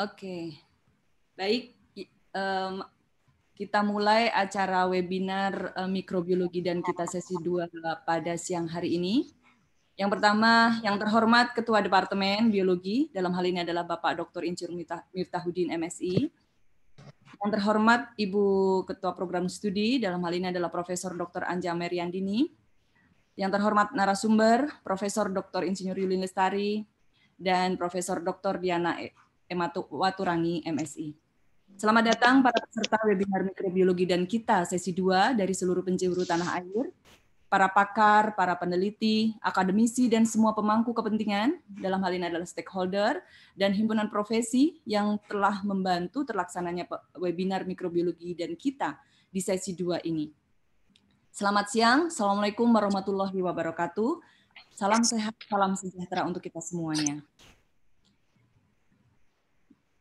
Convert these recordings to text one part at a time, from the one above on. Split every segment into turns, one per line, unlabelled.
Oke, baik. Um, kita mulai acara webinar eh, mikrobiologi dan kita sesi 2 pada siang hari ini. Yang pertama, yang terhormat Ketua Departemen Biologi, dalam hal ini adalah Bapak Dr. Incur Mirtahudin, MSI. Yang terhormat Ibu Ketua Program Studi, dalam hal ini adalah Profesor Dr. Anja Meriandini. Yang terhormat narasumber, Profesor Dr. Insinyur Yulin Lestari, dan Profesor Dr. Diana e- Waturangi MSI. Selamat datang para peserta webinar mikrobiologi dan kita sesi 2 dari seluruh penjuru tanah air, para pakar, para peneliti, akademisi, dan semua pemangku kepentingan, dalam hal ini adalah stakeholder, dan himpunan profesi yang telah membantu terlaksananya webinar mikrobiologi dan kita di sesi 2 ini. Selamat siang, Assalamualaikum warahmatullahi wabarakatuh. Salam sehat, salam sejahtera untuk kita semuanya.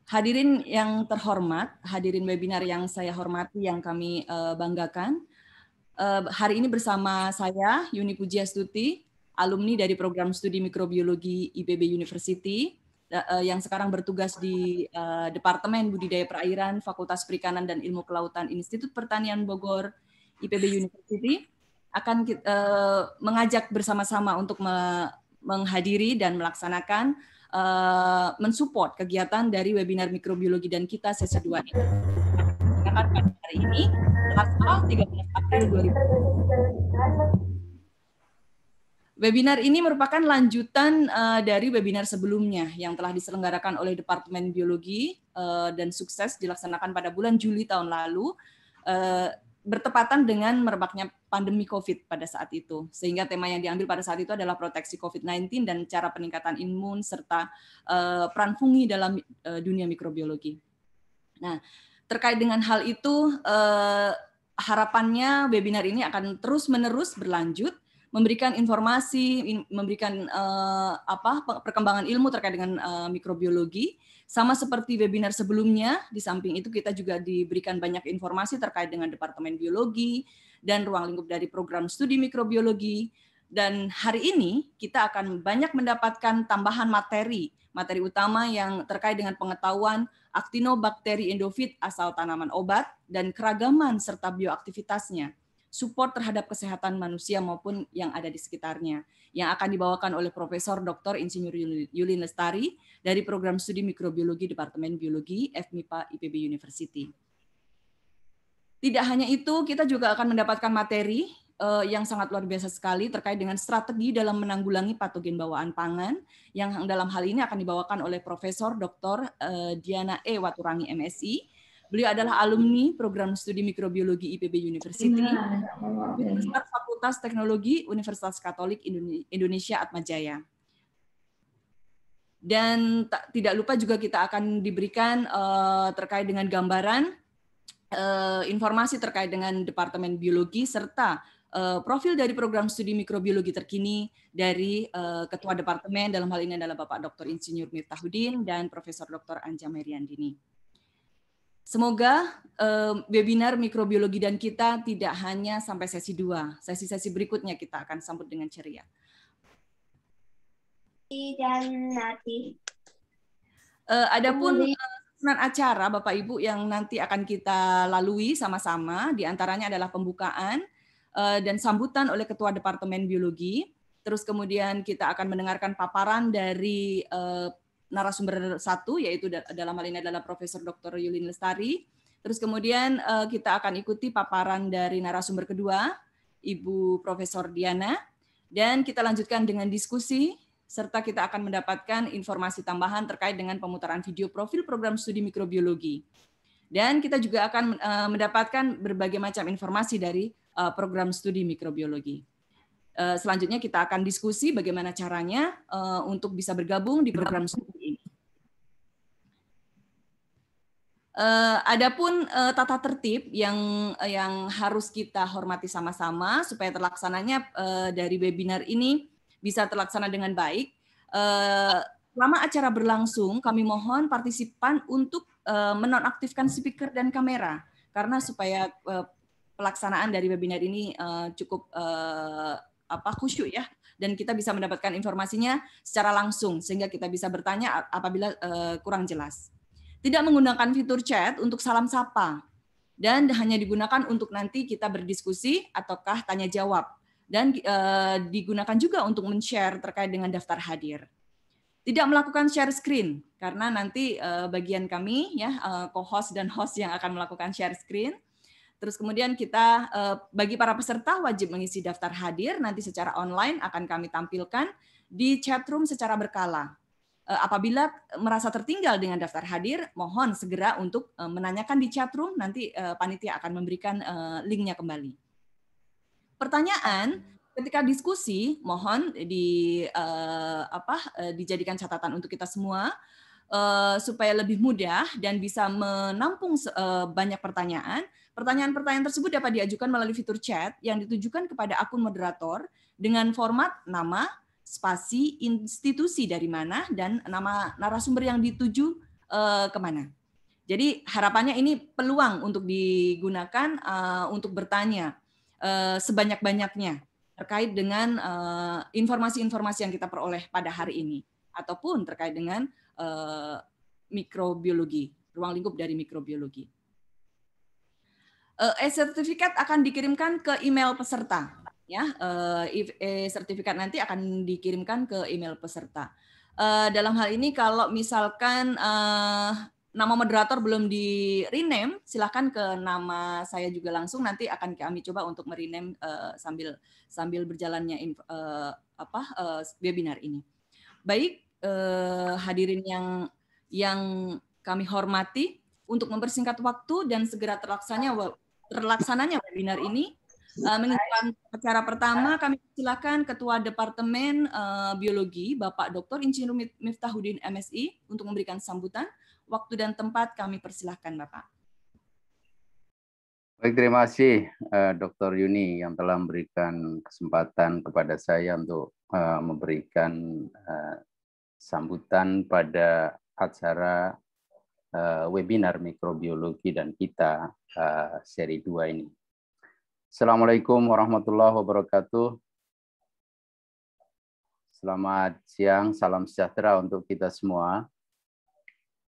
Hadirin yang terhormat, hadirin webinar yang saya hormati, yang kami uh, banggakan. Uh, hari ini bersama saya, Yuni Pujiastuti, alumni dari program studi mikrobiologi IPB University, uh, yang sekarang bertugas di uh, Departemen Budidaya Perairan, Fakultas Perikanan dan Ilmu Kelautan Institut Pertanian Bogor, IPB University, akan uh, mengajak bersama-sama untuk me menghadiri dan melaksanakan uh, mensupport kegiatan dari webinar mikrobiologi dan kita sesi 2 ini. Dengan hari ini, Selasa 13 April 2020. Webinar ini merupakan lanjutan uh, dari webinar sebelumnya yang telah diselenggarakan oleh Departemen Biologi uh, dan sukses dilaksanakan pada bulan Juli tahun lalu, uh, bertepatan dengan merebaknya pandemi COVID pada saat itu. Sehingga tema yang diambil pada saat itu adalah proteksi COVID-19 dan cara peningkatan imun serta uh, peran fungi dalam uh, dunia mikrobiologi. Nah, terkait dengan hal itu uh, harapannya webinar ini akan terus-menerus berlanjut memberikan informasi, memberikan uh, apa perkembangan ilmu terkait dengan uh, mikrobiologi. Sama seperti webinar sebelumnya, di samping itu kita juga diberikan banyak informasi terkait dengan departemen biologi, dan ruang lingkup dari program studi mikrobiologi. Dan hari ini kita akan banyak mendapatkan tambahan materi, materi utama yang terkait dengan pengetahuan aktinobakteri endofit asal tanaman obat dan keragaman serta bioaktivitasnya support terhadap kesehatan manusia maupun yang ada di sekitarnya yang akan dibawakan oleh Profesor Dr. Insinyur Yulin Lestari dari program studi mikrobiologi Departemen Biologi FMIPA IPB University. Tidak hanya itu, kita juga akan mendapatkan materi eh, yang sangat luar biasa sekali terkait dengan strategi dalam menanggulangi patogen bawaan pangan yang dalam hal ini akan dibawakan oleh Profesor Dr. Eh, Diana E. Waturangi MSI. Beliau adalah alumni program studi mikrobiologi IPB University, iya. Universitas Fakultas Teknologi Universitas Katolik Indonesia Atmajaya. Dan tidak lupa juga kita akan diberikan uh, terkait dengan gambaran Eh, informasi terkait dengan Departemen Biologi serta eh, profil dari program studi mikrobiologi terkini dari eh, Ketua Departemen dalam hal ini adalah Bapak Dr. Insinyur Mirtahudin dan Profesor Dr. Anja Meriandini. Semoga webinar mikrobiologi dan kita tidak hanya sampai sesi dua, Sesi-sesi berikutnya kita akan sambut dengan ceria.
Dan nanti.
adapun susunan acara Bapak Ibu yang nanti akan kita lalui sama-sama. diantaranya adalah pembukaan eh, dan sambutan oleh Ketua Departemen Biologi. Terus kemudian kita akan mendengarkan paparan dari eh, narasumber satu, yaitu dalam hal ini adalah Profesor Dr. Yulin Lestari. Terus kemudian eh, kita akan ikuti paparan dari narasumber kedua, Ibu Profesor Diana. Dan kita lanjutkan dengan diskusi serta kita akan mendapatkan informasi tambahan terkait dengan pemutaran video profil program studi mikrobiologi. Dan kita juga akan eh, mendapatkan berbagai macam informasi dari eh, program studi mikrobiologi. Eh, selanjutnya kita akan diskusi bagaimana caranya untuk bisa bergabung di program studi ini. adapun tata tertib yang yang harus kita hormati sama-sama supaya terlaksananya dari webinar ini bisa terlaksana dengan baik. Eh, selama acara berlangsung, kami mohon partisipan untuk eh, menonaktifkan speaker dan kamera karena supaya eh, pelaksanaan dari webinar ini cukup apa khusyuk ya dan kita bisa mendapatkan informasinya secara langsung sehingga kita bisa bertanya apabila kurang jelas. Tidak menggunakan fitur chat untuk salam sapa dan hanya digunakan untuk nanti kita berdiskusi ataukah tanya jawab dan uh, digunakan juga untuk men-share terkait dengan daftar hadir. Tidak melakukan share screen karena nanti uh, bagian kami ya uh, co-host dan host yang akan melakukan share screen. Terus kemudian kita bagi para peserta wajib mengisi daftar hadir nanti secara online akan kami tampilkan di chat room secara berkala. Apabila merasa tertinggal dengan daftar hadir, mohon segera untuk menanyakan di chat room Nanti panitia akan memberikan linknya kembali. Pertanyaan ketika diskusi mohon di uh, apa uh, dijadikan catatan untuk kita semua uh, supaya lebih mudah dan bisa menampung uh, banyak pertanyaan. Pertanyaan-pertanyaan tersebut dapat diajukan melalui fitur chat yang ditujukan kepada akun moderator dengan format nama, spasi, institusi dari mana dan nama narasumber yang dituju uh, kemana. Jadi harapannya ini peluang untuk digunakan uh, untuk bertanya Eh, sebanyak-banyaknya terkait dengan eh, informasi-informasi yang kita peroleh pada hari ini ataupun terkait dengan eh, mikrobiologi, ruang lingkup dari mikrobiologi. E-sertifikat akan dikirimkan ke email peserta. Ya, e-sertifikat nanti akan dikirimkan ke email peserta. dalam hal ini, kalau misalkan nama moderator belum di rename, silahkan ke nama saya juga langsung. Nanti akan kami coba untuk merename uh, sambil sambil berjalannya in, uh, eh, apa uh, webinar ini. Baik uh, hadirin yang yang kami hormati untuk mempersingkat waktu dan segera terlaksananya terlaksananya webinar ini. Mengingatkan acara pertama, kami silakan Ketua Departemen Biologi, Bapak Dr. Insinyur Miftahuddin MSI untuk memberikan sambutan. Waktu dan tempat kami persilahkan Bapak.
Baik, terima kasih uh, eh, Dr. Yuni yang telah memberikan kesempatan kepada saya untuk uh, memberikan uh, sambutan pada acara uh, webinar mikrobiologi dan kita uh, seri 2 ini. Assalamualaikum warahmatullahi wabarakatuh. Selamat siang, salam sejahtera untuk kita semua.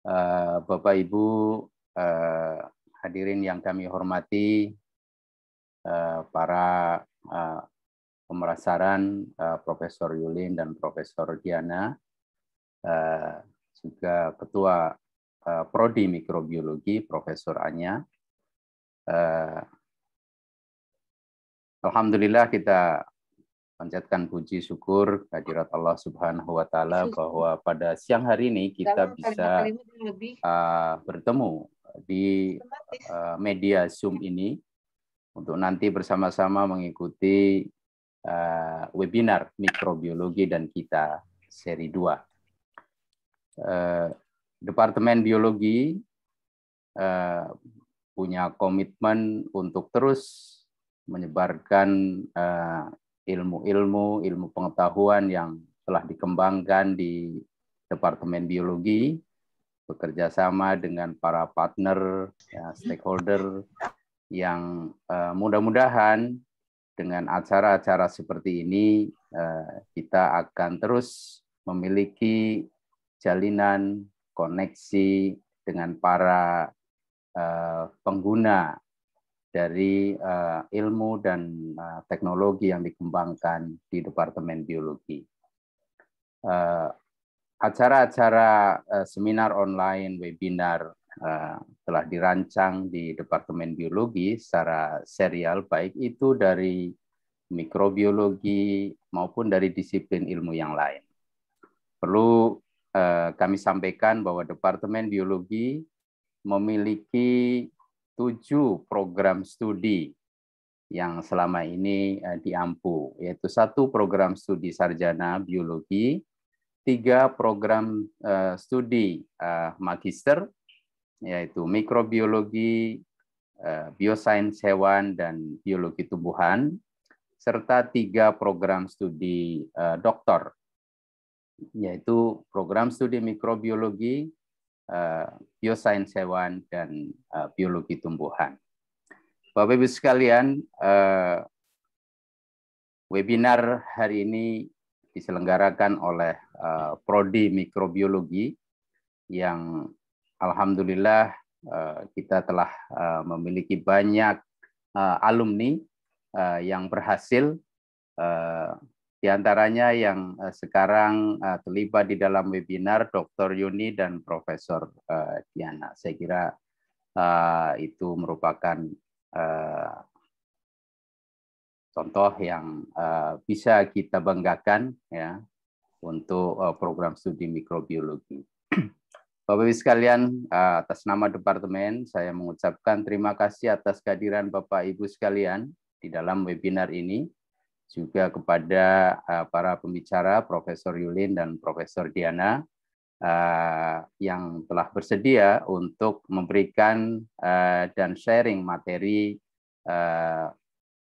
Eh, Bapak Ibu eh, hadirin yang kami hormati, eh, para pemerasaran Profesor Yulin dan Profesor Diana, juga Ketua Prodi Mikrobiologi Profesor Anya. Alhamdulillah kita panjatkan puji syukur kehadirat Allah Subhanahu wa taala bahwa pada siang hari ini kita bisa uh, bertemu di uh, media Zoom ini untuk nanti bersama-sama mengikuti uh, webinar mikrobiologi dan kita seri 2. Uh, eh, Departemen Biologi uh, punya komitmen untuk terus menyebarkan uh, ilmu-ilmu, ilmu pengetahuan yang telah dikembangkan di Departemen Biologi, bekerja sama dengan para partner, ya, stakeholder yang uh, mudah-mudahan dengan acara-acara seperti ini uh, kita akan terus memiliki jalinan koneksi dengan para uh, pengguna dari uh, ilmu dan uh, teknologi yang dikembangkan di Departemen Biologi. acara eh, acara-acara uh, seminar online, webinar uh, telah dirancang di Departemen Biologi secara serial, baik itu dari mikrobiologi maupun dari disiplin ilmu yang lain. Perlu uh, kami sampaikan bahwa Departemen Biologi memiliki tujuh program studi yang selama ini eh, diampu yaitu satu program studi sarjana biologi, tiga program eh, studi eh, magister, yaitu mikrobiologi, biosains hewan, dan biologi tumbuhan, serta tiga program studi doktor, yaitu program studi mikrobiologi, biosains eh, hewan dan eh, biologi tumbuhan. Bapak Ibu sekalian, eh, webinar hari ini diselenggarakan oleh prodi mikrobiologi yang alhamdulillah kita telah memiliki banyak alumni yang berhasil di antaranya yang eh, sekarang eh, terlibat di dalam webinar Dr. Yuni dan Profesor eh, Diana. Saya kira itu merupakan contoh yang bisa kita banggakan ya untuk program studi mikrobiologi. Bapak Ibu sekalian, atas nama departemen saya mengucapkan terima kasih atas kehadiran Bapak Ibu sekalian di dalam webinar ini juga kepada eh, para pembicara Profesor Yulin dan Profesor Diana eh, yang telah bersedia untuk memberikan eh, dan sharing materi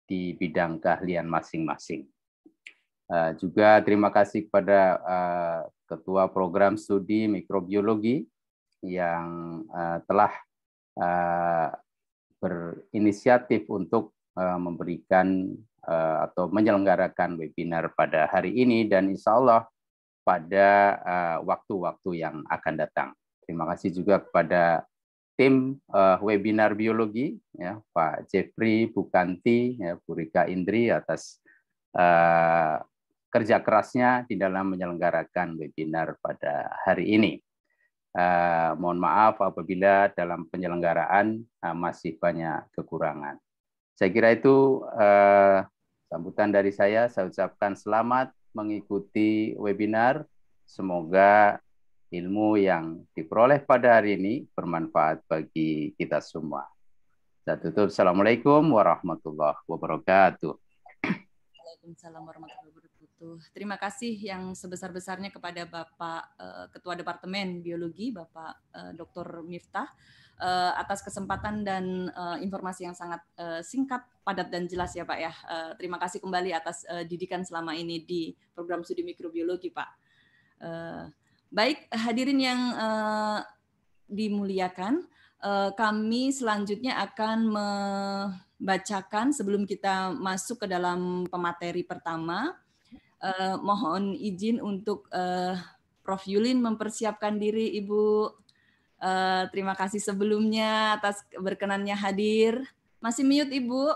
di bidang keahlian masing-masing. juga terima kasih kepada Ketua Program Studi Mikrobiologi yang telah berinisiatif untuk memberikan Eh, atau menyelenggarakan webinar pada hari ini dan insya Allah pada eh, waktu-waktu yang akan datang. Terima kasih juga kepada tim eh, webinar biologi ya Pak Jeffrey Bukanti ya Bu Rika Indri atas uh, kerja kerasnya di dalam menyelenggarakan webinar pada hari ini. Uh, mohon maaf apabila dalam penyelenggaraan uh, masih banyak kekurangan. Saya kira itu uh, sambutan dari saya. Saya ucapkan selamat mengikuti webinar. Semoga ilmu yang diperoleh pada hari ini bermanfaat bagi kita semua. Saya tutup. Assalamualaikum warahmatullahi wabarakatuh.
Waalaikumsalam warahmatullahi wabarakatuh. Gitu. Terima kasih yang sebesar-besarnya kepada Bapak eh, Ketua Departemen Biologi, Bapak uh, eh, Dr. Miftah, eh, atas kesempatan dan informasi yang sangat singkat, padat, dan jelas ya Pak ya. terima kasih kembali atas didikan selama ini di program studi mikrobiologi Pak. baik, hadirin yang dimuliakan, kami selanjutnya akan membacakan sebelum kita masuk ke dalam pemateri pertama uh, mohon izin untuk uh, Prof Yulin mempersiapkan diri Ibu. Uh, terima kasih sebelumnya atas berkenannya hadir. Masih mute Ibu?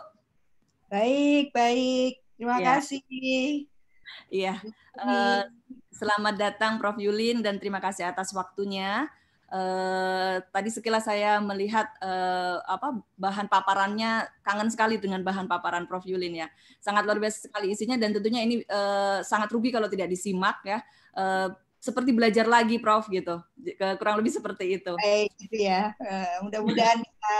Baik, baik. Terima ya. kasih. Iya. Uh, selamat datang Prof Yulin dan terima kasih atas waktunya. Eh, tadi sekilas saya melihat uh, apa bahan paparannya kangen sekali dengan bahan paparan Prof Yulin ya. Sangat luar biasa sekali isinya dan tentunya ini uh, sangat rugi kalau tidak disimak ya. seperti belajar lagi Prof gitu. Kurang lebih seperti itu. Baik gitu ya. mudah-mudahan kita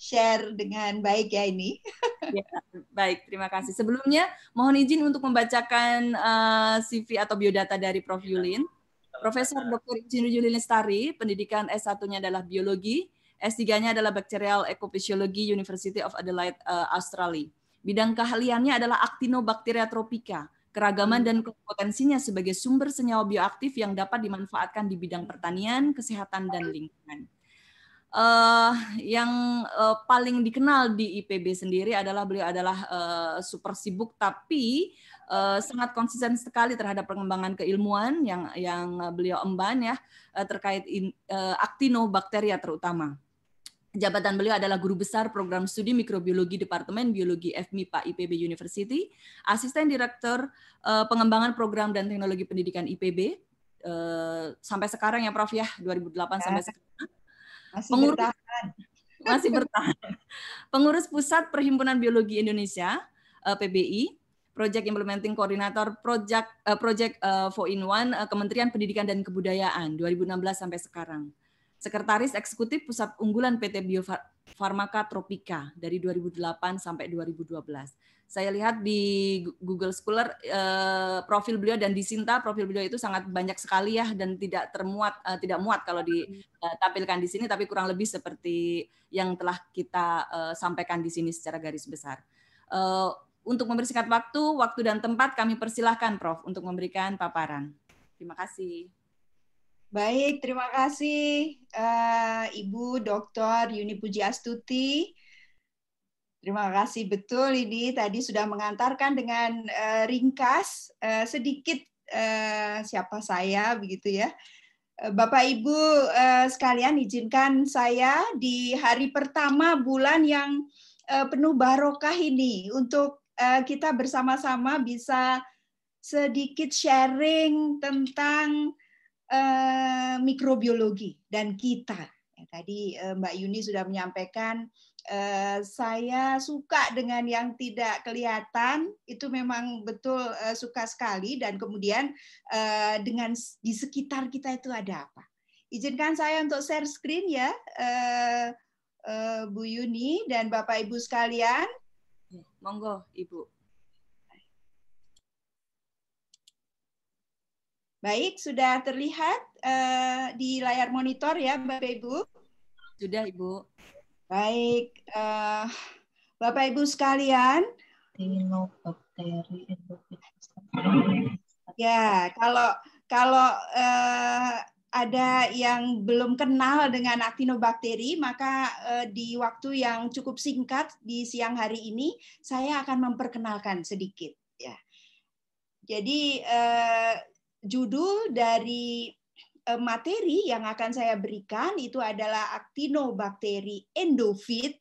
share dengan baik ya ini. ya, baik, terima kasih. Sebelumnya mohon izin untuk membacakan CV atau biodata dari Prof Yulin. Ya. Profesor Dr. Insinyur Juli pendidikan S1-nya adalah biologi, S3-nya adalah Bacterial Ecophysiology University of Adelaide, uh, Australia. Bidang keahliannya adalah Actinobacteria tropica, keragaman hmm. dan kompetensinya sebagai sumber senyawa bioaktif yang dapat dimanfaatkan di bidang pertanian, kesehatan, dan lingkungan. Uh, yang uh, paling dikenal di IPB sendiri adalah beliau adalah uh, super sibuk tapi uh, sangat konsisten sekali terhadap pengembangan keilmuan yang yang beliau emban ya uh, terkait in, uh, aktinobakteria terutama. Jabatan beliau adalah guru besar program studi mikrobiologi Departemen Biologi FMIPA IPB University, asisten direktur uh, pengembangan program dan teknologi pendidikan IPB uh, sampai sekarang ya Prof ya 2008 ya. sampai sekarang. Masih Pengurus, bertahan. Masih bertahan. Pengurus Pusat Perhimpunan Biologi Indonesia PBI Project Implementing Coordinator Project uh, Project uh, in One uh, Kementerian Pendidikan dan Kebudayaan 2016 sampai sekarang. Sekretaris Eksekutif Pusat Unggulan PT Bio Farmaka Tropika dari 2008 sampai 2012. Saya lihat di Google Scholar uh, profil beliau dan di Sinta profil beliau itu sangat banyak sekali ya dan tidak termuat uh, tidak muat kalau ditampilkan di sini tapi kurang lebih seperti yang telah kita uh, sampaikan di sini secara garis besar. Uh, untuk membersihkan waktu, waktu dan tempat kami persilahkan Prof untuk memberikan paparan. Terima kasih.
Baik, terima kasih uh, Ibu Dr. Yuni Puji Astuti. Terima kasih betul ini tadi sudah mengantarkan dengan uh, ringkas uh, sedikit uh, siapa saya begitu ya. Bapak Ibu sekalian izinkan saya di hari pertama bulan yang penuh barokah ini untuk Eh, kita bersama-sama bisa sedikit sharing tentang uh, mikrobiologi dan kita. Ya, tadi uh, Mbak Yuni sudah menyampaikan uh, saya suka dengan yang tidak kelihatan itu memang betul uh, suka sekali dan kemudian uh, dengan di sekitar kita itu ada apa? Izinkan saya untuk share screen ya uh, uh, Bu Yuni dan Bapak Ibu sekalian.
Monggo, Ibu.
Baik, sudah terlihat uh, di layar monitor ya, Bapak Ibu? Sudah, Ibu. Baik, uh, Bapak Ibu sekalian. Ya, kalau kalau uh, ada yang belum kenal dengan aktinobakteri, maka eh, di waktu yang cukup singkat di siang hari ini saya akan memperkenalkan sedikit ya. Jadi eh, judul dari eh, materi yang akan saya berikan itu adalah aktinobakteri endofit.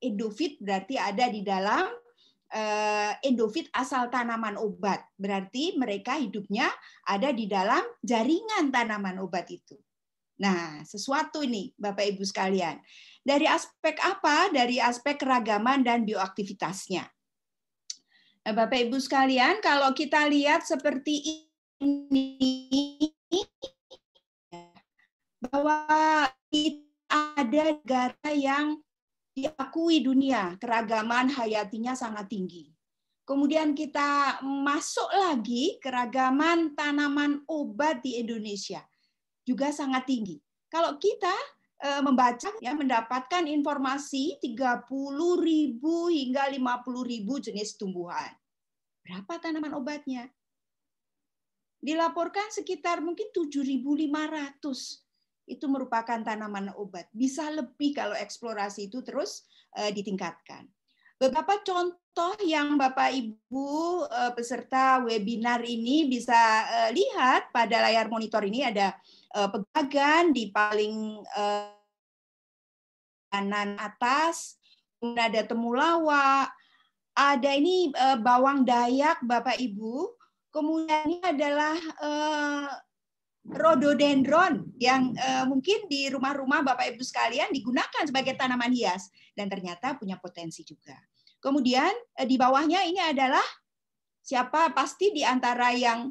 Endofit berarti ada di dalam endofit eh, asal tanaman obat. Berarti mereka hidupnya ada di dalam jaringan tanaman obat itu. Nah, sesuatu ini Bapak Ibu sekalian. Dari aspek apa? Dari aspek keragaman dan bioaktivitasnya. Nah, Bapak Ibu sekalian, kalau kita lihat seperti ini bahwa kita ada negara yang diakui dunia, keragaman hayatinya sangat tinggi. Kemudian kita masuk lagi keragaman tanaman obat di Indonesia juga sangat tinggi. Kalau kita eh, membaca ya mendapatkan informasi 30.000 hingga 50.000 jenis tumbuhan. Berapa tanaman obatnya? Dilaporkan sekitar mungkin 7.500 itu merupakan tanaman obat. Bisa lebih kalau eksplorasi itu terus eh, ditingkatkan. Beberapa contoh yang Bapak Ibu eh, peserta webinar ini bisa eh, lihat pada layar monitor ini ada pegagan di paling kanan atas, ada temulawak, ada ini bawang dayak Bapak Ibu, kemudian ini adalah rhododendron yang uh, mungkin di rumah-rumah Bapak Ibu sekalian digunakan sebagai tanaman hias dan ternyata punya potensi juga. Kemudian uh, di bawahnya ini adalah siapa pasti di antara yang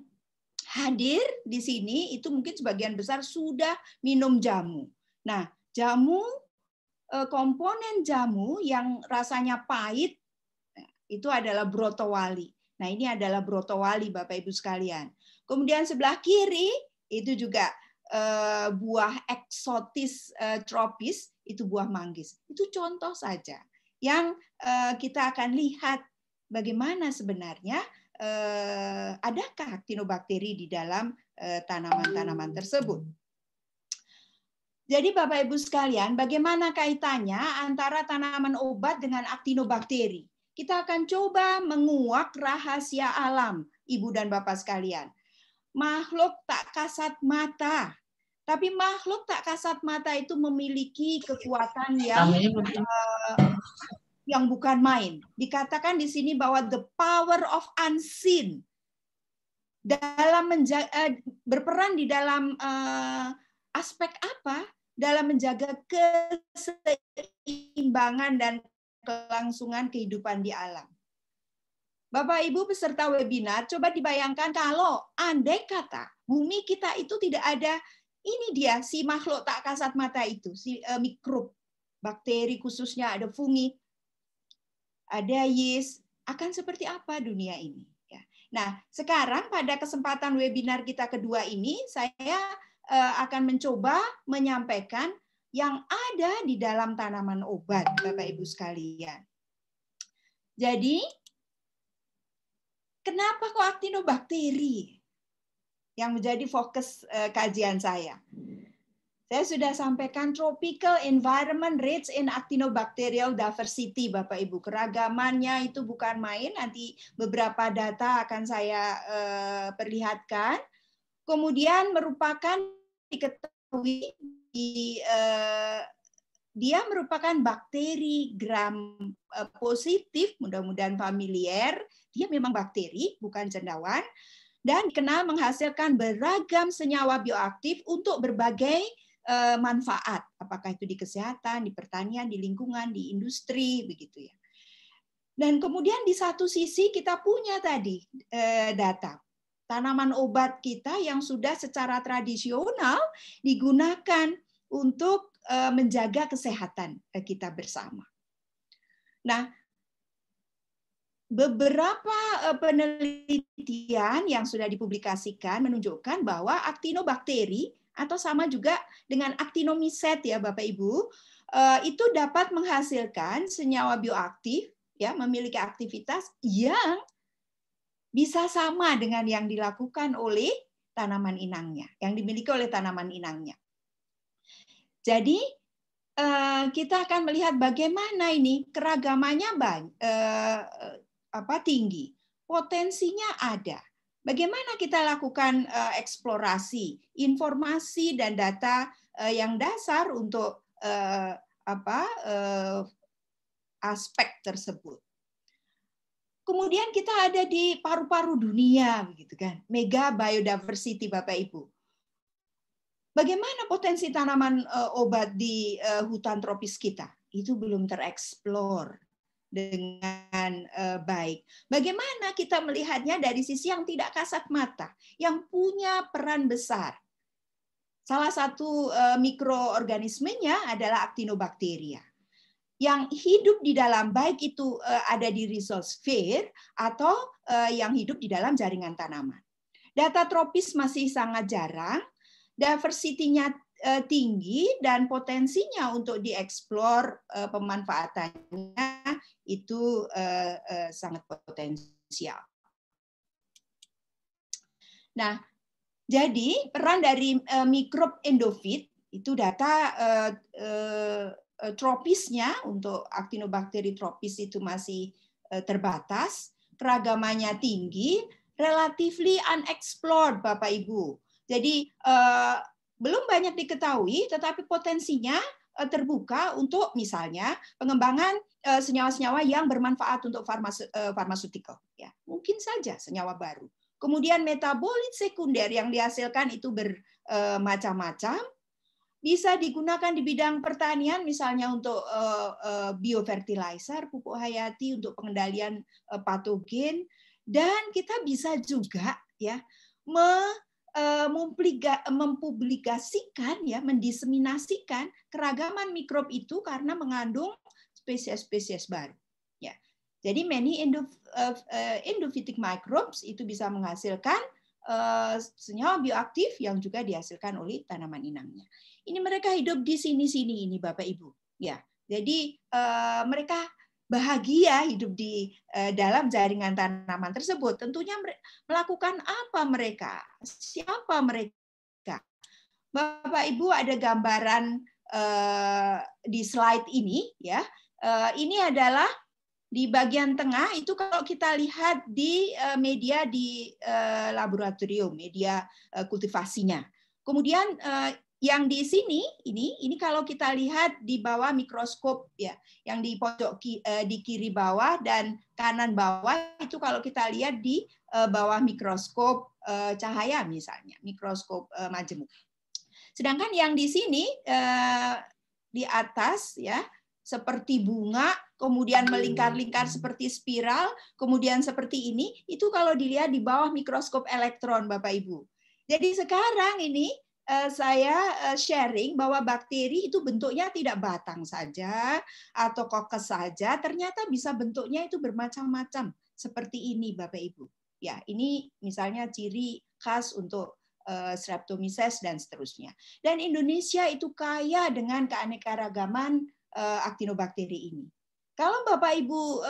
hadir di sini itu mungkin sebagian besar sudah minum jamu. Nah, jamu uh, komponen jamu yang rasanya pahit itu adalah brotowali. Nah, ini adalah brotowali Bapak Ibu sekalian. Kemudian sebelah kiri itu juga eh, buah eksotis eh, tropis itu buah manggis. Itu contoh saja yang eh, kita akan lihat bagaimana sebenarnya adakah aktinobakteri di dalam tanaman-tanaman tersebut. Jadi Bapak Ibu sekalian, bagaimana kaitannya antara tanaman obat dengan aktinobakteri? Kita akan coba menguak rahasia alam Ibu dan Bapak sekalian makhluk tak kasat mata. Tapi makhluk tak kasat mata itu memiliki kekuatan yang uh, yang bukan main. Dikatakan di sini bahwa the power of unseen dalam menjaga, uh, eh, berperan di dalam uh, aspek apa? Dalam menjaga keseimbangan dan kelangsungan kehidupan di alam. Bapak Ibu peserta webinar, coba dibayangkan kalau andai kata bumi kita itu tidak ada ini dia si makhluk tak kasat mata itu, si uh, e, mikrob, bakteri khususnya ada fungi, ada yeast, akan seperti apa dunia ini? Ya. Nah, sekarang pada kesempatan webinar kita kedua ini, saya uh, akan mencoba menyampaikan yang ada di dalam tanaman obat, Bapak Ibu sekalian. Jadi Kenapa kok aktinobakteri yang menjadi fokus eh, kajian saya? Saya sudah sampaikan tropical environment rich in actinobacterial diversity, Bapak Ibu. Keragamannya itu bukan main. Nanti beberapa data akan saya uh, perlihatkan. Kemudian merupakan diketahui di, uh, dia merupakan bakteri gram positif, mudah-mudahan familiar dia memang bakteri, bukan cendawan, dan dikenal menghasilkan beragam senyawa bioaktif untuk berbagai uh, manfaat, apakah itu di kesehatan, di pertanian, di lingkungan, di industri, begitu ya. Dan kemudian di satu sisi kita punya tadi uh, data tanaman obat kita yang sudah secara tradisional digunakan untuk eh, menjaga kesehatan kita bersama. Nah, beberapa eh, penelitian yang sudah dipublikasikan menunjukkan bahwa aktinobakteri atau sama juga dengan aktinomiset ya Bapak Ibu eh, itu dapat menghasilkan senyawa bioaktif ya memiliki aktivitas yang bisa sama dengan yang dilakukan oleh tanaman inangnya yang dimiliki oleh tanaman inangnya. Jadi eh, kita akan melihat bagaimana ini keragamannya banyak apa tinggi, potensinya ada. Bagaimana kita lakukan uh, eksplorasi informasi dan data uh, yang dasar untuk uh, apa uh, aspek tersebut. Kemudian kita ada di paru-paru dunia, gitu kan? Mega biodiversity, Bapak Ibu. Bagaimana potensi tanaman obat di hutan tropis kita? Itu belum tereksplor dengan eh, baik. Bagaimana kita melihatnya dari sisi yang tidak kasat mata, yang punya peran besar. Salah satu eh, mikroorganismenya adalah aktinobakteria. Yang hidup di dalam baik itu eh, ada di rhizosphere atau yang hidup di dalam jaringan tanaman. Data tropis masih sangat jarang, diversity-nya tinggi dan potensinya untuk dieksplor pemanfaatannya itu uh, uh, sangat potensial. Nah, jadi peran dari uh, mikrob endofit itu data uh, uh, tropisnya untuk aktinobakteri tropis itu masih uh, terbatas, keragamannya tinggi, relatively unexplored Bapak Ibu. Jadi uh, belum banyak diketahui, tetapi potensinya Eh, terbuka untuk misalnya pengembangan eh, senyawa-senyawa yang bermanfaat untuk farmasutikal. Eh, ya, mungkin saja senyawa baru. Kemudian metabolit sekunder yang dihasilkan itu bermacam-macam. Bisa digunakan di bidang pertanian misalnya untuk biofertilizer, pupuk hayati untuk pengendalian patogen dan kita bisa juga ya me Eh, mempublikasikan ya mendiseminasikan keragaman mikrob itu karena mengandung spesies-spesies baru ya jadi many eh, eh, endophytic microbes itu bisa menghasilkan senyawa bioaktif yang juga dihasilkan oleh tanaman inangnya ini mereka hidup di sini-sini ini Bapak Ibu ya jadi mereka bahagia hidup di eh, dalam jaringan tanaman tersebut, tentunya melakukan apa mereka? Siapa mereka? Bapak Ibu ada gambaran eh, di slide ini ya. Eh, ini adalah di bagian tengah itu kalau kita lihat di media di laboratorium, media kultivasinya. Kemudian yang di sini ini ini kalau kita lihat di bawah mikroskop ya yang di pojok ki, eh, di kiri bawah dan kanan bawah itu kalau kita lihat di eh, bawah mikroskop eh, cahaya misalnya mikroskop eh, majemuk sedangkan yang di sini eh, di atas ya seperti bunga kemudian melingkar-lingkar seperti spiral kemudian seperti ini itu kalau dilihat di bawah mikroskop elektron Bapak Ibu jadi sekarang ini Eh, saya eh, sharing bahwa bakteri itu bentuknya tidak batang saja atau kokes saja, ternyata bisa bentuknya itu bermacam-macam seperti ini Bapak Ibu. Ya, ini misalnya ciri khas untuk eh, streptomyces dan seterusnya. Dan Indonesia itu kaya dengan keanekaragaman aktinobakteri ini. Kalau Bapak Ibu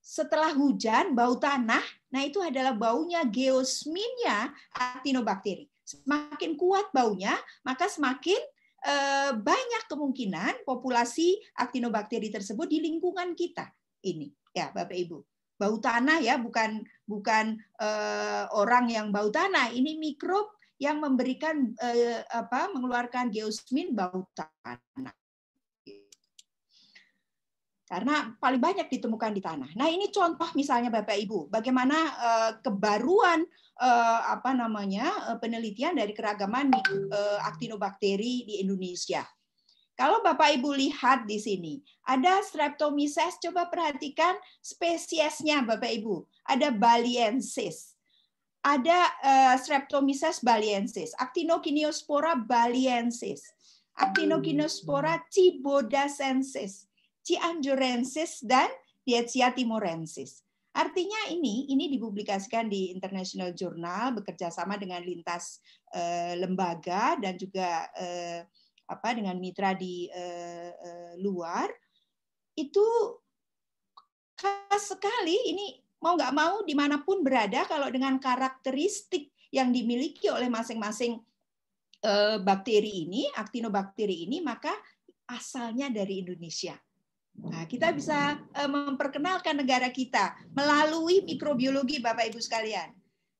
setelah hujan bau tanah, nah itu adalah baunya geosminnya aktinobakteri. Semakin kuat baunya, maka semakin eh, banyak kemungkinan populasi aktinobakteri tersebut di lingkungan kita ini. Ya, Bapak Ibu. Bau tanah ya, bukan bukan uh, orang yang bau tanah, ini mikrob yang memberikan eh, apa mengeluarkan geosmin bau tanah karena paling banyak ditemukan di tanah. Nah ini contoh misalnya Bapak Ibu, bagaimana eh, kebaruan eh, apa namanya eh, penelitian dari keragaman aktinobakteri di Indonesia. Kalau Bapak Ibu lihat di sini, ada Streptomyces, coba perhatikan spesiesnya Bapak Ibu. Ada Baliensis, ada Streptomyces baliensis, Actinochiniospora baliensis, Actinochiniospora cibodasensis. Cianjurensis dan Dietia timorensis. Artinya ini ini dipublikasikan di International Journal bekerja sama dengan lintas eh, lembaga dan juga eh, apa dengan mitra di eh, eh, luar itu khas sekali ini mau nggak mau dimanapun berada kalau dengan karakteristik yang dimiliki oleh masing-masing eh, bakteri ini, aktinobakteri ini maka asalnya dari Indonesia. Nah, kita bisa eh, memperkenalkan negara kita melalui mikrobiologi Bapak Ibu sekalian.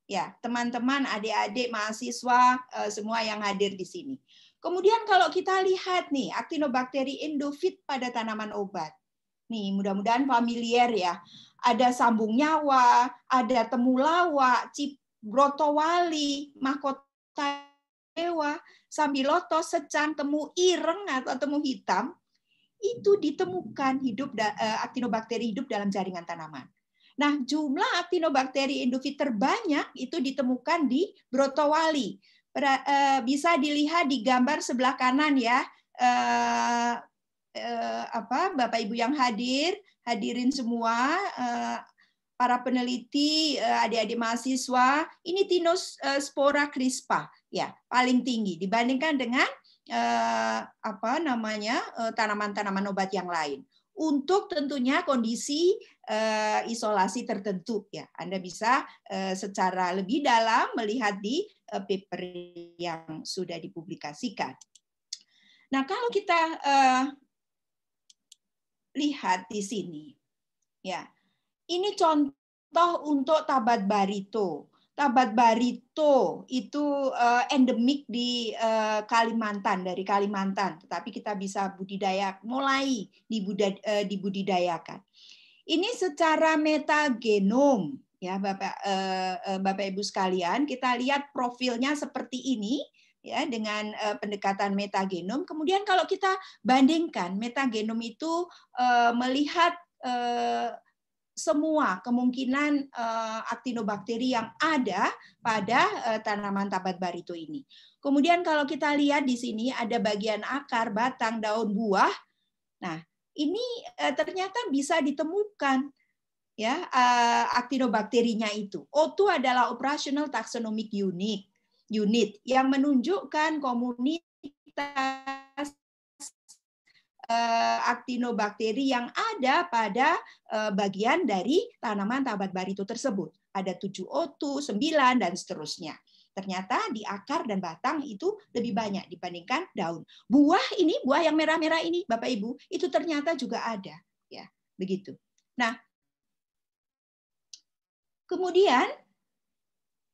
Ya, teman-teman, adik-adik, mahasiswa, eh, semua yang hadir di sini. Kemudian kalau kita lihat nih, Actinobacteri endofit pada tanaman obat. Nih, mudah-mudahan familiar ya. Ada sambung nyawa, ada temulawak, cip brotowali, mahkota dewa, sambiloto, secan temu ireng atau temu hitam, itu ditemukan hidup eh, aktinobakteri hidup dalam jaringan tanaman. Nah, jumlah aktinobakteri indufi terbanyak itu ditemukan di Brotowali. Eh, bisa dilihat di gambar sebelah kanan ya. Eh, apa Bapak Ibu yang hadir, hadirin semua, para peneliti, adik-adik mahasiswa, ini Tinus spora crispa ya, paling tinggi dibandingkan dengan eh, apa namanya eh, tanaman-tanaman eh, obat yang lain untuk tentunya kondisi eh, isolasi tertentu ya. Anda bisa eh, secara lebih dalam melihat di eh, paper yang sudah dipublikasikan. Nah, kalau kita eh, lihat di sini ya. Ini contoh untuk tabat barito Tabat Barito itu eh, endemik di eh, Kalimantan dari Kalimantan, tetapi kita bisa budidaya mulai uh, dibudidayakan. Ini secara metagenom ya Bapak Bapak Ibu sekalian, kita lihat profilnya seperti ini ya dengan uh, pendekatan metagenom. Kemudian kalau kita bandingkan metagenom itu uh, melihat uh, semua kemungkinan uh, eh, aktinobakteri yang ada pada uh, tanaman tabat barito ini. Kemudian kalau kita lihat di sini ada bagian akar, batang, daun buah. Nah, ini uh, ternyata bisa ditemukan ya uh, aktinobakterinya itu. O2 adalah operational taxonomic unit unit yang menunjukkan komunitas Eh, aktinobakteri yang ada pada eh, bagian dari tanaman tabat barito tersebut. Ada 7O2, 9, dan seterusnya. Ternyata di akar dan batang itu lebih banyak dibandingkan daun. Buah ini, buah yang merah-merah ini, Bapak Ibu, itu ternyata juga ada, ya, begitu. Nah, kemudian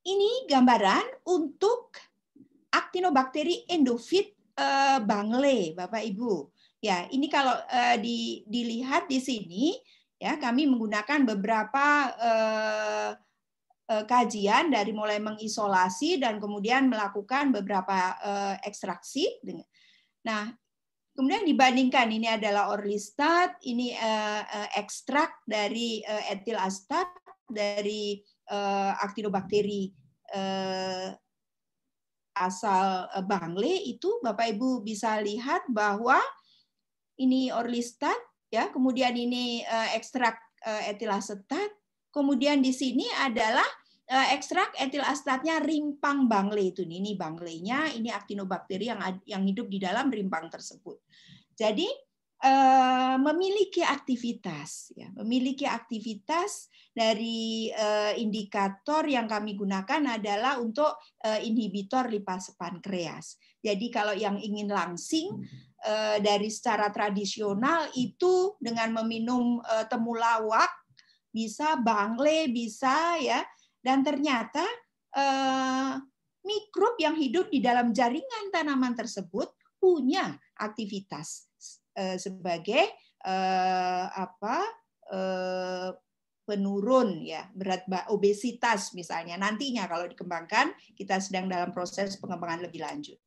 ini gambaran untuk aktinobakteri endofit eh, bangle, Bapak Ibu. Ya, ini kalau uh, di, dilihat di sini, ya kami menggunakan beberapa uh, uh, kajian dari mulai mengisolasi dan kemudian melakukan beberapa uh, ekstraksi. Nah, kemudian dibandingkan ini adalah orlistat, ini uh, uh, ekstrak dari uh, etil astat dari uh, aktinobakteri uh, asal Bangle itu Bapak Ibu bisa lihat bahwa ini orlistat, ya, kemudian ini eh, ekstrak uh, etilasetat, kemudian di sini adalah uh, ekstrak etilasetatnya rimpang bangle itu nih, ini banglenya, ini aktinobakteri yang yang hidup di dalam rimpang tersebut. Jadi memiliki aktivitas, ya, memiliki aktivitas dari indikator yang kami gunakan adalah untuk uh, inhibitor lipase pankreas. Jadi kalau yang ingin langsing hmm. Eh, dari secara tradisional itu dengan meminum eh, temulawak bisa bangle bisa ya dan ternyata eh, mikrob yang hidup di dalam jaringan tanaman tersebut punya aktivitas sebagai apa penurun ya berat obesitas misalnya nantinya kalau dikembangkan kita sedang dalam proses pengembangan lebih lanjut.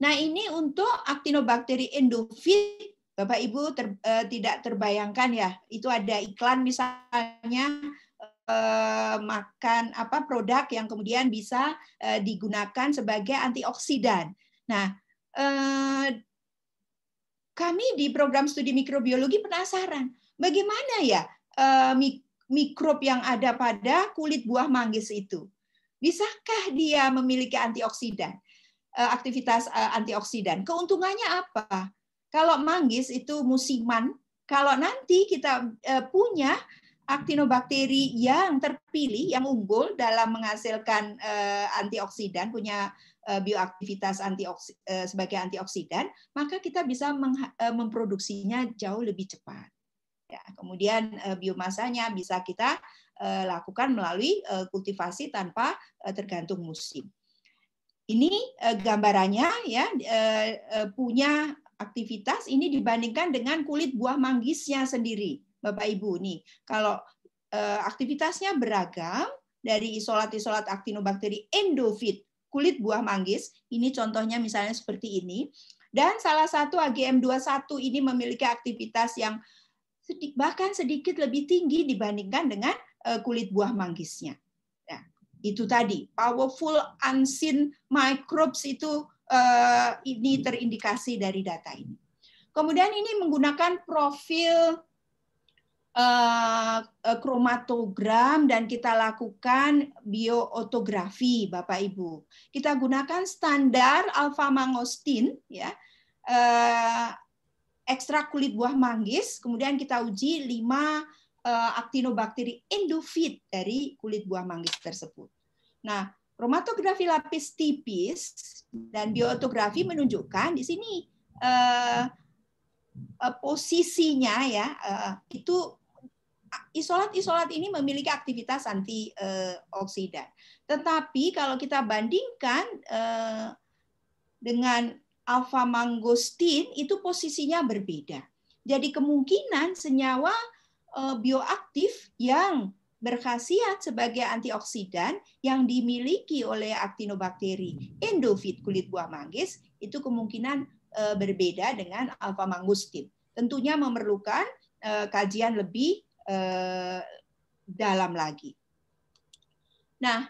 Nah ini untuk Actinobacteri endofit, Bapak Ibu ter, eh, tidak terbayangkan ya, itu ada iklan misalnya eh, makan apa produk yang kemudian bisa eh, digunakan sebagai antioksidan. Nah kami di program studi mikrobiologi penasaran, bagaimana ya mik mikrob yang ada pada kulit buah manggis itu? Bisakah dia memiliki antioksidan? Eh, aktivitas eh, antioksidan. Keuntungannya apa? Kalau manggis itu musiman, kalau nanti kita eh, punya aktinobakteri yang terpilih, yang unggul dalam menghasilkan antioksidan, punya bioaktivitas antioksi sebagai antioksidan, maka kita bisa memproduksinya jauh lebih cepat. Ya, kemudian biomasanya bisa kita lakukan melalui kultivasi tanpa tergantung musim. Ini uh, gambarannya ya uh, punya aktivitas ini dibandingkan dengan kulit buah manggisnya sendiri, Bapak Ibu nih. Kalau uh, aktivitasnya beragam dari isolat-isolat aktinobakteri endofit kulit buah manggis, ini contohnya misalnya seperti ini. Dan salah satu AGM21 ini memiliki aktivitas yang bahkan sedikit lebih tinggi dibandingkan dengan kulit buah manggisnya itu tadi powerful unseen microbes itu uh, ini terindikasi dari data ini. Kemudian ini menggunakan profil uh, kromatogram dan kita lakukan bioautografi, Bapak Ibu. Kita gunakan standar alfa mangostin ya. Uh, ekstrak kulit buah manggis, kemudian kita uji 5 Eh, aktinobakteri endofit dari kulit buah manggis tersebut. Nah, kromatografi lapis tipis dan biotografi menunjukkan di sini uh, posisinya ya uh, itu isolat-isolat ini memiliki aktivitas antioksidan. Tetapi kalau kita bandingkan uh, dengan alfa mangostin itu posisinya berbeda. Jadi kemungkinan senyawa Eh, bioaktif yang berkhasiat sebagai antioksidan yang dimiliki oleh aktinobakteri endofit kulit buah manggis itu kemungkinan eh, berbeda dengan alfa mangustin. Tentunya memerlukan eh, kajian lebih dalam lagi. Nah,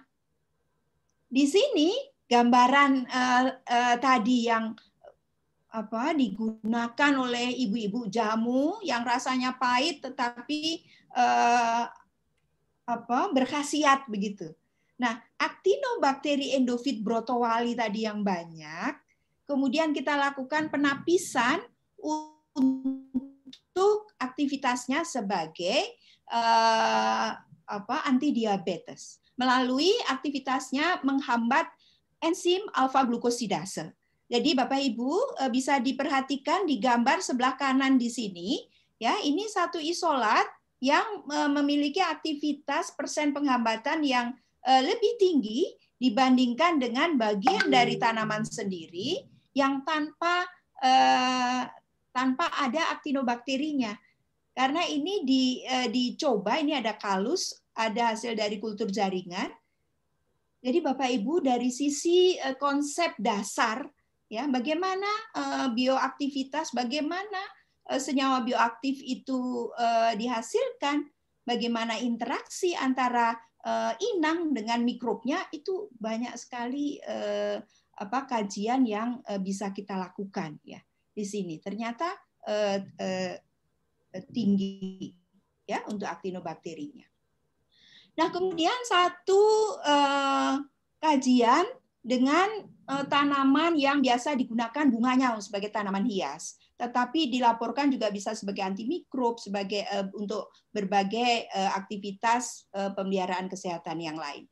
di sini gambaran tadi yang apa digunakan oleh ibu-ibu jamu yang rasanya pahit tetapi eh, apa berkhasiat begitu. Nah, aktinobakteri endofit brotowali tadi yang banyak, kemudian kita lakukan penapisan untuk aktivitasnya sebagai eh, apa anti diabetes melalui aktivitasnya menghambat enzim alfa glukosidase jadi Bapak Ibu eh, bisa diperhatikan di gambar sebelah kanan di sini, ya ini satu isolat yang eh, memiliki aktivitas persen penghambatan yang eh, lebih tinggi dibandingkan dengan bagian dari tanaman sendiri yang tanpa tanpa ada aktinobakterinya. Karena ini di, dicoba, ini ada kalus, ada hasil dari kultur jaringan. Jadi Bapak Ibu dari sisi konsep dasar ya bagaimana eh, bioaktivitas bagaimana eh, senyawa bioaktif itu eh, dihasilkan bagaimana interaksi antara inang dengan mikrobnya itu banyak sekali apa kajian yang bisa kita lakukan ya di sini ternyata tinggi ya untuk aktinobakterinya. Nah kemudian satu kajian dengan uh, tanaman yang biasa digunakan bunganya sebagai tanaman hias, tetapi dilaporkan juga bisa sebagai antimikrob, sebagai uh, untuk berbagai uh, aktivitas uh, pemeliharaan kesehatan yang lain.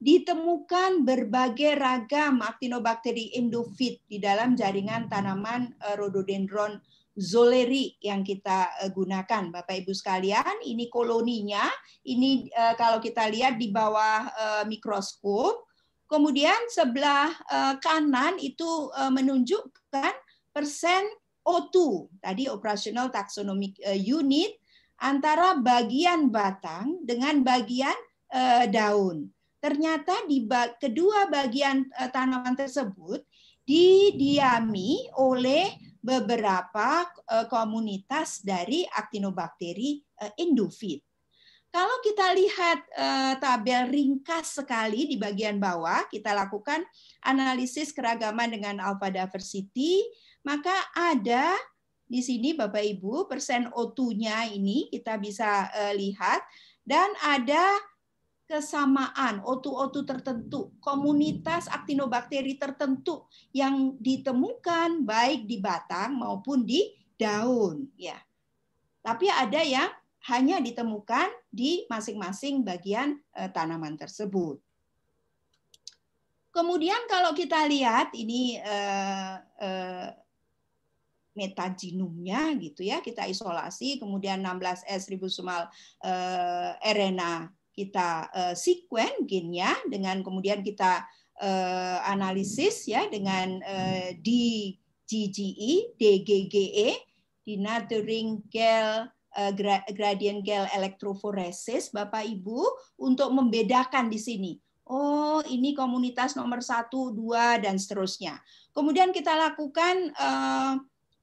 Ditemukan berbagai ragam Actinobacteri endofit di dalam jaringan tanaman uh, rhododendron zoleri yang kita gunakan Bapak Ibu sekalian ini koloninya ini kalau kita lihat di bawah mikroskop Kemudian sebelah eh, kanan itu eh, menunjukkan persen O2, tadi operational taxonomic eh, unit, antara bagian batang dengan bagian daun. Ternyata di kedua bagian tanaman tersebut didiami oleh beberapa komunitas dari aktinobakteri indufit. Kalau kita lihat eh, tabel ringkas sekali di bagian bawah, kita lakukan analisis keragaman dengan alpha diversity, maka ada di sini Bapak Ibu persen O2-nya ini kita bisa eh, lihat dan ada kesamaan O2-O2 tertentu, komunitas aktinobakteri tertentu yang ditemukan baik di batang maupun di daun ya. Tapi ada yang hanya ditemukan di masing-masing bagian eh, tanaman tersebut. Kemudian kalau kita lihat ini eh, eh, metagenomnya gitu ya, kita isolasi, kemudian 16S ribosomal eh, RNA kita eh, sequen gennya dengan kemudian kita eh, analisis ya dengan eh, DGGE, DGGE, denaturing gel Eh, gradient gel elektroforesis, Bapak Ibu, untuk membedakan di sini. Oh, ini komunitas nomor satu, dua, dan seterusnya. Kemudian kita lakukan eh,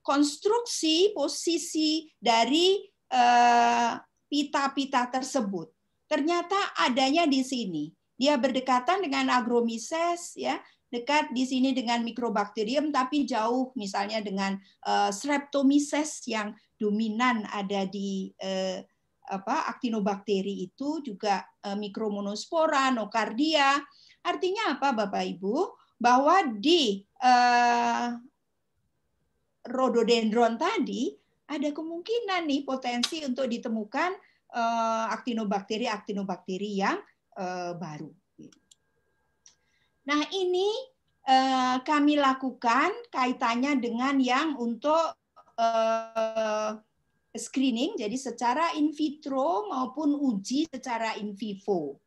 konstruksi posisi dari eh, pita-pita tersebut. Ternyata adanya di sini. Dia berdekatan dengan agromises, ya, dekat di sini dengan mikrobakterium, tapi jauh misalnya dengan streptomises streptomyces yang dominan ada di eh, apa aktinobakteri itu juga eh, mikromonospora, nokardia. Artinya apa Bapak Ibu? Bahwa di eh, rhododendron tadi ada kemungkinan nih potensi untuk ditemukan eh, aktinobakteri-aktinobakteri yang eh, baru. Nah, ini eh, kami lakukan kaitannya dengan yang untuk Eh, screening, jadi secara in vitro maupun uji secara in vivo.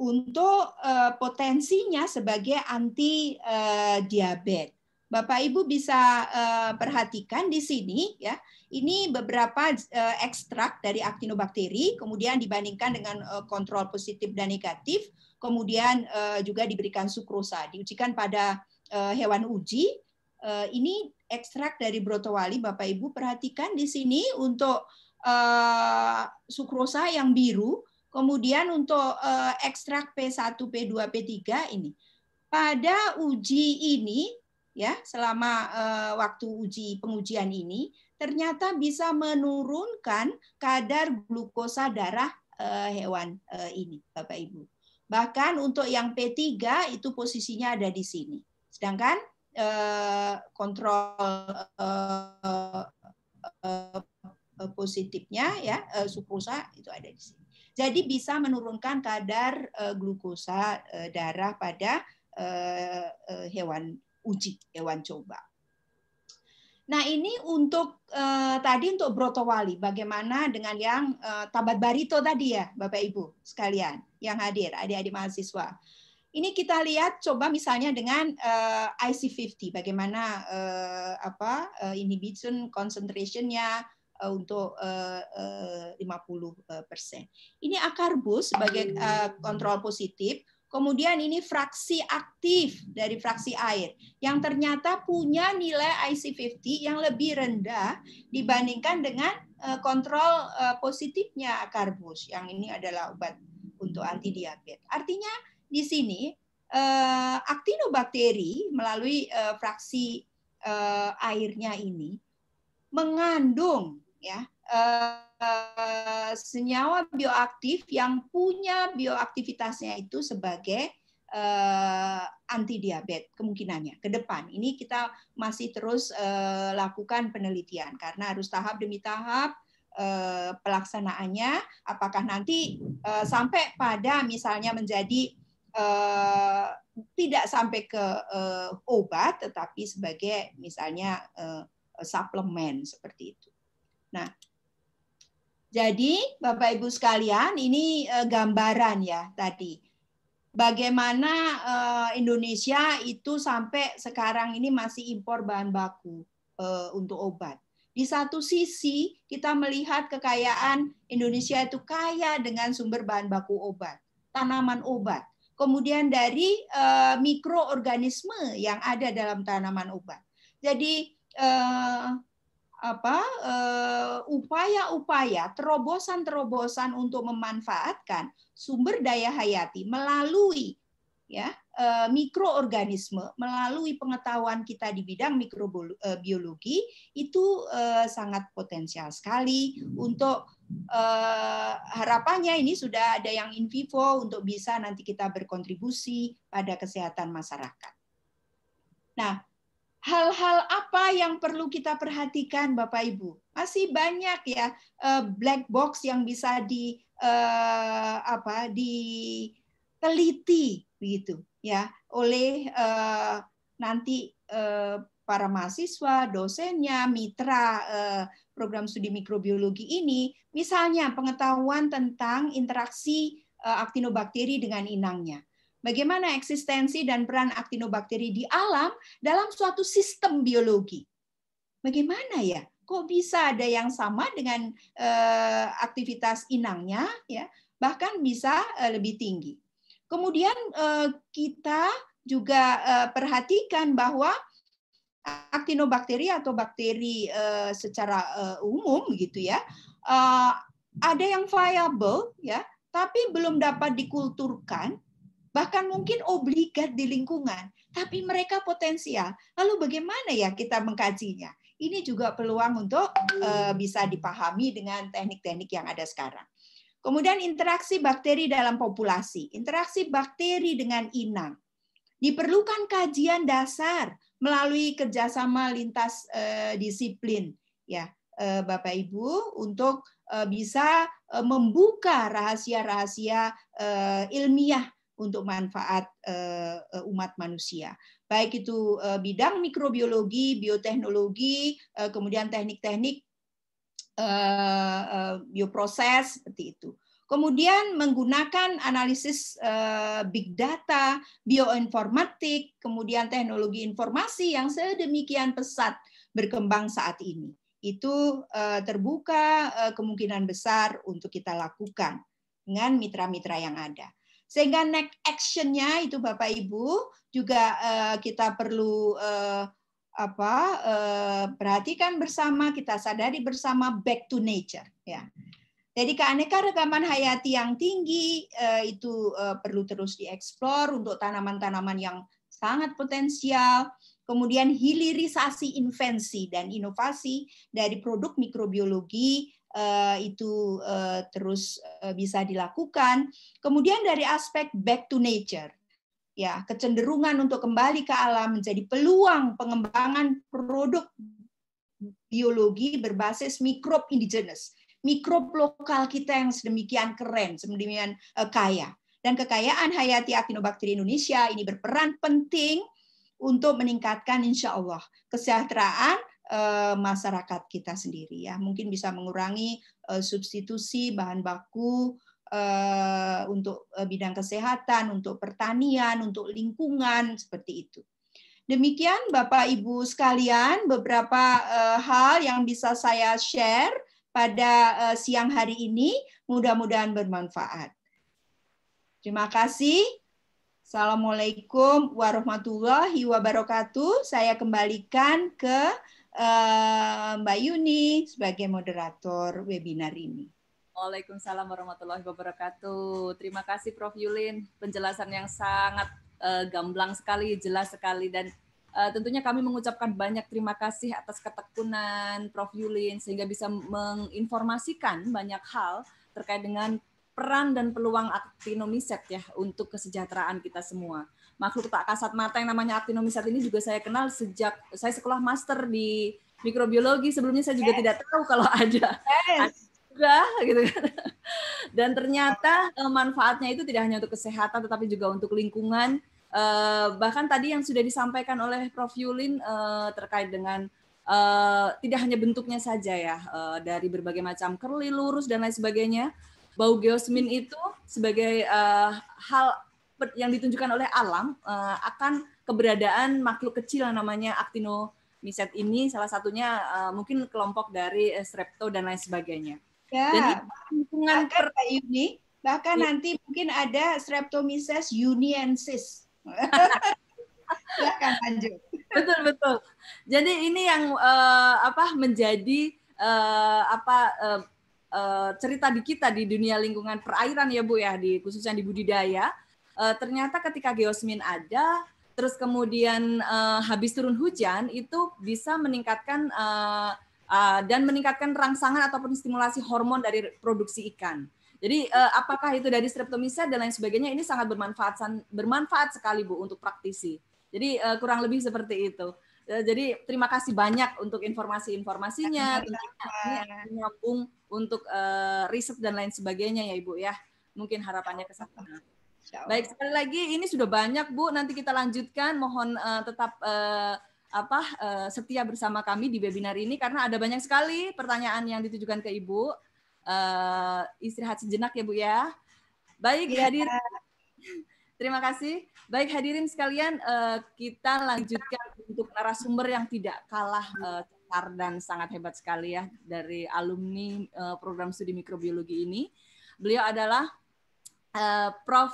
Untuk eh, potensinya sebagai anti uh, diabetes. Bapak Ibu bisa perhatikan di sini ya. Ini beberapa ekstrak dari aktinobakteri kemudian dibandingkan dengan kontrol positif dan negatif, kemudian juga diberikan sukrosa, diujikan pada hewan uji Eh, ini ekstrak dari brotowali Bapak Ibu perhatikan di sini untuk eh, sukrosa yang biru, kemudian untuk eh, ekstrak P1, P2, P3 ini. Pada uji ini ya, selama waktu uji pengujian ini ternyata bisa menurunkan kadar glukosa darah hewan ini, Bapak Ibu. Bahkan untuk yang P3 itu posisinya ada di sini. Sedangkan uh, kontrol uh, uh, positifnya ya uh, sukrosa itu ada di sini. Jadi bisa menurunkan kadar uh, glukosa uh, darah pada uh, uh, hewan uji, hewan coba. Nah ini untuk uh, tadi untuk brotowali, bagaimana dengan yang uh, tabat barito tadi ya Bapak Ibu sekalian yang hadir, adik-adik mahasiswa. Ini kita lihat coba misalnya dengan uh, eh, IC50 bagaimana uh, apa uh, inhibition concentrationnya uh, untuk uh, uh, 50 persen. Ini akar bus sebagai uh, kontrol positif. Kemudian ini fraksi aktif dari fraksi air yang ternyata punya nilai IC50 yang lebih rendah dibandingkan dengan uh, kontrol uh, positifnya akar bus. Yang ini adalah obat untuk anti diabetes. Artinya di sini uh, eh, aktinobakteri melalui uh, fraksi uh, airnya ini mengandung ya uh, senyawa bioaktif yang punya bioaktivitasnya itu sebagai uh, anti diabetes kemungkinannya ke depan. Ini kita masih terus uh, lakukan penelitian karena harus tahap demi tahap uh, pelaksanaannya. Apakah nanti uh, sampai pada misalnya menjadi Eh, tidak sampai ke uh, obat, tetapi sebagai misalnya uh, suplemen seperti itu. Nah, jadi Bapak Ibu sekalian, ini uh, gambaran ya tadi. Bagaimana Indonesia itu sampai sekarang ini masih impor bahan baku untuk obat. Di satu sisi kita melihat kekayaan Indonesia itu kaya dengan sumber bahan baku obat, tanaman obat kemudian dari uh, mikroorganisme yang ada dalam tanaman obat. Jadi uh, apa eh, upaya-upaya terobosan-terobosan untuk memanfaatkan sumber daya hayati melalui ya mikroorganisme melalui pengetahuan kita di bidang mikrobiologi itu sangat potensial sekali untuk Eh, harapannya ini sudah ada yang in vivo untuk bisa nanti kita berkontribusi pada kesehatan masyarakat. Nah, hal-hal apa yang perlu kita perhatikan Bapak Ibu? Masih banyak ya eh, black box yang bisa di eh, apa diteliti begitu ya oleh nanti para mahasiswa, dosennya, mitra eh, program studi mikrobiologi ini, misalnya pengetahuan tentang interaksi eh, aktinobakteri dengan inangnya. Bagaimana eksistensi dan peran aktinobakteri di alam dalam suatu sistem biologi? Bagaimana ya? Kok bisa ada yang sama dengan eh, aktivitas inangnya ya? Bahkan bisa lebih tinggi. Kemudian kita juga perhatikan bahwa Aktinobakteri atau bakteri uh, secara uh, umum gitu ya, uh, ada yang viable ya, tapi belum dapat dikulturkan, bahkan mungkin obligat di lingkungan, tapi mereka potensial. Lalu bagaimana ya kita mengkajinya? Ini juga peluang untuk uh, bisa dipahami dengan teknik-teknik yang ada sekarang. Kemudian interaksi bakteri dalam populasi, interaksi bakteri dengan inang. Diperlukan kajian dasar melalui kerjasama lintas eh, disiplin ya eh, Bapak Ibu untuk eh, bisa eh, membuka rahasia-rahasia eh, ilmiah untuk manfaat eh, eh umat manusia baik itu eh, bidang mikrobiologi, bioteknologi, eh, kemudian teknik-teknik eh, eh, bioproses seperti itu. Kemudian menggunakan analisis eh, big data, bioinformatik, kemudian teknologi informasi yang sedemikian pesat berkembang saat ini. Itu eh, terbuka eh, kemungkinan besar untuk kita lakukan dengan mitra-mitra yang ada. Sehingga next action-nya itu Bapak Ibu juga kita perlu apa perhatikan bersama, kita sadari bersama back to nature ya. Jadi keanekaragaman hayati yang tinggi eh, itu eh, perlu terus dieksplor untuk tanaman-tanaman yang sangat potensial. Kemudian hilirisasi invensi dan inovasi dari produk mikrobiologi eh, itu terus bisa dilakukan. Kemudian dari aspek back to nature, ya kecenderungan untuk kembali ke alam menjadi peluang pengembangan produk biologi berbasis mikrob indigenous mikrob lokal kita yang sedemikian keren, sedemikian eh, kaya. Dan kekayaan hayati Actinobacter Indonesia ini berperan penting untuk meningkatkan insya Allah kesejahteraan eh, masyarakat kita sendiri ya mungkin bisa mengurangi eh, substitusi bahan baku untuk bidang kesehatan untuk pertanian untuk lingkungan seperti itu demikian Bapak Ibu sekalian beberapa hal yang bisa saya share pada eh, siang hari ini. Mudah-mudahan bermanfaat. Terima kasih. Assalamualaikum warahmatullahi wabarakatuh. Saya kembalikan ke eh, Mbak Yuni sebagai moderator webinar ini.
Waalaikumsalam warahmatullahi wabarakatuh. Terima kasih Prof Yulin, penjelasan yang sangat eh, gamblang sekali, jelas sekali dan Uh, tentunya kami mengucapkan banyak terima kasih atas ketekunan Prof. Yulin sehingga bisa menginformasikan banyak hal terkait dengan peran dan peluang aktinomiset ya untuk kesejahteraan kita semua. Makhluk tak kasat mata yang namanya aktinomiset ini juga saya kenal sejak saya sekolah master di mikrobiologi. Sebelumnya saya juga yes. tidak tahu kalau ada. Yes. Juga, gitu kan. Dan ternyata eh, manfaatnya itu tidak hanya untuk kesehatan tetapi juga untuk lingkungan Eh, bahkan tadi yang sudah disampaikan oleh Prof. Yulin uh, terkait dengan uh, tidak hanya bentuknya saja ya, uh, dari berbagai macam kerli, lurus, dan lain sebagainya. Bau geosmin itu sebagai uh, hal yang ditunjukkan oleh alam uh, akan keberadaan makhluk kecil yang namanya miset ini salah satunya uh, mungkin kelompok dari uh, strepto dan lain sebagainya. Ya, dan hubungan per Yuni,
bahkan ya. nanti
mungkin ada streptomyces uniensis Silahkan lanjut. Betul betul. Jadi ini yang uh, apa menjadi uh, apa uh, uh, cerita di kita di dunia lingkungan perairan ya Bu ya di khususnya di budidaya. Uh, ternyata ketika geosmin ada terus kemudian uh, habis turun hujan itu bisa meningkatkan uh, uh, dan meningkatkan rangsangan ataupun stimulasi hormon dari produksi ikan. Jadi uh, apakah itu dari streptomyces dan lain sebagainya ini sangat bermanfaat bermanfaat sekali Bu untuk praktisi. Jadi uh, kurang lebih seperti itu. Uh, jadi terima kasih banyak untuk informasi-informasinya ini menyambung untuk uh, riset dan lain sebagainya ya Ibu ya. Mungkin harapannya ke sana. Baik sekali lagi ini sudah banyak Bu nanti kita lanjutkan mohon uh, tetap uh, apa setia bersama kami di webinar ini karena ada banyak sekali pertanyaan yang ditujukan ke Ibu uh, istirahat sejenak ya Bu ya. Baik ya. hadir. Terima kasih. Baik hadirin sekalian, uh, kita lanjutkan untuk narasumber yang tidak kalah uh, dan sangat hebat sekali ya dari alumni uh, program studi mikrobiologi ini. Beliau adalah uh, Prof.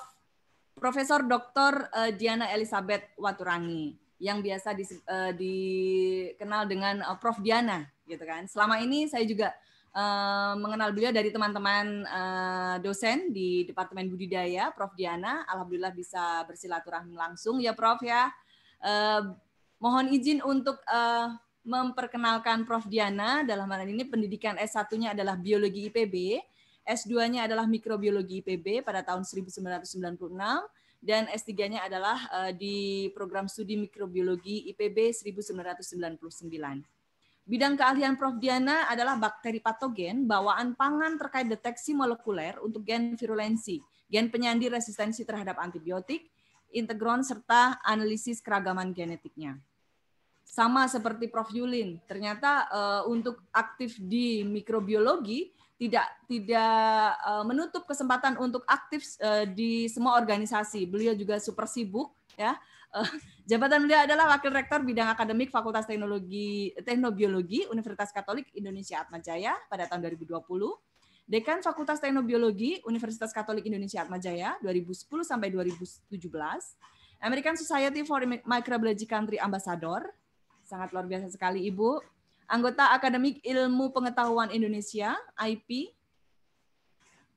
Profesor Dr. Diana Elizabeth Waturangi yang biasa di, dikenal dengan Prof Diana gitu kan. Selama ini saya juga Eh, mengenal beliau dari teman-teman uh, dosen di Departemen Budidaya, Prof. Diana. Alhamdulillah bisa bersilaturahmi langsung ya Prof ya. Uh, mohon izin untuk uh, memperkenalkan Prof. Diana dalam hal ini pendidikan S1-nya adalah biologi IPB, S2-nya adalah mikrobiologi IPB pada tahun 1996 dan S3-nya adalah di program studi mikrobiologi IPB 1999. Bidang keahlian Prof. Diana adalah bakteri patogen, bawaan pangan terkait deteksi molekuler untuk gen virulensi, gen penyandi resistensi terhadap antibiotik, integron, serta analisis keragaman genetiknya. Sama seperti Prof. Yulin, ternyata uh, untuk aktif di mikrobiologi tidak tidak uh, menutup kesempatan untuk aktif uh, di semua organisasi. Beliau juga super sibuk ya Uh, jabatan beliau adalah Wakil Rektor Bidang Akademik Fakultas Teknologi Teknobiologi Universitas Katolik Indonesia Atmajaya pada tahun 2020, Dekan Fakultas Teknobiologi Universitas Katolik Indonesia Atmajaya 2010 sampai 2017, American Society for Microbiology Country Ambassador, sangat luar biasa sekali Ibu, anggota Akademik Ilmu Pengetahuan Indonesia IP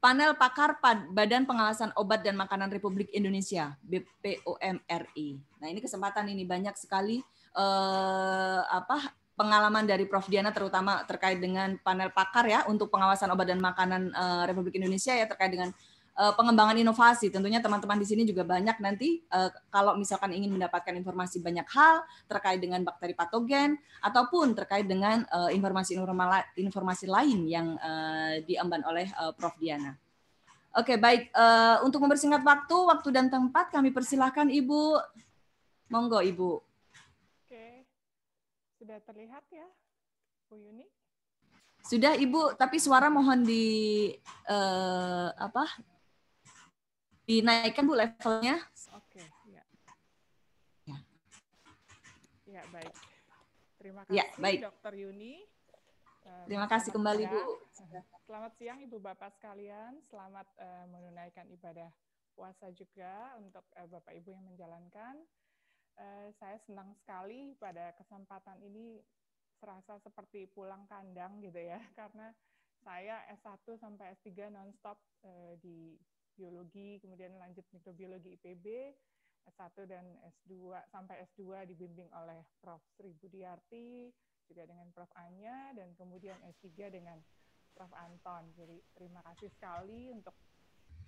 panel pakar Badan Pengawasan Obat dan Makanan Republik Indonesia BPOMRI. Nah ini kesempatan ini banyak sekali eh, apa pengalaman dari Prof Diana terutama terkait dengan panel pakar ya untuk pengawasan obat dan makanan eh, Republik Indonesia ya terkait dengan Eh, pengembangan inovasi. Tentunya teman-teman di sini juga banyak nanti uh, kalau misalkan ingin mendapatkan informasi banyak hal terkait dengan bakteri patogen ataupun terkait dengan informasi-informasi eh, informasi lain yang uh, diemban oleh uh, Prof Diana. Oke, okay, baik. Uh, untuk mempersingkat waktu, waktu dan tempat kami persilahkan Ibu. Monggo Ibu.
Oke. Sudah terlihat ya, Bu Yuni?
Sudah Ibu, tapi suara mohon di uh, apa? dinaikkan Bu levelnya. Oke, okay, ya.
ya. Ya, baik. Terima ya, kasih ya, baik. Dokter Yuni. Eh, Terima kasih Selamat kembali, siang. Bu. Selamat siang, Ibu Bapak sekalian. Selamat uh, menunaikan ibadah puasa juga untuk uh, Bapak Ibu yang menjalankan. Uh, saya senang sekali pada kesempatan ini terasa seperti pulang kandang gitu ya, karena saya S1 sampai S3 nonstop uh, di biologi, kemudian lanjut mikrobiologi IPB, S1 dan S2 sampai S2 dibimbing oleh Prof. Sri Budiarti juga dengan Prof. Anya dan kemudian S3 dengan Prof. Anton. Jadi terima kasih sekali untuk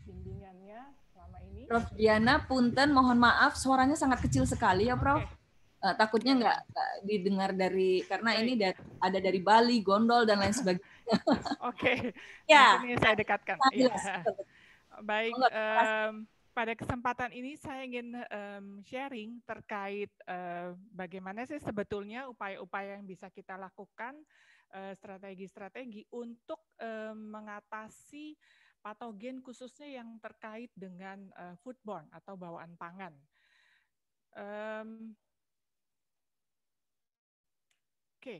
bimbingannya selama ini. Prof. Diana
Punten, mohon maaf suaranya sangat kecil sekali ya Prof. Okay. Uh, eh, takutnya nggak didengar dari karena ini dari, ada dari Bali, Gondol dan lain sebagainya.
Oke. okay. ya. Ini saya dekatkan. ya. Baik, um,
pada kesempatan ini saya ingin um, sharing terkait uh, bagaimana sih sebetulnya upaya-upaya yang bisa kita lakukan eh, strategi-strategi uh, untuk um, mengatasi patogen khususnya yang terkait dengan uh, eh, foodborne atau bawaan pangan. Um, Oke. Okay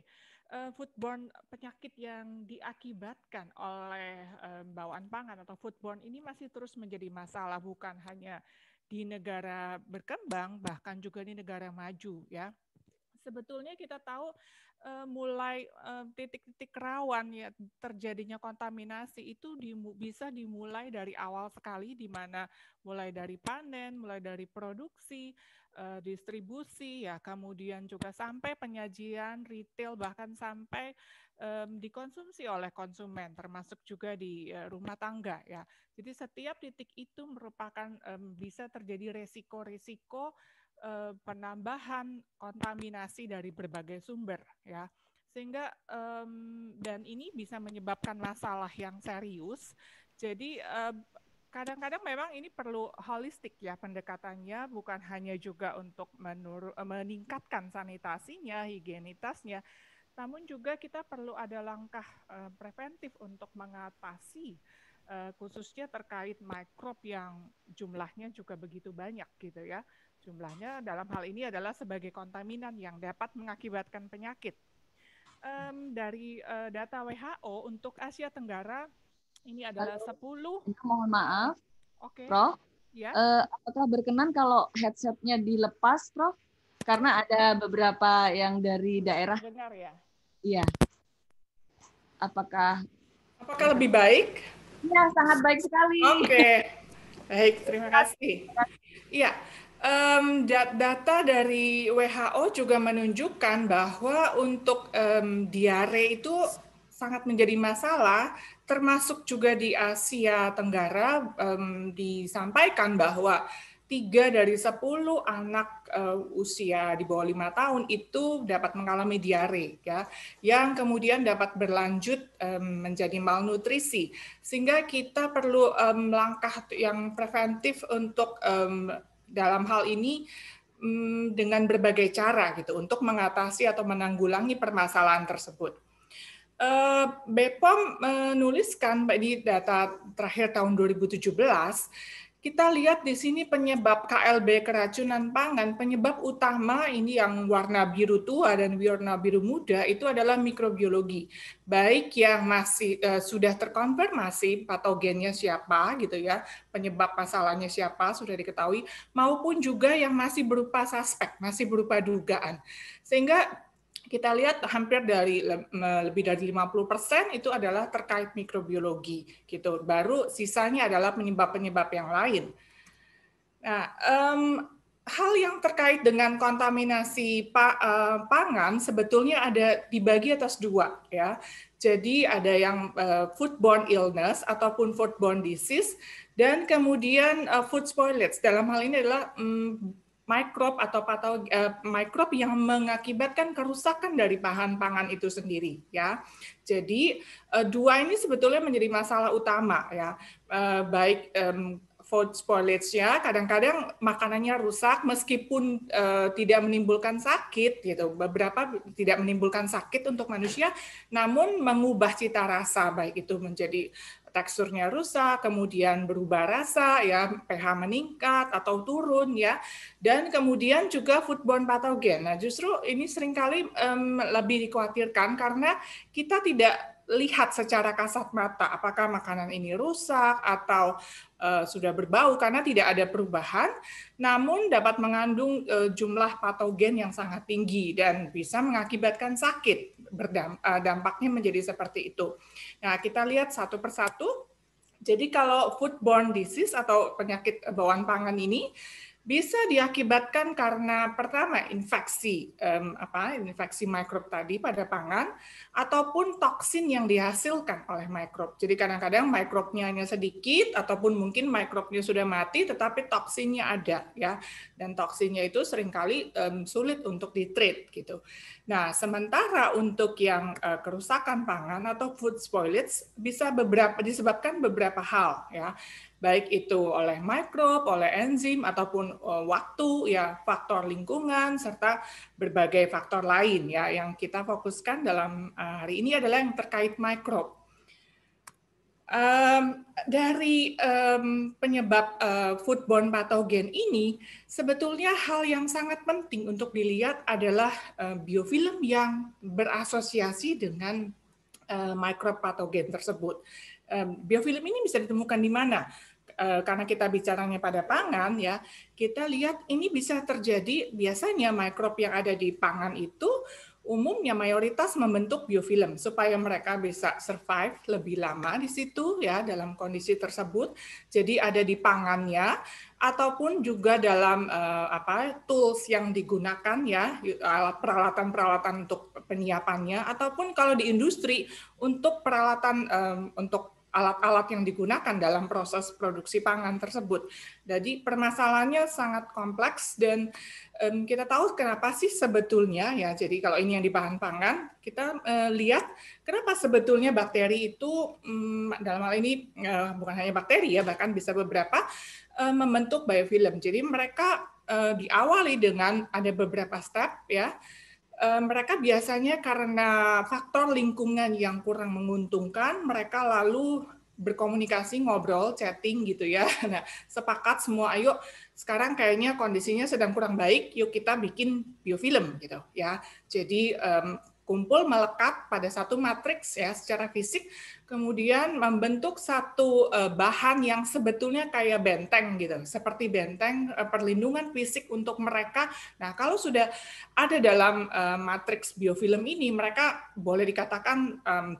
uh, foodborne penyakit yang diakibatkan oleh um, bawaan pangan atau foodborne ini masih terus menjadi masalah bukan hanya di negara berkembang bahkan juga di negara maju ya sebetulnya kita tahu uh, mulai titik-titik uh, rawan ya terjadinya kontaminasi itu dimu bisa dimulai dari awal sekali di mana mulai dari panen, mulai dari produksi, uh, distribusi ya kemudian juga sampai penyajian retail bahkan sampai um, dikonsumsi oleh konsumen termasuk juga di uh, rumah tangga ya jadi setiap titik itu merupakan um, bisa terjadi resiko-resiko uh, penambahan kontaminasi dari berbagai sumber ya sehingga um, dan ini bisa menyebabkan masalah yang serius jadi kadang-kadang memang ini perlu holistik ya pendekatannya bukan hanya juga untuk menur eh, meningkatkan sanitasinya, higienitasnya, namun juga kita perlu ada langkah uh, preventif untuk mengatasi uh, khususnya terkait mikrob yang jumlahnya juga begitu banyak gitu ya. Jumlahnya dalam hal ini adalah sebagai kontaminan yang dapat mengakibatkan penyakit. Um, dari uh, data WHO untuk Asia Tenggara ini adalah sepuluh. 10. Mohon maaf. Oke. Okay. Prof. Ya. Uh,
apakah berkenan kalau headsetnya dilepas, Prof? Karena ada beberapa yang dari daerah. Benar ya. Iya. Apakah
Apakah lebih baik? Ya, sangat baik sekali. Oke. Okay. Baik, terima kasih. Iya. Um, data dari WHO juga menunjukkan bahwa untuk um, diare itu sangat menjadi masalah termasuk juga di Asia Tenggara um, disampaikan bahwa tiga dari sepuluh anak uh, usia di bawah lima tahun itu dapat mengalami diare ya yang kemudian dapat berlanjut um, menjadi malnutrisi sehingga kita perlu um, langkah yang preventif untuk um, dalam hal ini um, dengan berbagai cara gitu untuk mengatasi atau menanggulangi permasalahan tersebut. Eh, BPOM menuliskan eh, di data terakhir tahun 2017, kita lihat di sini penyebab KLB keracunan pangan, penyebab utama ini yang warna biru tua dan warna biru muda itu adalah mikrobiologi. Baik yang masih eh, sudah terkonfirmasi patogennya siapa gitu ya, penyebab masalahnya siapa sudah diketahui, maupun juga yang masih berupa suspek, masih berupa dugaan. Sehingga kita lihat hampir dari lebih dari 50% itu adalah terkait mikrobiologi gitu. Baru sisanya adalah penyebab-penyebab yang lain. Nah, um, hal yang terkait dengan kontaminasi e, pangan sebetulnya ada dibagi atas dua ya. Jadi ada yang e, foodborne illness ataupun foodborne disease dan kemudian e, food spoilage. Dalam hal ini adalah mikrob atau patog, eh, mikrob yang mengakibatkan kerusakan dari bahan pangan itu sendiri ya. Jadi eh, dua ini sebetulnya menjadi masalah utama ya. Eh, baik eh, food spoilage ya kadang-kadang makanannya rusak meskipun uh, tidak menimbulkan sakit gitu beberapa tidak menimbulkan sakit untuk manusia namun mengubah cita rasa baik itu menjadi teksturnya rusak, kemudian berubah rasa, ya pH meningkat atau turun, ya. Dan kemudian juga foodborne patogen. Nah, justru ini seringkali um, lebih dikhawatirkan karena kita tidak lihat secara kasat mata apakah makanan ini rusak atau Eh, sudah berbau karena tidak ada perubahan, namun dapat mengandung eh, jumlah patogen yang sangat tinggi dan bisa mengakibatkan sakit. Eh, dampaknya menjadi seperti itu. Nah, kita lihat satu persatu. Jadi kalau foodborne disease atau penyakit bawaan pangan ini bisa diakibatkan karena pertama infeksi um, apa infeksi mikrob tadi pada pangan ataupun toksin yang dihasilkan oleh mikrob. Jadi kadang-kadang mikrobnya hanya sedikit ataupun mungkin mikrobnya sudah mati tetapi toksinnya ada ya. Dan toksinnya itu seringkali um, sulit untuk ditreat gitu. Nah, sementara untuk yang uh, kerusakan pangan atau food spoilage bisa beberapa disebabkan beberapa hal ya baik itu oleh mikrob, oleh enzim ataupun eh, waktu ya faktor lingkungan serta berbagai faktor lain ya yang kita fokuskan dalam eh, hari ini adalah yang terkait mikrob. Um, dari um, penyebab uh, eh, foodborne patogen ini sebetulnya hal yang sangat penting untuk dilihat adalah uh, biofilm yang berasosiasi dengan uh, patogen tersebut. biofilm ini bisa ditemukan di mana? Eh, karena kita bicaranya pada pangan ya, kita lihat ini bisa terjadi biasanya mikrob yang ada di pangan itu umumnya mayoritas membentuk biofilm supaya mereka bisa survive lebih lama di situ ya dalam kondisi tersebut. Jadi ada di pangannya ataupun juga dalam uh, apa tools yang digunakan ya peralatan-peralatan untuk penyiapannya ataupun kalau di industri untuk peralatan um, untuk alat-alat yang digunakan dalam proses produksi pangan tersebut. Jadi permasalahannya sangat kompleks dan um, kita tahu kenapa sih sebetulnya ya. Jadi kalau ini yang di bahan pangan, kita uh, lihat kenapa sebetulnya bakteri itu um, dalam hal ini uh, bukan hanya bakteri ya, bahkan bisa beberapa uh, membentuk biofilm. Jadi mereka uh, diawali dengan ada beberapa step ya Eh, mereka biasanya karena faktor lingkungan yang kurang menguntungkan, mereka lalu berkomunikasi, ngobrol, chatting gitu ya. Nah, sepakat semua, ayo sekarang kayaknya kondisinya sedang kurang baik, yuk kita bikin biofilm gitu ya. Jadi um, kumpul melekat pada satu matriks ya secara fisik kemudian membentuk satu eh, bahan yang sebetulnya kayak benteng gitu seperti benteng eh, perlindungan fisik untuk mereka nah kalau sudah ada dalam eh, matriks biofilm ini mereka boleh dikatakan mmm,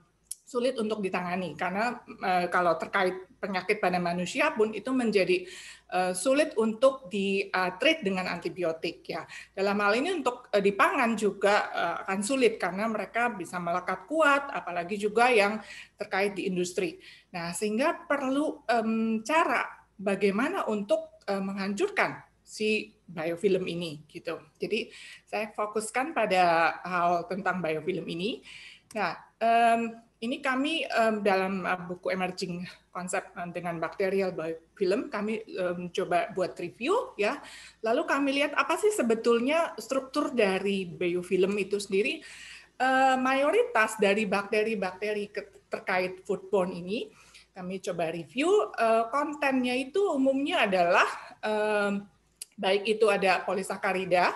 sulit untuk ditangani karena uh, kalau terkait penyakit pada manusia pun itu menjadi uh, sulit untuk di uh, treat dengan antibiotik ya. Dalam hal ini untuk uh, di pangan juga uh, akan sulit karena mereka bisa melekat kuat apalagi juga yang terkait di industri. Nah, sehingga perlu um, cara bagaimana untuk uh, menghancurkan si biofilm ini gitu. Jadi saya fokuskan pada hal tentang biofilm ini. Nah, um, ini kami um, dalam uh, buku Emerging Konsep eh, dengan Bakterial film kami um, coba buat review ya. Lalu kami lihat apa sih sebetulnya struktur dari biofilm itu sendiri. Uh, mayoritas dari bakteri-bakteri terkait foodborne ini kami coba review uh, kontennya itu umumnya adalah um, baik itu ada polisakarida,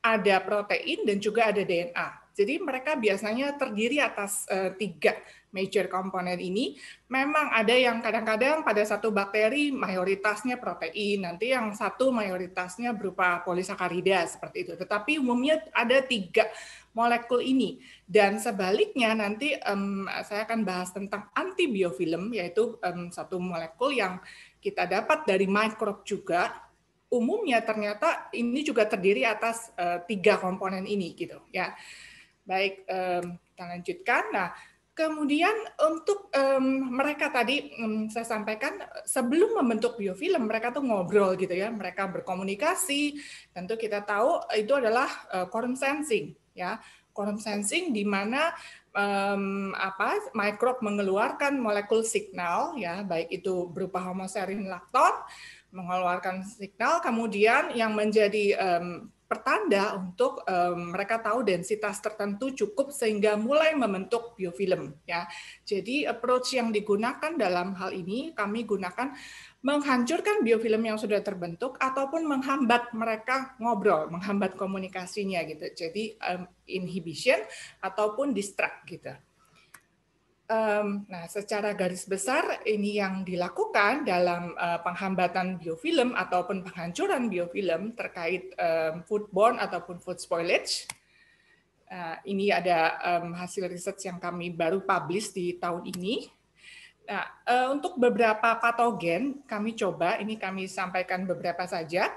ada protein dan juga ada DNA jadi mereka biasanya terdiri atas uh, tiga major komponen ini. Memang ada yang kadang-kadang pada satu bakteri mayoritasnya protein, nanti yang satu mayoritasnya berupa polisakarida seperti itu. Tetapi umumnya ada tiga molekul ini. Dan sebaliknya nanti um, saya akan bahas tentang antibiofilm, yaitu um, satu molekul yang kita dapat dari mikrob juga umumnya ternyata ini juga terdiri atas uh, tiga komponen ini gitu ya. Baik, um, kita lanjutkan. Nah, kemudian untuk um, mereka tadi um, saya sampaikan sebelum membentuk biofilm mereka tuh ngobrol gitu ya, mereka berkomunikasi. Tentu kita tahu itu adalah uh, e, quorum sensing ya. Quorum sensing di mana um, apa mikrob mengeluarkan molekul signal ya, baik itu berupa homoserin lakton mengeluarkan signal kemudian yang menjadi um, pertanda untuk um, mereka tahu densitas tertentu cukup sehingga mulai membentuk biofilm ya. Jadi approach yang digunakan dalam hal ini kami gunakan menghancurkan biofilm yang sudah terbentuk ataupun menghambat mereka ngobrol, menghambat komunikasinya gitu. Jadi um, inhibition ataupun distract gitu. Um, nah, secara garis besar ini yang dilakukan dalam uh, penghambatan biofilm ataupun penghancuran biofilm terkait um, foodborne ataupun food spoilage. Uh, ini ada um, hasil riset yang kami baru publish di tahun ini. Nah, uh, untuk beberapa patogen kami coba, ini kami sampaikan beberapa saja,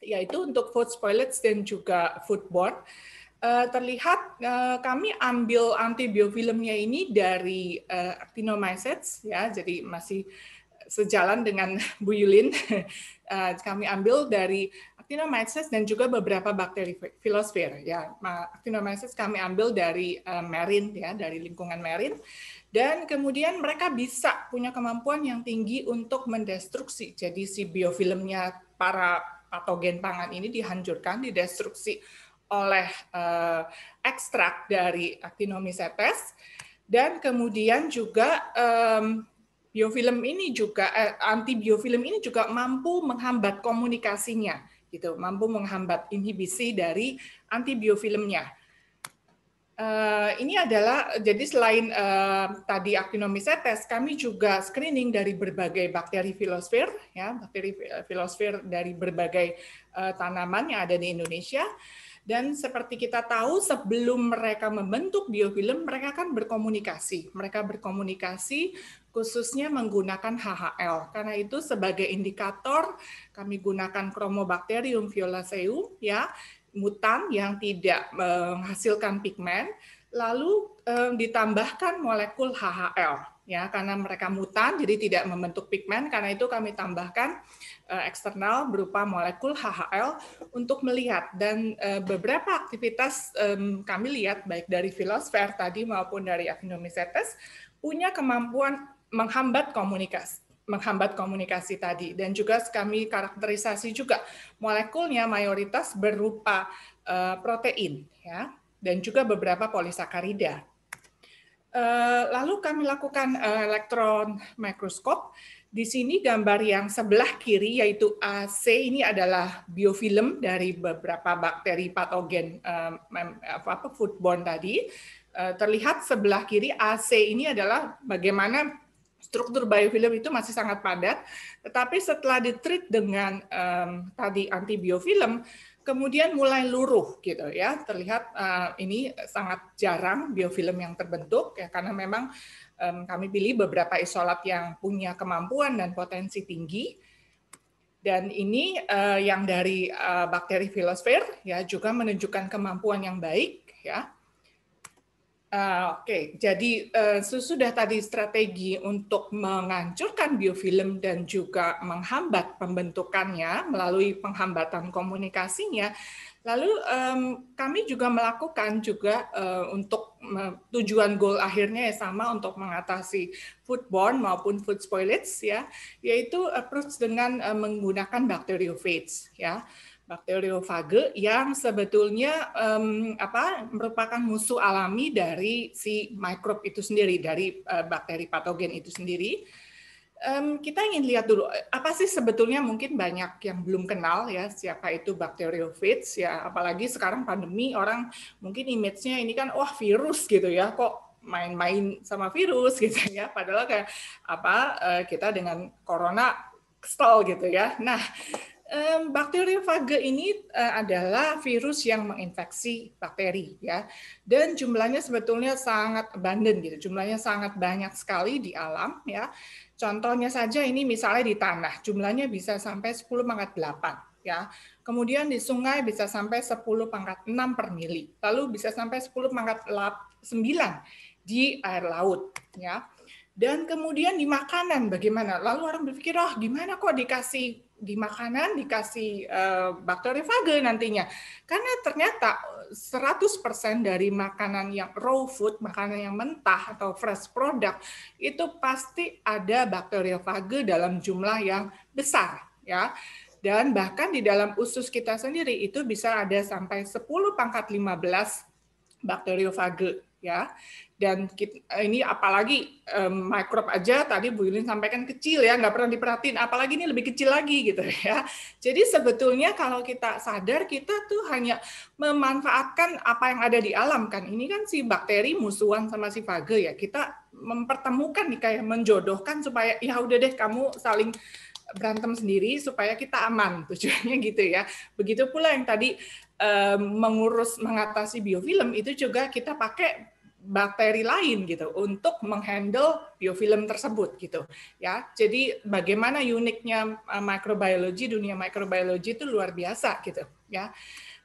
yaitu untuk food spoilage dan juga foodborne. Eh, terlihat uh, kami ambil antibiofilmnya ini dari uh, eh, actinomycetes ya, jadi masih sejalan dengan Bu Yulin. uh, kami ambil dari Actinomycetes dan juga beberapa bakteri filosfer ya. Actinomycetes kami ambil dari uh, ya, dari lingkungan marin dan kemudian mereka bisa punya kemampuan yang tinggi untuk mendestruksi. Jadi si biofilmnya para patogen pangan ini dihancurkan, didestruksi oleh uh, ekstrak dari actinomycetes dan kemudian juga um, biofilm ini juga eh, anti ini juga mampu menghambat komunikasinya gitu, mampu menghambat inhibisi dari antibiofilmnya Uh, eh, ini adalah jadi selain uh, tadi actinomycetes, kami juga screening dari berbagai bakteri filosfer, ya bakteri filosfer dari berbagai uh, tanaman yang ada di Indonesia. Dan seperti kita tahu, sebelum mereka membentuk biofilm, mereka kan berkomunikasi. Mereka berkomunikasi khususnya menggunakan HHL. Karena itu sebagai indikator kami gunakan Chromobacterium violaceum ya, mutan yang tidak menghasilkan pigmen, lalu eh, ditambahkan molekul HHL ya karena mereka mutan jadi tidak membentuk pigmen karena itu kami tambahkan uh, eksternal berupa molekul HHL untuk melihat dan uh, beberapa aktivitas um, kami lihat baik dari filosfer tadi maupun dari Avinomisetes punya kemampuan menghambat komunikasi menghambat komunikasi tadi dan juga kami karakterisasi juga molekulnya mayoritas berupa uh, protein ya dan juga beberapa polisakarida Eh, lalu kami lakukan eh, elektron mikroskop. Di sini gambar yang sebelah kiri yaitu AC ini adalah biofilm dari beberapa bakteri patogen eh, apa foodborne tadi. Terlihat sebelah kiri AC ini adalah bagaimana struktur biofilm itu masih sangat padat, tetapi setelah ditreat dengan um, tadi antibiofilm, kemudian mulai luruh gitu ya terlihat uh, ini sangat jarang biofilm yang terbentuk ya karena memang um, kami pilih beberapa isolat yang punya kemampuan dan potensi tinggi dan ini uh, yang dari uh, bakteri filosfer ya juga menunjukkan kemampuan yang baik ya Ah, oke, okay. jadi eh, sesudah tadi strategi untuk menghancurkan biofilm dan juga menghambat pembentukannya melalui penghambatan komunikasinya. Lalu kami juga melakukan juga eh, untuk tujuan goal akhirnya ya sama untuk mengatasi foodborne maupun food spoilage ya, yaitu approach dengan eh, menggunakan bacteriophage ya bakteriofage yang sebetulnya um, apa merupakan musuh alami dari si mikrob itu sendiri dari uh, bakteri patogen itu sendiri. Um, kita ingin lihat dulu apa sih sebetulnya mungkin banyak yang belum kenal ya siapa itu bakteriofage ya apalagi sekarang pandemi orang mungkin image-nya ini kan wah virus gitu ya kok main-main sama virus gitu ya padahal kayak apa eh, kita dengan corona stall gitu ya. Nah, Bakteriofage ini e, adalah virus yang menginfeksi bakteri ya, dan jumlahnya sebetulnya sangat abundant gitu, jumlahnya sangat banyak sekali di alam ya. Contohnya saja ini misalnya di tanah, jumlahnya bisa sampai 10 pangkat 8 ya. Kemudian di sungai bisa sampai 10 pangkat 6 per mili, lalu bisa sampai 10 pangkat 9 di air laut ya. Dan kemudian di makanan bagaimana? Lalu orang berpikir, oh gimana kok dikasih di makanan dikasih uh, eh, bakteriofage nantinya. Karena ternyata 100% eh, dari makanan yang raw food, makanan yang mentah atau fresh product itu pasti ada bakteriofage dalam jumlah yang besar ya. Dan bahkan di dalam usus kita sendiri itu bisa ada sampai 10 pangkat 15 bakteriofage ya. Dan kita, eh, ini apalagi um, eh, mikrob aja tadi Bu Yulin sampaikan kecil ya, nggak pernah diperhatiin, apalagi ini lebih kecil lagi gitu ya. Jadi sebetulnya kalau kita sadar kita tuh hanya memanfaatkan apa yang ada di alam kan. Ini kan si bakteri musuhan sama si fage ya. Kita mempertemukan nih kayak menjodohkan supaya ya udah deh kamu saling berantem sendiri supaya kita aman tujuannya gitu ya begitu pula yang tadi mengurus mengatasi biofilm itu juga kita pakai bakteri lain gitu untuk menghandle biofilm tersebut gitu ya jadi bagaimana uniknya eh, mikrobiologi dunia mikrobiologi itu luar biasa gitu ya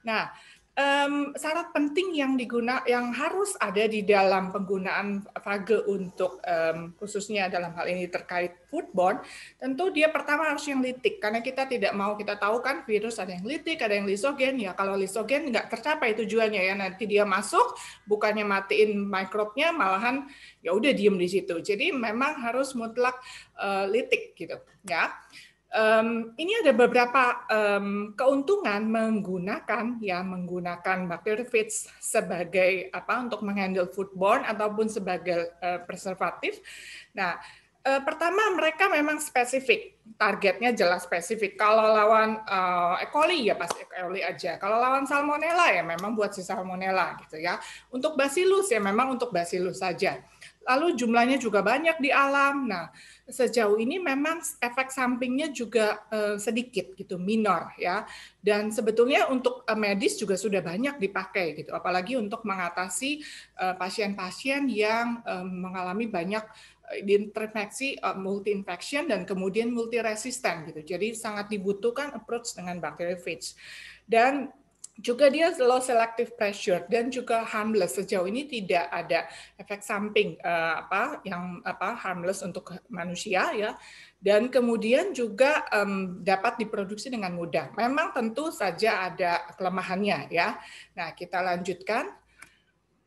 nah um, syarat penting yang diguna yang harus ada di dalam penggunaan fage untuk um, khususnya dalam hal ini terkait foodborne tentu dia pertama harus yang litik karena kita tidak mau kita tahu kan virus ada yang litik ada yang lisogen ya kalau lisogen nggak tercapai tujuannya ya nanti dia masuk bukannya matiin mikrobnya malahan ya udah diem di situ jadi memang harus mutlak uh, litik gitu ya Um, ini ada beberapa um, keuntungan menggunakan ya menggunakan bakterifits sebagai apa untuk menghandle foodborne ataupun sebagai uh, preservatif. Nah, uh, pertama mereka memang spesifik, targetnya jelas spesifik. Kalau lawan uh, E. coli ya pasti E. coli aja. Kalau lawan Salmonella ya memang buat si Salmonella gitu ya. Untuk Bacillus ya memang untuk Bacillus saja lalu jumlahnya juga banyak di alam. Nah, sejauh ini memang efek sampingnya juga eh, sedikit gitu, minor ya. Dan sebetulnya untuk eh, medis juga sudah banyak dipakai gitu, apalagi untuk mengatasi eh, pasien-pasien yang mengalami banyak diinfeksi multi infection dan kemudian multi resisten gitu. Jadi sangat dibutuhkan approach dengan bakteriofage. Dan juga dia low selective pressure dan juga harmless sejauh ini tidak ada efek samping uh, apa yang apa harmless untuk manusia ya dan kemudian juga um, dapat diproduksi dengan mudah. Memang tentu saja ada kelemahannya ya. Nah, kita lanjutkan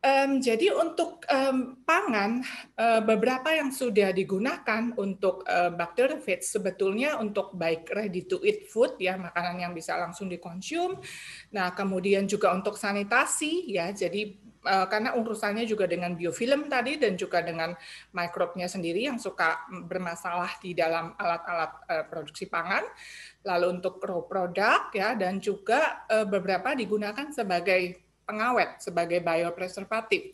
Um, jadi untuk um, pangan, uh, beberapa yang sudah digunakan untuk uh, bacterial sebetulnya untuk baik ready to eat food ya makanan yang bisa langsung dikonsum. Nah kemudian juga untuk sanitasi ya jadi uh, karena urusannya juga dengan biofilm tadi dan juga dengan mikrobnya sendiri yang suka bermasalah di dalam alat-alat uh, produksi pangan. Lalu untuk raw product ya dan juga uh, beberapa digunakan sebagai pengawet sebagai biopreservatif.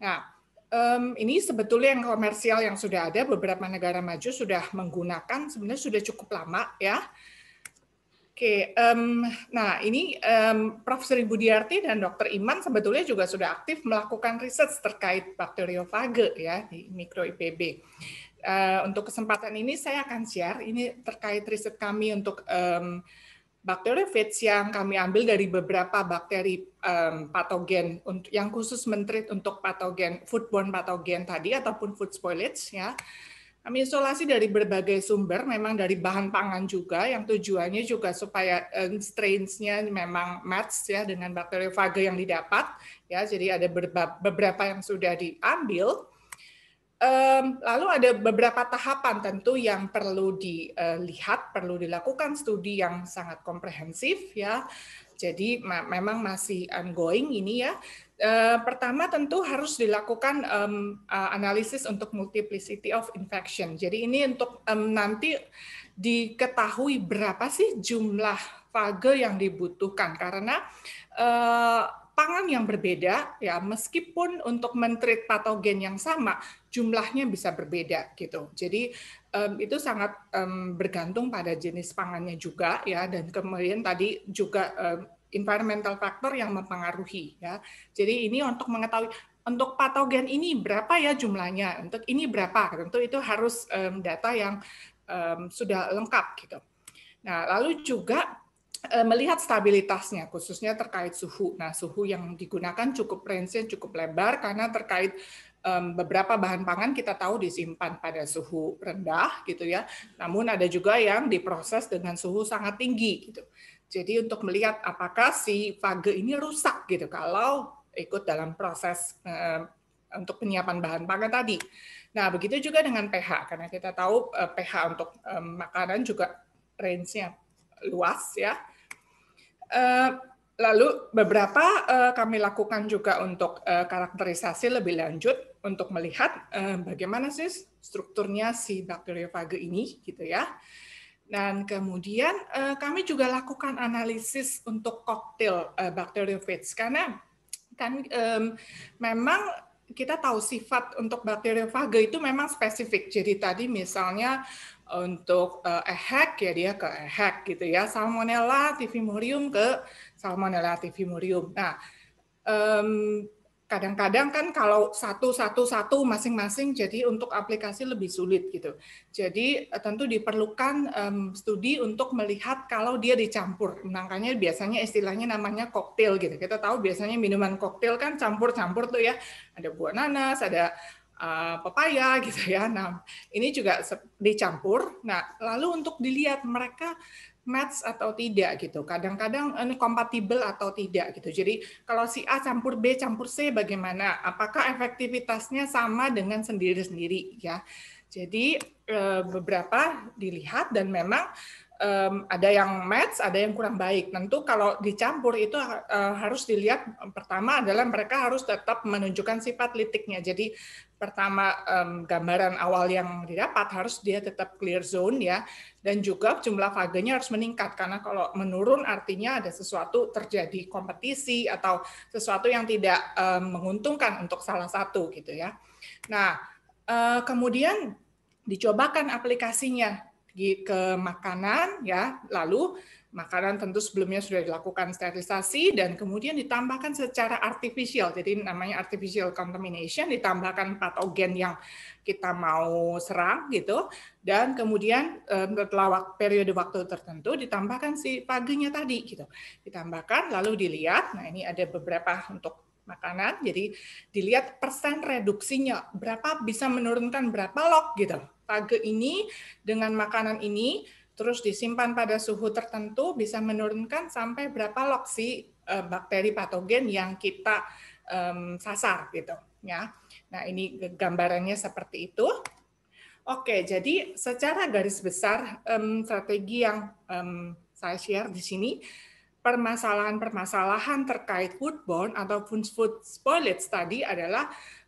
Nah, um, ini sebetulnya yang komersial yang sudah ada beberapa negara maju sudah menggunakan sebenarnya sudah cukup lama ya. Oke, um, nah ini um, Prof. Sri Budiarti dan Dr. Iman sebetulnya juga sudah aktif melakukan riset terkait bakteriofage ya di mikro IPB. Uh, eh, untuk kesempatan ini saya akan share ini terkait riset kami untuk um, bakteriofage yang kami ambil dari beberapa bakteri um, patogen untuk yang khusus mentrit untuk patogen foodborne patogen tadi ataupun food spoilage ya. Kami isolasi dari berbagai sumber, memang dari bahan pangan juga, yang tujuannya juga supaya um, strains-nya memang match ya dengan bakteriofage yang didapat, ya. Jadi ada beberapa yang sudah diambil, Um, lalu ada beberapa tahapan tentu yang perlu dilihat, perlu dilakukan studi yang sangat komprehensif ya. Jadi ma memang masih ongoing ini ya. Uh, pertama tentu harus dilakukan um, uh, analisis untuk multiplicity of infection. Jadi ini untuk um, nanti diketahui berapa sih jumlah fage yang dibutuhkan karena uh, pangan yang berbeda ya meskipun untuk mentreat patogen yang sama jumlahnya bisa berbeda gitu. Jadi um, itu sangat um, bergantung pada jenis pangannya juga ya dan kemudian tadi juga um, environmental factor yang mempengaruhi ya. Jadi ini untuk mengetahui untuk patogen ini berapa ya jumlahnya, untuk ini berapa, tentu itu harus um, data yang um, sudah lengkap gitu. Nah, lalu juga Eh, melihat stabilitasnya khususnya terkait suhu. Nah, suhu yang digunakan cukup range cukup lebar karena terkait um, beberapa bahan pangan kita tahu disimpan pada suhu rendah gitu ya. Namun ada juga yang diproses dengan suhu sangat tinggi gitu. Jadi untuk melihat apakah si fage ini rusak gitu kalau ikut dalam proses um, untuk penyiapan bahan pangan tadi. Nah, begitu juga dengan pH karena kita tahu uh, eh, pH untuk um, makanan juga range-nya luas ya. Eh, lalu beberapa uh, kami lakukan juga untuk uh, karakterisasi lebih lanjut untuk melihat uh, bagaimana sih strukturnya si bakteriofage ini gitu ya. Dan kemudian uh, kami juga lakukan analisis untuk koktail uh, bakteriofage karena kan um, memang kita tahu sifat untuk bakteriofage itu memang spesifik. Jadi tadi misalnya eh, untuk uh, ehek ya dia ke ehek gitu ya, salmonella tifimurium ke salmonella tifimurium. Nah, um, kadang-kadang kan kalau satu-satu-satu masing-masing jadi untuk aplikasi lebih sulit gitu. Jadi eh, tentu diperlukan um, studi untuk melihat kalau dia dicampur. Makanya biasanya istilahnya namanya koktail gitu. Kita tahu biasanya minuman koktail kan campur-campur tuh ya. Ada buah nanas, ada uh, pepaya gitu ya. Nah, ini juga dicampur. Nah, lalu untuk dilihat mereka match atau tidak gitu. Kadang-kadang eh, ini kompatibel atau tidak gitu. Jadi kalau si A campur B campur C bagaimana? Apakah efektivitasnya sama dengan sendiri-sendiri ya? Jadi eh, beberapa dilihat dan memang um, ada yang match, ada yang kurang baik. Tentu kalau dicampur itu uh, harus dilihat pertama adalah mereka harus tetap menunjukkan sifat litiknya. Jadi pertama um, gambaran awal yang didapat harus dia tetap clear zone ya dan juga jumlah vaganya harus meningkat karena kalau menurun artinya ada sesuatu terjadi kompetisi atau sesuatu yang tidak eh, menguntungkan untuk salah satu gitu ya. Nah, eh, kemudian dicobakan aplikasinya ke makanan ya, lalu makanan tentu sebelumnya sudah dilakukan sterilisasi dan kemudian ditambahkan secara artifisial. Jadi namanya artificial contamination ditambahkan patogen yang kita mau serang gitu dan kemudian eh, setelah periode waktu tertentu ditambahkan si paginya tadi gitu. Ditambahkan lalu dilihat. Nah, ini ada beberapa untuk makanan. Jadi dilihat persen reduksinya berapa bisa menurunkan berapa log gitu. Pagi ini dengan makanan ini terus disimpan pada suhu tertentu bisa menurunkan sampai berapa loksi eh, bakteri patogen yang kita um, sasar gitu ya. Nah, ini gambarannya seperti itu. Oke, jadi secara garis besar um, strategi yang um, saya share di sini permasalahan-permasalahan terkait foodborne ataupun food spoilage tadi adalah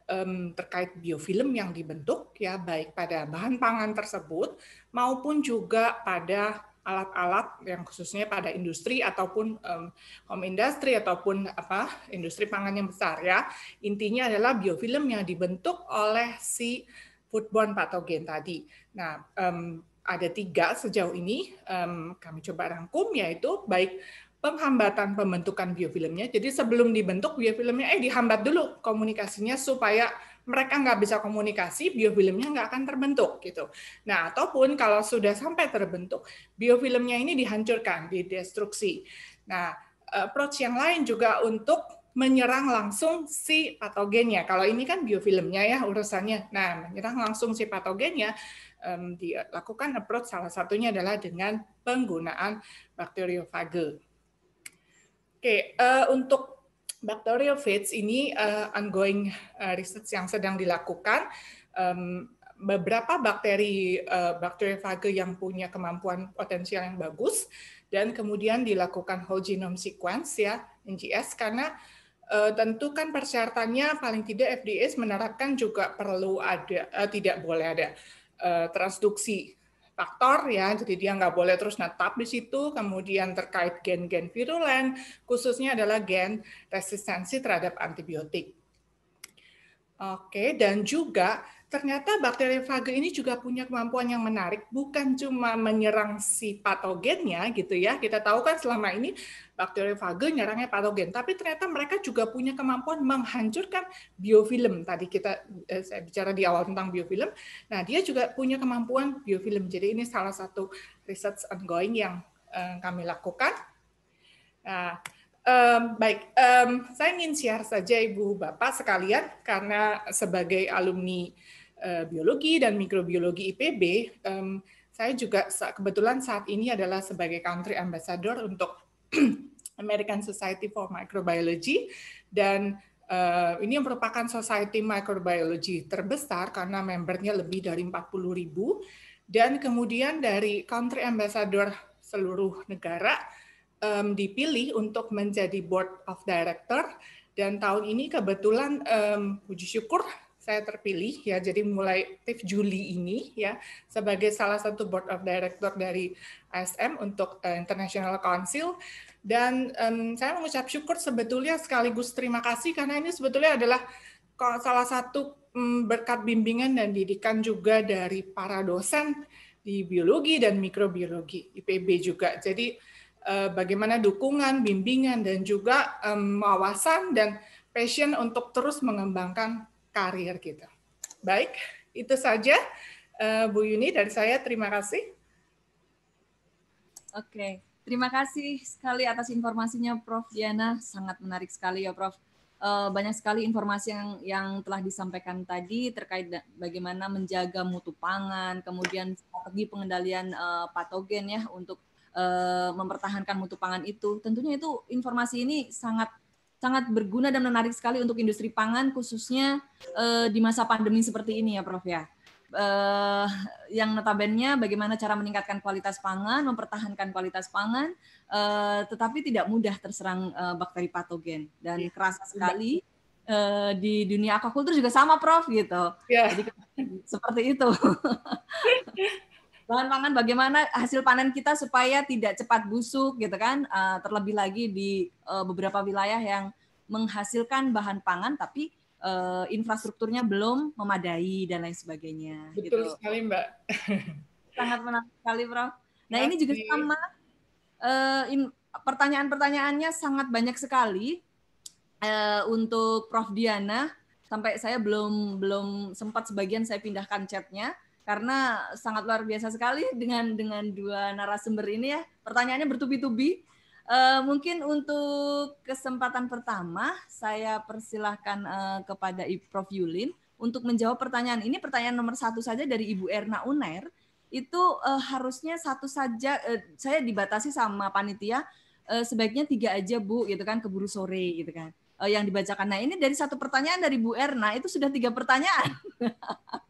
um, terkait biofilm yang dibentuk ya baik pada bahan pangan tersebut maupun juga pada alat-alat yang khususnya pada industri ataupun um, home industry ataupun apa industri pangan yang besar ya intinya adalah biofilm yang dibentuk oleh si foodborne patogen tadi. Nah um, ada tiga sejauh ini um, kami coba rangkum yaitu baik penghambatan pembentukan biofilmnya. Jadi sebelum dibentuk biofilmnya, eh dihambat dulu komunikasinya supaya mereka nggak bisa komunikasi, biofilmnya nggak akan terbentuk gitu. Nah, ataupun kalau sudah sampai terbentuk, biofilmnya ini dihancurkan, didestruksi. Nah, eh, approach yang lain juga untuk menyerang langsung si patogennya. Kalau ini kan biofilmnya ya urusannya. Nah, menyerang langsung si patogennya um, dilakukan approach salah satunya adalah dengan penggunaan bakteriofage okay, uh, eh, untuk bacterial fits ini uh, ongoing eh, research yang sedang dilakukan. Um, beberapa bakteri uh, bakteriofage yang punya kemampuan potensial yang bagus dan kemudian dilakukan whole genome sequence ya NGS karena uh, tentu kan persyaratannya paling tidak FDA menerapkan juga perlu ada uh, tidak boleh ada uh, transduksi faktor ya, jadi dia nggak boleh terus netap di situ. Kemudian terkait gen-gen virulen, khususnya adalah gen resistensi terhadap antibiotik. Oke, dan juga ternyata bakteriofage ini juga punya kemampuan yang menarik, bukan cuma menyerang si patogennya gitu ya. Kita tahu kan selama ini bakteriofage nyerangnya patogen, tapi ternyata mereka juga punya kemampuan menghancurkan biofilm. Tadi kita eh, saya bicara di awal tentang biofilm. Nah, dia juga punya kemampuan biofilm. Jadi ini salah satu research ongoing yang eh, kami lakukan. Nah, Um, baik, um, saya ingin share saja Ibu Bapak sekalian karena sebagai alumni Eh, biologi dan mikrobiologi IPB, saya juga kebetulan saat ini adalah sebagai country ambassador untuk American Society for Microbiology dan uh, ini merupakan society microbiology terbesar karena membernya lebih dari 40 ribu dan kemudian dari country ambassador seluruh negara um, dipilih untuk menjadi board of director dan tahun ini kebetulan um, puji syukur saya terpilih ya jadi mulai Tiff Juli ini ya sebagai salah satu board of director dari ASM untuk uh, International Council dan um, saya mengucap syukur sebetulnya sekaligus terima kasih karena ini sebetulnya adalah salah satu um, berkat bimbingan dan didikan juga dari para dosen di biologi dan mikrobiologi IPB juga. Jadi uh, bagaimana dukungan, bimbingan dan juga um, wawasan dan passion untuk terus mengembangkan karir kita. Gitu. Baik, itu saja eh, Bu Yuni dari saya. Terima kasih. Oke, terima kasih
sekali atas informasinya Prof. Diana. Sangat menarik sekali ya Prof. Eh, banyak sekali informasi yang, yang telah disampaikan tadi terkait bagaimana menjaga mutu pangan, kemudian strategi pengendalian eh, patogen ya untuk mempertahankan mutu pangan itu. Tentunya itu informasi ini sangat sangat berguna dan menarik sekali untuk industri pangan khususnya uh, di masa pandemi seperti ini ya Prof ya. Uh, yang notabene bagaimana cara meningkatkan kualitas pangan, mempertahankan kualitas pangan, uh, tetapi tidak mudah terserang uh, bakteri patogen dan ya. keras sekali uh, di dunia aquaculture juga sama Prof gitu. Ya. Jadi seperti itu. bahan pangan bagaimana hasil panen kita supaya tidak cepat busuk gitu kan uh, terlebih lagi di uh, beberapa wilayah yang menghasilkan bahan pangan tapi uh, infrastrukturnya belum memadai dan lain sebagainya betul gitu. sekali mbak sangat menarik sekali Prof nah ini juga sama uh, in, pertanyaan-pertanyaannya sangat banyak sekali uh, untuk Prof Diana sampai saya belum belum sempat sebagian saya pindahkan chatnya karena sangat luar biasa sekali dengan dengan dua narasumber ini ya. Pertanyaannya bertubi-tubi. Uh, mungkin untuk kesempatan pertama saya persilahkan uh, kepada Prof Yulin untuk menjawab pertanyaan ini. Pertanyaan nomor satu saja dari Ibu Erna Unair itu uh, harusnya satu saja. Uh, saya dibatasi sama panitia uh, sebaiknya tiga aja Bu, gitu kan keburu sore gitu kan yang dibacakan. Nah ini dari satu pertanyaan dari Bu Erna itu sudah tiga pertanyaan.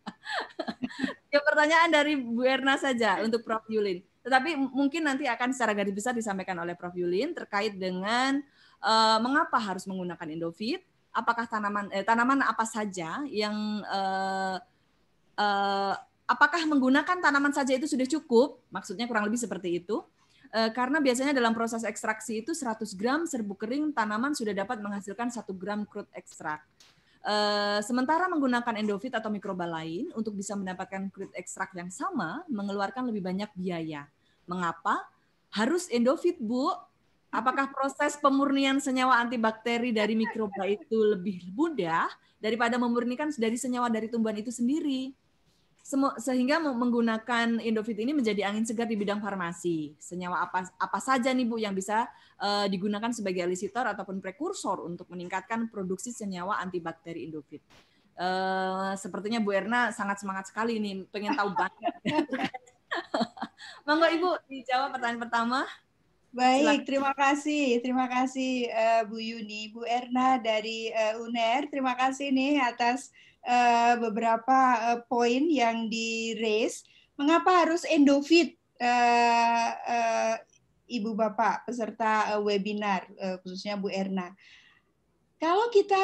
ya pertanyaan dari Bu Erna saja untuk Prof Yulin. Tetapi mungkin nanti akan secara garis besar disampaikan oleh Prof Yulin terkait dengan uh, mengapa harus menggunakan Indofit, apakah tanaman eh, tanaman apa saja yang uh, uh, apakah menggunakan tanaman saja itu sudah cukup? Maksudnya kurang lebih seperti itu. karena biasanya dalam proses ekstraksi itu 100 gram serbuk kering tanaman sudah dapat menghasilkan 1 gram crude ekstrak. Eh, sementara menggunakan endofit atau mikroba lain untuk bisa mendapatkan kulit ekstrak yang sama mengeluarkan lebih banyak biaya. Mengapa? Harus endofit, Bu. Apakah proses pemurnian senyawa antibakteri dari mikroba itu lebih mudah daripada memurnikan dari senyawa dari tumbuhan itu sendiri? sehingga menggunakan Indofit ini menjadi angin segar di bidang farmasi. Senyawa apa apa saja nih Bu yang bisa uh, digunakan sebagai elisitor ataupun prekursor untuk meningkatkan produksi senyawa antibakteri Indofit. Uh, sepertinya Bu Erna sangat semangat sekali nih, pengen tahu banget. Monggo Ibu dijawab pertanyaan pertama. Baik, Silahkan.
terima kasih. Terima kasih uh, Bu Yuni, Bu Erna dari uh, UNER. Terima kasih nih atas Eh, beberapa eh, poin yang di raise. Mengapa harus endofit eh, ibu bapak peserta webinar khususnya Bu Erna? kalau kita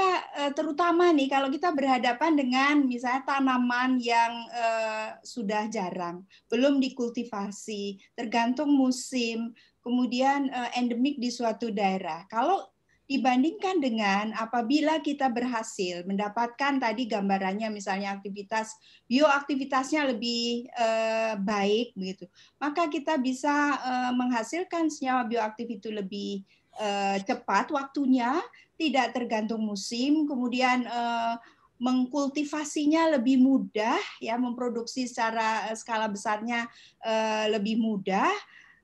terutama nih kalau kita berhadapan dengan misalnya tanaman yang sudah jarang, belum dikultivasi, tergantung musim, kemudian endemik di suatu daerah. Kalau dibandingkan dengan apabila kita berhasil mendapatkan tadi gambarannya misalnya aktivitas bioaktivitasnya lebih eh, baik begitu maka kita bisa eh, menghasilkan senyawa bioaktif itu lebih eh, cepat waktunya tidak tergantung musim kemudian eh, mengkultivasinya lebih mudah ya memproduksi secara eh, skala besarnya eh, lebih mudah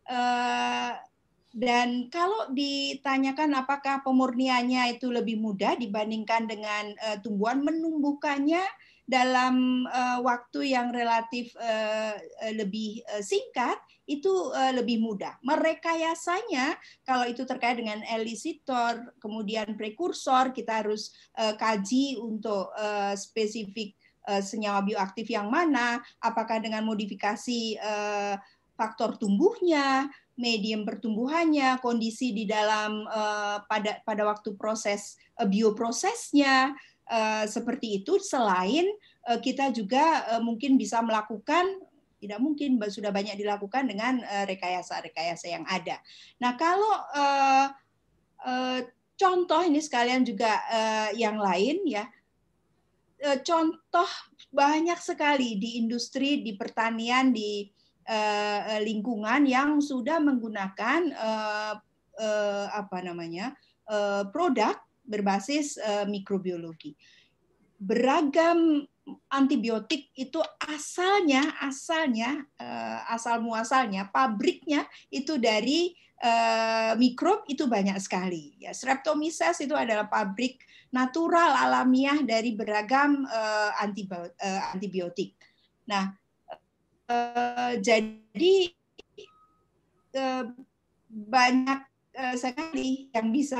eh, dan kalau ditanyakan apakah pemurniannya itu lebih mudah dibandingkan dengan uh, tumbuhan, menumbuhkannya dalam uh, waktu yang relatif uh, lebih uh, singkat itu uh, lebih mudah. Merekayasanya kalau itu terkait dengan elisitor, kemudian prekursor, kita harus uh, kaji untuk uh, spesifik uh, senyawa bioaktif yang mana, apakah dengan modifikasi uh, faktor tumbuhnya, medium pertumbuhannya, kondisi di dalam uh, pada pada waktu proses uh, bioprosesnya uh, seperti itu selain uh, kita juga uh, mungkin bisa melakukan tidak mungkin sudah banyak dilakukan dengan rekayasa-rekayasa yang ada. Nah, kalau contoh ini sekalian juga yang lain ya. Contoh banyak sekali di industri, di pertanian, di Eh, eh, lingkungan yang sudah menggunakan eh, eh, apa namanya eh, produk berbasis eh, mikrobiologi. Beragam antibiotik itu asalnya asalnya eh, asal muasalnya pabriknya itu dari eh, mikrob itu banyak sekali. Ya, Streptomyces itu adalah pabrik natural alamiah dari beragam eh, eh antibiotik. Nah, Eh, jadi eh, banyak eh, sekali yang bisa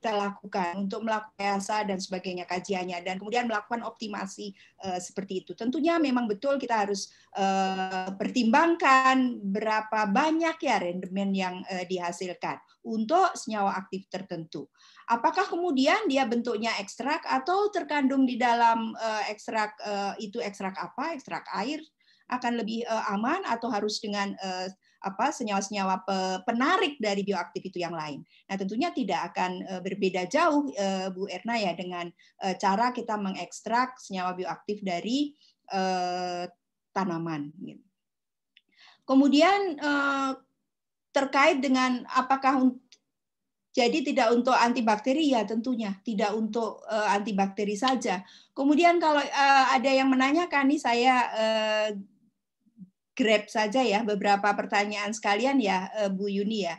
kita lakukan untuk melakukan biasa dan sebagainya kajiannya dan kemudian melakukan optimasi uh, seperti itu. Tentunya memang betul kita harus uh, pertimbangkan berapa banyak ya rendemen yang uh, dihasilkan untuk senyawa aktif tertentu. Apakah kemudian dia bentuknya ekstrak atau terkandung di dalam ekstrak itu ekstrak apa? Ekstrak air, akan lebih uh, aman atau harus dengan uh, apa senyawa-senyawa penarik dari bioaktif itu yang lain. Nah, tentunya tidak akan eh, berbeda jauh Bu Erna ya dengan cara kita mengekstrak senyawa bioaktif dari tanaman gitu. Kemudian terkait dengan apakah jadi tidak untuk antibakteri ya tentunya, tidak untuk antibakteri saja. Kemudian kalau ada yang menanyakan nih saya grab saja ya beberapa pertanyaan sekalian ya eh, Bu Yuni ya.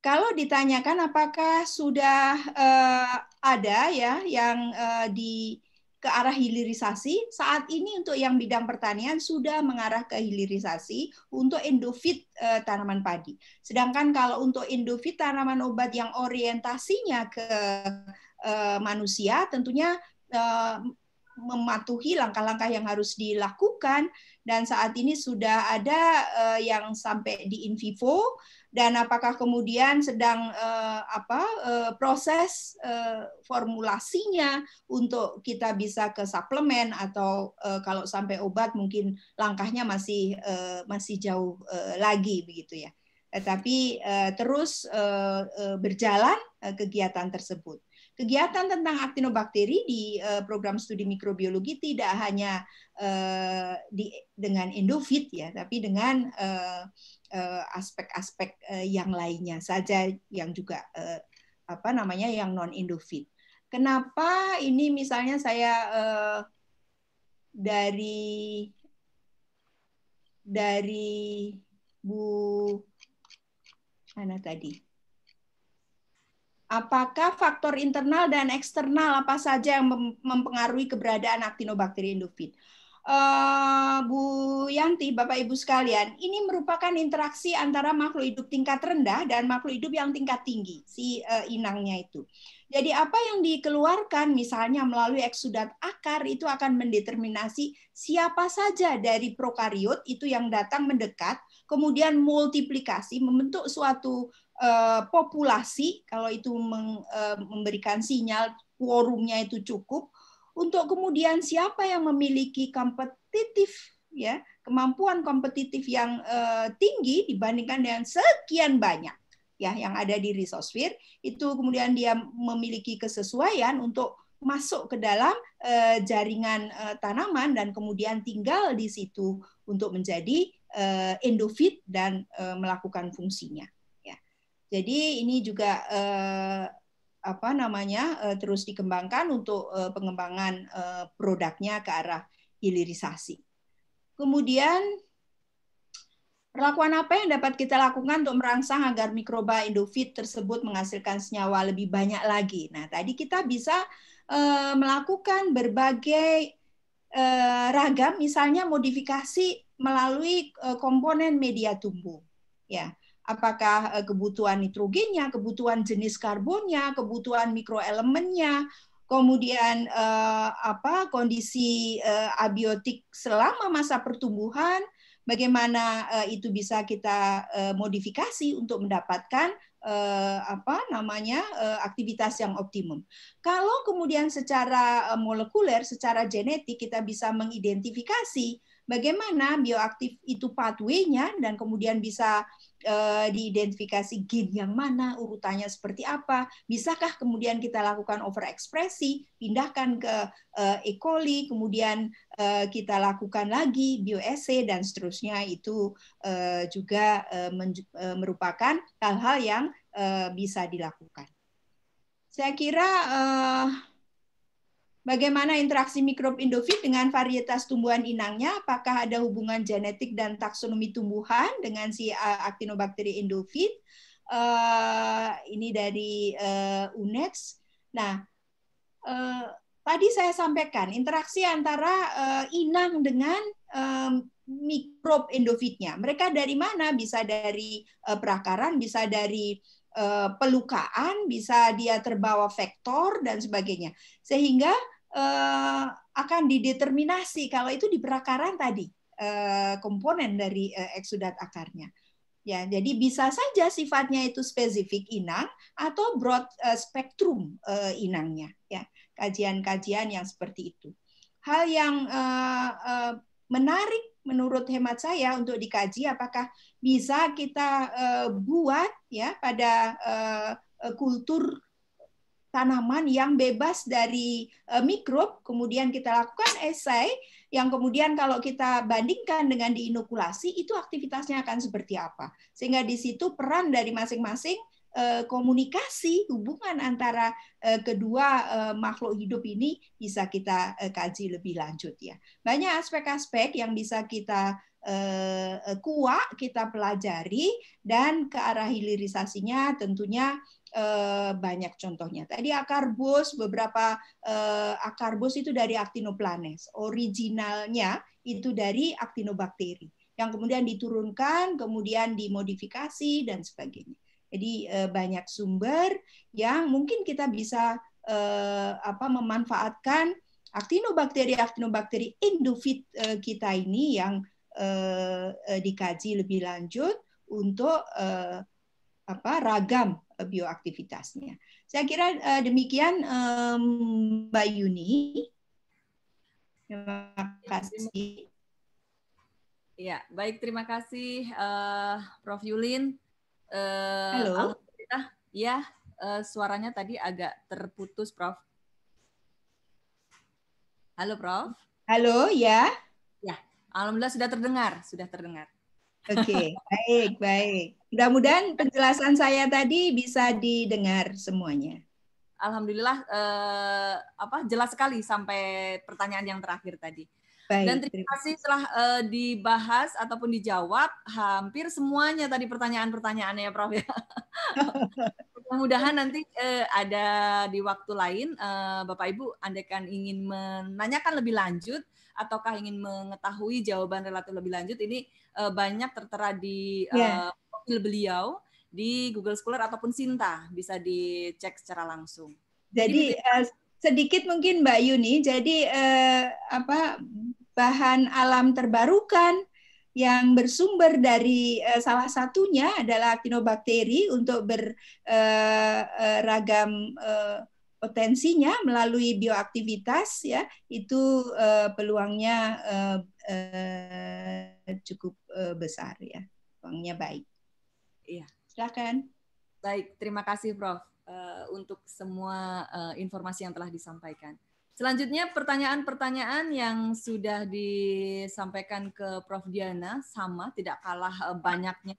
Kalau ditanyakan apakah sudah uh, ada ya yang uh, di ke arah hilirisasi, saat ini untuk yang bidang pertanian sudah mengarah ke hilirisasi untuk endofit uh, tanaman padi. Sedangkan kalau untuk endofit tanaman obat yang orientasinya ke uh, manusia tentunya uh, mematuhi langkah-langkah yang harus dilakukan dan saat ini sudah ada uh, yang sampai di in vivo dan apakah kemudian sedang uh, apa uh, proses uh, formulasinya untuk kita bisa ke suplemen atau uh, kalau sampai obat mungkin langkahnya masih uh, masih jauh uh, lagi begitu ya. Tetapi uh, terus uh, berjalan uh, kegiatan tersebut. Kegiatan tentang aktinobakteri di uh, program studi mikrobiologi tidak hanya uh, di, dengan endofit ya, tapi dengan eh, aspek-aspek uh, yang lainnya saja yang juga uh, apa namanya yang non endofit. Kenapa ini misalnya saya uh, dari dari Bu Ana tadi Apakah faktor internal dan eksternal apa saja yang mempengaruhi keberadaan aktinobakteri endofit? Uh, eh, Bu Yanti, Bapak Ibu sekalian, ini merupakan interaksi antara makhluk hidup tingkat rendah dan makhluk hidup yang tingkat tinggi, si uh, inangnya itu. Jadi apa yang dikeluarkan misalnya melalui eksudat akar itu akan mendeterminasi siapa saja dari prokariot itu yang datang mendekat, kemudian multiplikasi membentuk suatu Eh, populasi kalau itu eh, memberikan sinyal quorumnya itu cukup untuk kemudian siapa yang memiliki kompetitif ya kemampuan kompetitif yang eh, tinggi dibandingkan dengan sekian banyak ya yang ada di resourceware itu kemudian dia memiliki kesesuaian untuk masuk ke dalam jaringan tanaman dan kemudian tinggal di situ untuk menjadi uh, endofit dan melakukan fungsinya. Jadi ini juga eh, apa namanya eh, terus dikembangkan untuk eh, pengembangan eh, produknya ke arah hilirisasi. Kemudian Perlakuan apa yang dapat kita lakukan untuk merangsang agar mikroba endofit tersebut menghasilkan senyawa lebih banyak lagi? Nah, tadi kita bisa eh, melakukan berbagai eh, ragam, misalnya modifikasi melalui eh, komponen media tumbuh. Ya, apakah eh, kebutuhan nitrogennya, kebutuhan jenis karbonnya, kebutuhan mikroelemennya, kemudian eh, apa kondisi eh, abiotik selama masa pertumbuhan, bagaimana eh, itu bisa kita eh, modifikasi untuk mendapatkan eh, apa namanya eh, aktivitas yang optimum. Kalau kemudian secara eh, molekuler, secara genetik kita bisa mengidentifikasi bagaimana bioaktif itu pathway-nya dan kemudian bisa Eh, diidentifikasi gen yang mana, urutannya seperti apa, bisakah kemudian kita lakukan overekspresi, pindahkan ke eh, E. coli, kemudian eh, kita lakukan lagi bioessay dan seterusnya itu juga merupakan hal-hal yang bisa dilakukan. Saya kira Bagaimana interaksi mikrob endofit dengan varietas tumbuhan inangnya? Apakah ada hubungan genetik dan taksonomi tumbuhan dengan si eh, Actinobacteria endofit? Eh, ini dari uh, UNEX. Nah, uh, tadi saya sampaikan interaksi antara uh, inang dengan um, mikrob endofitnya. Mereka dari mana? Bisa dari uh, perakaran, bisa dari Eh, pelukaan, bisa dia terbawa vektor dan sebagainya. Sehingga eh, akan dideterminasi kalau itu di perakaran tadi eh, komponen dari eksudat akarnya. Ya, jadi bisa saja sifatnya itu spesifik inang atau broad spectrum spektrum inangnya ya. Kajian-kajian yang seperti itu. Hal yang menarik menurut hemat saya untuk dikaji apakah bisa kita eh, buat ya pada eh, eh, kultur tanaman yang bebas dari uh, mikrob, kemudian kita lakukan esai, yang kemudian kalau kita bandingkan dengan diinokulasi, itu aktivitasnya akan seperti apa. Sehingga di situ peran dari masing-masing uh, komunikasi, hubungan antara uh, kedua uh, makhluk hidup ini bisa kita uh, kaji lebih lanjut. ya Banyak aspek-aspek yang bisa kita Eh, eh, kuat kita pelajari dan ke arah hilirisasinya tentunya eh, banyak contohnya. Tadi akar bos beberapa akar bos itu dari Actinoplanes. Originalnya itu dari aktinobakteri yang kemudian diturunkan, kemudian dimodifikasi dan sebagainya. Jadi banyak sumber yang mungkin kita bisa apa memanfaatkan aktinobakteri aktinobakteri induvit kita ini yang Eh, eh, dikaji lebih lanjut untuk eh, apa ragam bioaktivitasnya. Saya kira demikian Mbak Yuni. Terima kasih.
Ya, baik terima kasih uh, Prof Yulin. Uh, Halo. ya uh, suaranya tadi agak terputus Prof. Halo Prof. Halo, ya. Alhamdulillah sudah terdengar, sudah terdengar.
Oke, okay, baik, baik. Mudah-mudahan penjelasan saya tadi bisa didengar semuanya.
Alhamdulillah eh, apa jelas sekali sampai pertanyaan yang terakhir tadi. Baik, Dan terima kasih telah eh, dibahas ataupun dijawab hampir semuanya tadi pertanyaan-pertanyaannya ya, Prof ya. Mudah-mudahan nanti eh, ada di waktu lain eh, Bapak Ibu andaikan ingin menanyakan lebih lanjut ataukah ingin mengetahui jawaban relatif lebih lanjut ini uh, banyak tertera di yeah. uh, ya. profil beliau di Google Scholar ataupun Sinta bisa dicek secara langsung.
Jadi uh, sedikit mungkin Mbak Yuni, jadi uh, apa bahan alam terbarukan yang bersumber dari uh, salah satunya adalah akinobakteri untuk beragam uh, uh, potensinya melalui bioaktivitas ya itu uh, peluangnya uh, uh, cukup uh, besar ya peluangnya baik.
Iya. Silakan. Baik, terima kasih Prof uh, untuk semua uh, informasi yang telah disampaikan. Selanjutnya pertanyaan-pertanyaan yang sudah disampaikan ke Prof Diana sama tidak kalah banyaknya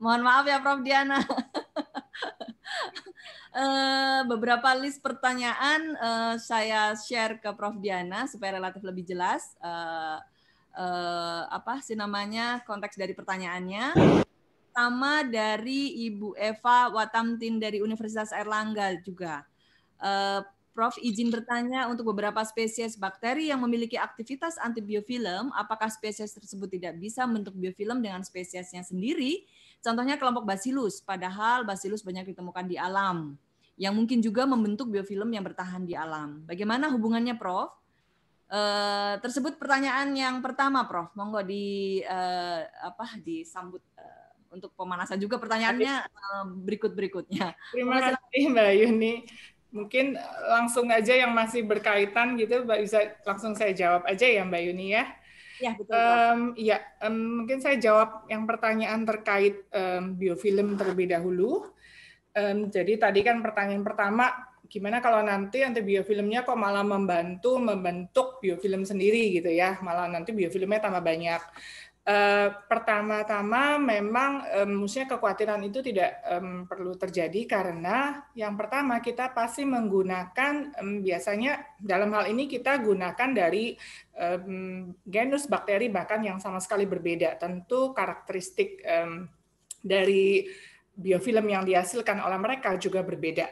Mohon maaf ya Prof Diana. Eh, beberapa list pertanyaan eh, saya share ke Prof Diana supaya relatif lebih jelas eh, apa sih namanya konteks dari pertanyaannya. Sama dari Ibu Eva Watamtin dari Universitas Erlangga juga Prof, izin bertanya untuk beberapa spesies bakteri yang memiliki aktivitas antibiofilm, apakah spesies tersebut tidak bisa membentuk biofilm dengan spesiesnya sendiri? Contohnya kelompok basilus, padahal basilus banyak ditemukan di alam, yang mungkin juga membentuk biofilm yang bertahan di alam. Bagaimana hubungannya, Prof? E, tersebut pertanyaan yang pertama, Prof. Monggo di e, apa disambut e, untuk pemanasan juga pertanyaannya
berikut berikutnya. Terima kasih Mbak Yuni mungkin eh, langsung aja yang masih berkaitan gitu bisa langsung saya jawab aja ya Mbak Yuni ya. Ya betul. Um, ya um, mungkin saya jawab yang pertanyaan terkait um, biofilm terlebih dahulu. Um, jadi tadi kan pertanyaan pertama gimana kalau nanti nanti biofilmnya kok malah membantu membentuk biofilm sendiri gitu ya malah nanti biofilmnya tambah banyak Eh, pertama-tama memang um, eh, mestinya kekhawatiran itu tidak um, perlu terjadi karena yang pertama kita pasti menggunakan um, biasanya dalam hal ini kita gunakan dari um, genus bakteri bahkan yang sama sekali berbeda tentu karakteristik um, dari biofilm yang dihasilkan oleh mereka juga berbeda.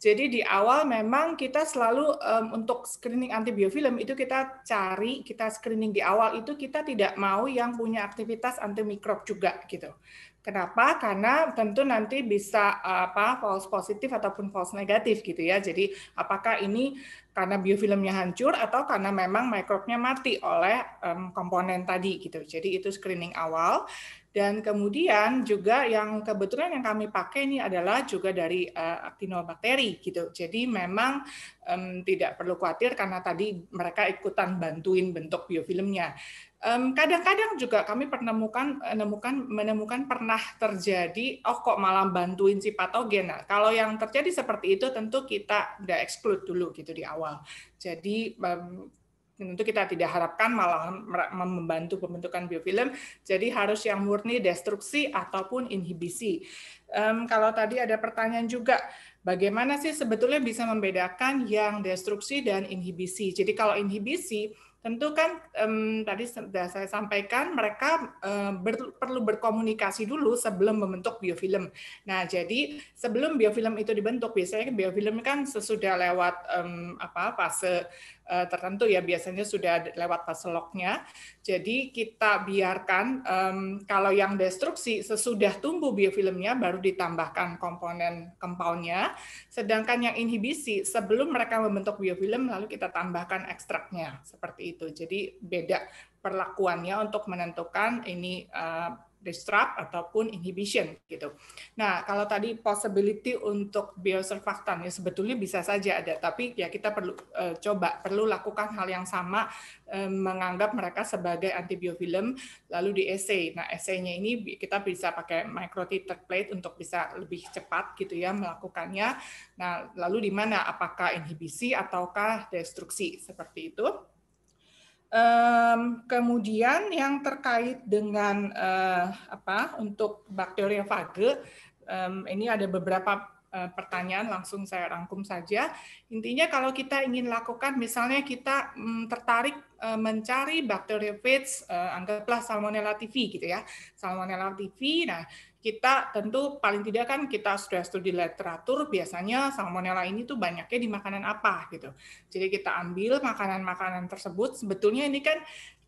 Jadi di awal memang kita selalu um, untuk screening antibiofilm itu kita cari, kita screening di awal itu kita tidak mau yang punya aktivitas antimikrob juga gitu. Kenapa? Karena tentu nanti bisa eh, apa false positif ataupun false negatif gitu ya. Jadi apakah ini karena biofilmnya hancur atau karena memang mikrobnya mati oleh um, komponen tadi gitu. Jadi itu screening awal. Dan kemudian juga yang kebetulan yang kami pakai ini adalah juga dari uh, eh, aktinobakteri gitu. Jadi memang um, tidak perlu khawatir karena tadi mereka ikutan bantuin bentuk biofilmnya. kadang kadang-kadang juga kami menemukan, menemukan, menemukan pernah terjadi, oh kok malah bantuin si patogen. Nah, kalau yang terjadi seperti itu tentu kita udah exclude dulu gitu di awal. Jadi um, tentu kita tidak harapkan malah membantu pembentukan biofilm. Jadi harus yang murni destruksi ataupun inhibisi. Um, kalau tadi ada pertanyaan juga, bagaimana sih sebetulnya bisa membedakan yang destruksi dan inhibisi? Jadi kalau inhibisi tentu kan um, tadi sudah saya sampaikan mereka um, ber, perlu berkomunikasi dulu sebelum membentuk biofilm. Nah jadi sebelum biofilm itu dibentuk biasanya biofilm kan sesudah lewat um, apa fase Eh, tertentu ya biasanya sudah lewat paseloknya. Jadi kita biarkan um, kalau yang destruksi sesudah tumbuh biofilmnya baru ditambahkan komponen kempalnya, Sedangkan yang inhibisi sebelum mereka membentuk biofilm lalu kita tambahkan ekstraknya seperti itu. Jadi beda perlakuannya untuk menentukan ini uh, disrupt ataupun inhibition gitu. Nah, kalau tadi possibility untuk biosurfaktan ya sebetulnya bisa saja ada, tapi ya kita perlu e, coba perlu lakukan hal yang sama e, menganggap mereka sebagai antibiofilm lalu di essay. Nah, essaynya ini kita bisa pakai microtiter plate untuk bisa lebih cepat gitu ya melakukannya. Nah, lalu di mana apakah inhibisi ataukah destruksi seperti itu? Um, kemudian yang terkait dengan uh, apa untuk bakteriofage, um, ini ada beberapa uh, pertanyaan langsung saya rangkum saja. Intinya kalau kita ingin lakukan, misalnya kita um, tertarik uh, mencari bakteriofage, uh, anggaplah Salmonella TV gitu ya, Salmonella TV. Nah kita tentu paling tidak kan kita sudah studi literatur biasanya salmonella ini tuh banyaknya di makanan apa gitu. Jadi kita ambil makanan-makanan tersebut sebetulnya ini kan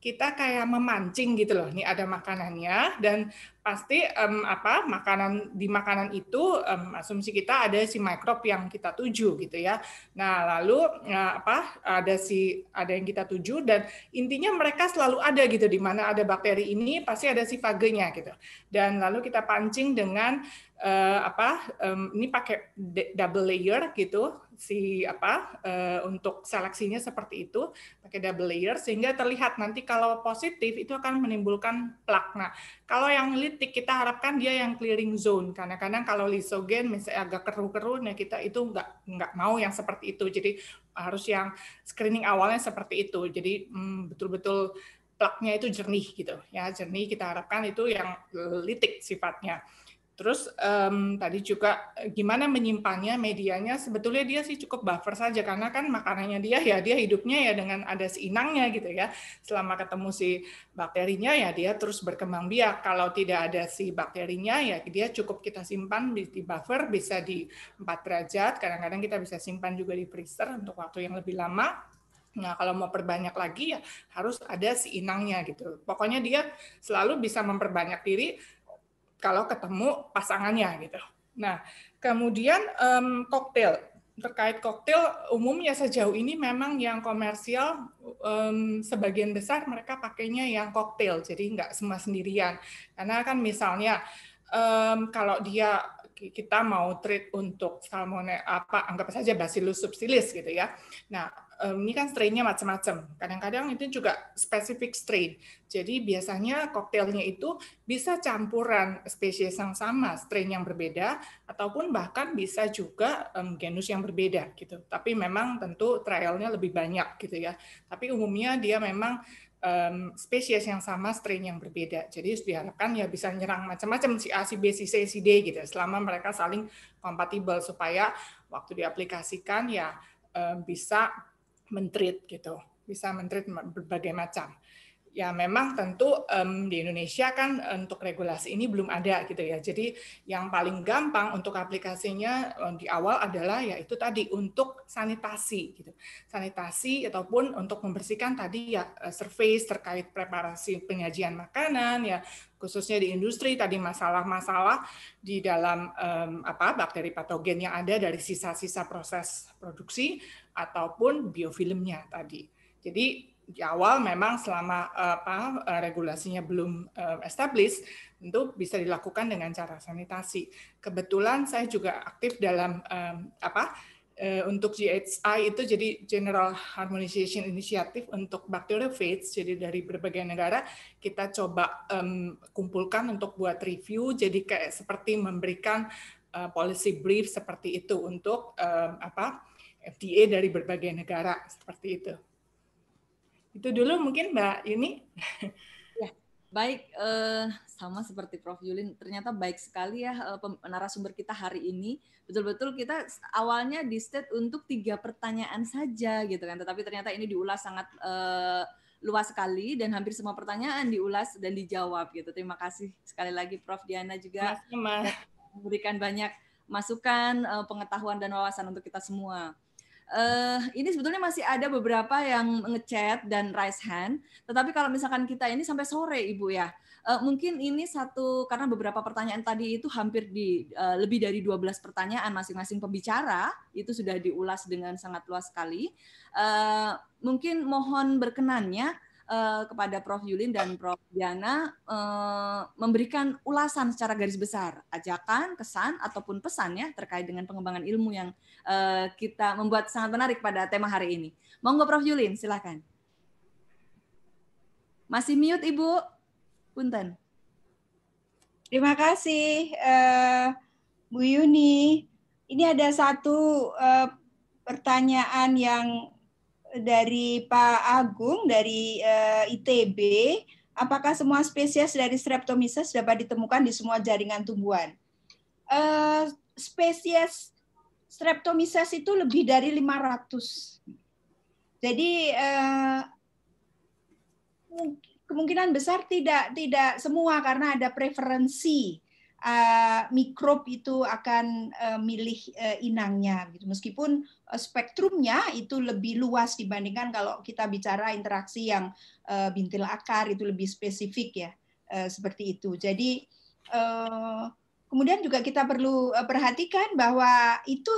kita kayak memancing gitu loh. Nih ada makanannya dan pasti um, apa makanan di makanan itu um, asumsi kita ada si mikrob yang kita tuju gitu ya. Nah, lalu ya, apa ada si ada yang kita tuju dan intinya mereka selalu ada gitu di mana ada bakteri ini pasti ada si fagenya gitu. Dan lalu kita pancing dengan uh, apa um, ini pakai double layer gitu si apa uh, untuk seleksinya seperti itu pakai double layer sehingga terlihat nanti kalau positif itu akan menimbulkan plak. Nah, kalau yang litik kita harapkan dia yang clearing zone karena kadang kalau lisogen misalnya agak keruh-keruh nah kita itu nggak nggak mau yang seperti itu. Jadi harus yang screening awalnya seperti itu. Jadi hmm, betul-betul hmm, plaknya itu jernih gitu ya jernih kita harapkan itu yang litik sifatnya Terus um, tadi juga eh, gimana menyimpannya medianya sebetulnya dia sih cukup buffer saja karena kan makanannya dia ya dia hidupnya ya dengan ada si inangnya gitu ya. Selama ketemu si bakterinya ya dia terus berkembang biak. Kalau tidak ada si bakterinya ya dia cukup kita simpan di, di buffer bisa di 4 derajat. Kadang-kadang kita bisa simpan juga di freezer untuk waktu yang lebih lama. Nah, kalau mau perbanyak lagi ya harus ada si inangnya gitu. Pokoknya dia selalu bisa memperbanyak diri kalau ketemu pasangannya gitu. Nah, kemudian um, koktail terkait koktail umumnya sejauh ini memang yang komersial um, sebagian besar mereka pakainya yang koktail jadi nggak semua sendirian karena kan misalnya um, kalau dia kita mau treat untuk salmone apa anggap saja bacillus subtilis gitu ya. Nah, ini kan strainnya macam-macam. Kadang-kadang itu juga spesifik strain. Jadi biasanya koktailnya itu bisa campuran spesies yang sama, strain yang berbeda, ataupun bahkan bisa juga um, genus yang berbeda gitu. Tapi memang tentu trialnya lebih banyak gitu ya. Tapi umumnya dia memang um, spesies yang sama, strain yang berbeda. Jadi diharapkan ya bisa nyerang macam-macam si A, si B, si C, si D gitu. Selama mereka saling kompatibel supaya waktu diaplikasikan ya bisa mentreat gitu, bisa mentreat berbagai macam ya memang tentu um, di Indonesia kan eh, untuk regulasi ini belum ada gitu ya. Jadi yang paling gampang untuk aplikasinya um, di awal adalah yaitu tadi untuk sanitasi gitu. Sanitasi ataupun untuk membersihkan tadi ya eh, surface terkait preparasi penyajian makanan ya khususnya di industri tadi masalah-masalah di dalam um, apa bakteri patogen yang ada dari sisa-sisa proses produksi ataupun biofilmnya tadi. Jadi di awal memang selama apa eh, regulasinya belum eh, established tentu bisa dilakukan dengan cara sanitasi. Kebetulan saya juga aktif dalam apa eh, untuk GHI itu jadi General Harmonization Initiative untuk bacteriophages. Jadi dari berbagai negara kita coba um, kumpulkan untuk buat review. Jadi kayak seperti memberikan uh, policy brief seperti itu untuk um, apa FDA dari berbagai negara seperti itu. Itu dulu mungkin Mbak Yuni. Ya,
baik, eh, sama seperti Prof. Yulin, ternyata baik sekali ya eh, narasumber kita hari ini. Betul-betul kita awalnya di state untuk tiga pertanyaan saja gitu kan, tetapi ternyata ini diulas sangat eh, luas sekali dan hampir semua pertanyaan diulas dan dijawab gitu. Terima kasih sekali lagi Prof. Diana juga memberikan banyak masukan, eh, pengetahuan dan wawasan untuk kita semua uh, ini sebetulnya masih ada beberapa yang ngechat dan raise hand. Tetapi kalau misalkan kita ini sampai sore, Ibu ya. Uh, mungkin ini satu karena beberapa pertanyaan tadi itu hampir di uh, lebih dari 12 pertanyaan masing-masing pembicara itu sudah diulas dengan sangat luas sekali. Uh, mungkin mohon berkenannya uh, kepada Prof Yulin dan Prof Diana uh, memberikan ulasan secara garis besar, ajakan, kesan ataupun pesannya terkait dengan pengembangan ilmu yang uh, kita membuat sangat menarik pada tema hari ini. Monggo Prof Yulin, silakan. Masih mute Ibu? Punten. Terima kasih uh, Bu
Yuni. Ini ada satu uh, pertanyaan yang dari Pak Agung dari uh, ITB. Apakah semua spesies dari Streptomyces dapat ditemukan di semua jaringan tumbuhan? Uh, spesies Streptomyces itu lebih dari 500. Jadi eh, kemungkinan besar tidak tidak semua karena ada preferensi uh, mikrob itu akan eh, milih inangnya gitu meskipun spektrumnya itu lebih luas dibandingkan kalau kita bicara interaksi yang bintil akar itu lebih spesifik ya seperti itu jadi uh, Kemudian juga kita perlu eh, perhatikan bahwa itu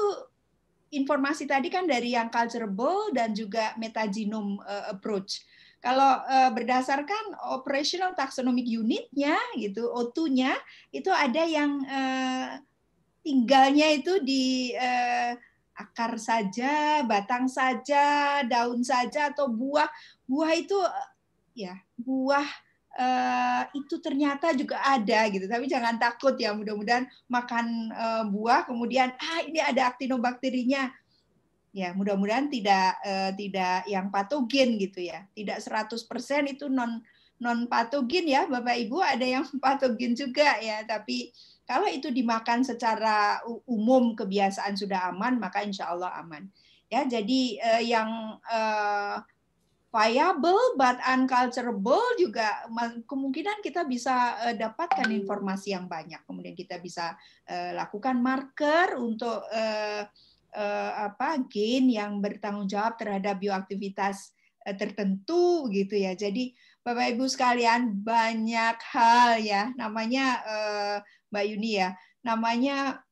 informasi tadi kan dari yang culturable dan juga metagenom eh, approach. Kalau eh, berdasarkan operational taxonomic unitnya gitu, O2-nya itu ada yang tinggalnya itu di akar saja, batang saja, daun saja atau buah. Buah itu ya buah Uh, itu ternyata juga ada gitu. Tapi jangan takut ya, mudah-mudahan makan uh, buah kemudian ah ini ada aktinobakterinya. Ya, mudah-mudahan tidak uh, tidak yang patogen gitu ya. Tidak 100% itu non non patogen ya, Bapak Ibu ada yang patogen juga ya, tapi kalau itu dimakan secara umum kebiasaan sudah aman, maka insyaallah aman. Ya, jadi eh, yang eh, viable but unculturable juga kemungkinan kita bisa eh, dapatkan informasi yang banyak kemudian kita bisa eh, lakukan marker untuk eh, apa gain yang bertanggung jawab terhadap bioaktivitas tertentu gitu ya jadi Bapak Ibu sekalian banyak hal ya namanya Mbak Yuni ya namanya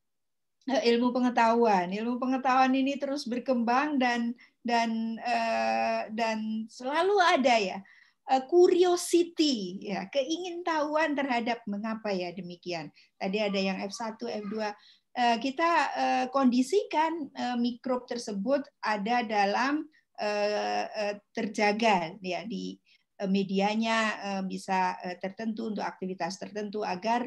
ilmu pengetahuan ilmu pengetahuan ini terus berkembang dan dan uh, dan selalu ada ya uh, curiosity ya keingintahuan terhadap mengapa ya demikian tadi ada yang F1 F2 uh, kita uh, kondisikan uh, mikrob tersebut ada dalam uh, uh, terjaga ya di medianya bisa tertentu untuk aktivitas tertentu agar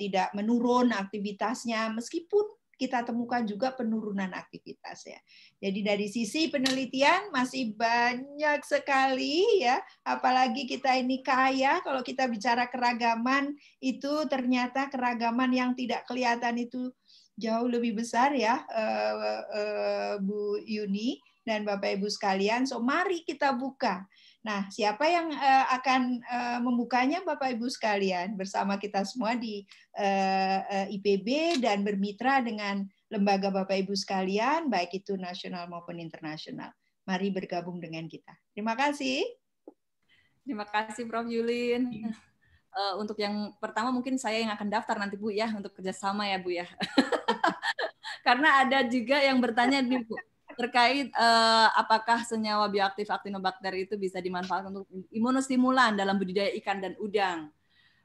tidak menurun aktivitasnya meskipun kita temukan juga penurunan aktivitas ya. Jadi dari sisi penelitian masih banyak sekali ya, apalagi kita ini kaya kalau kita bicara keragaman itu ternyata keragaman yang tidak kelihatan itu jauh lebih besar ya uh, uh, Bu Yuni dan Bapak Ibu sekalian. So mari kita buka. Nah, siapa yang uh, akan uh, membukanya Bapak Ibu sekalian bersama kita semua di uh, IPB dan bermitra dengan lembaga Bapak Ibu sekalian, baik itu nasional maupun internasional. Mari bergabung dengan kita. Terima kasih.
Terima kasih Prof. Yulin. Uh, untuk yang pertama mungkin saya yang akan daftar nanti Bu ya untuk kerjasama ya Bu ya. Karena ada juga yang bertanya nih Bu terkait uh, apakah senyawa bioaktif aktinobakter itu bisa dimanfaatkan untuk imunostimulan dalam budidaya ikan dan udang.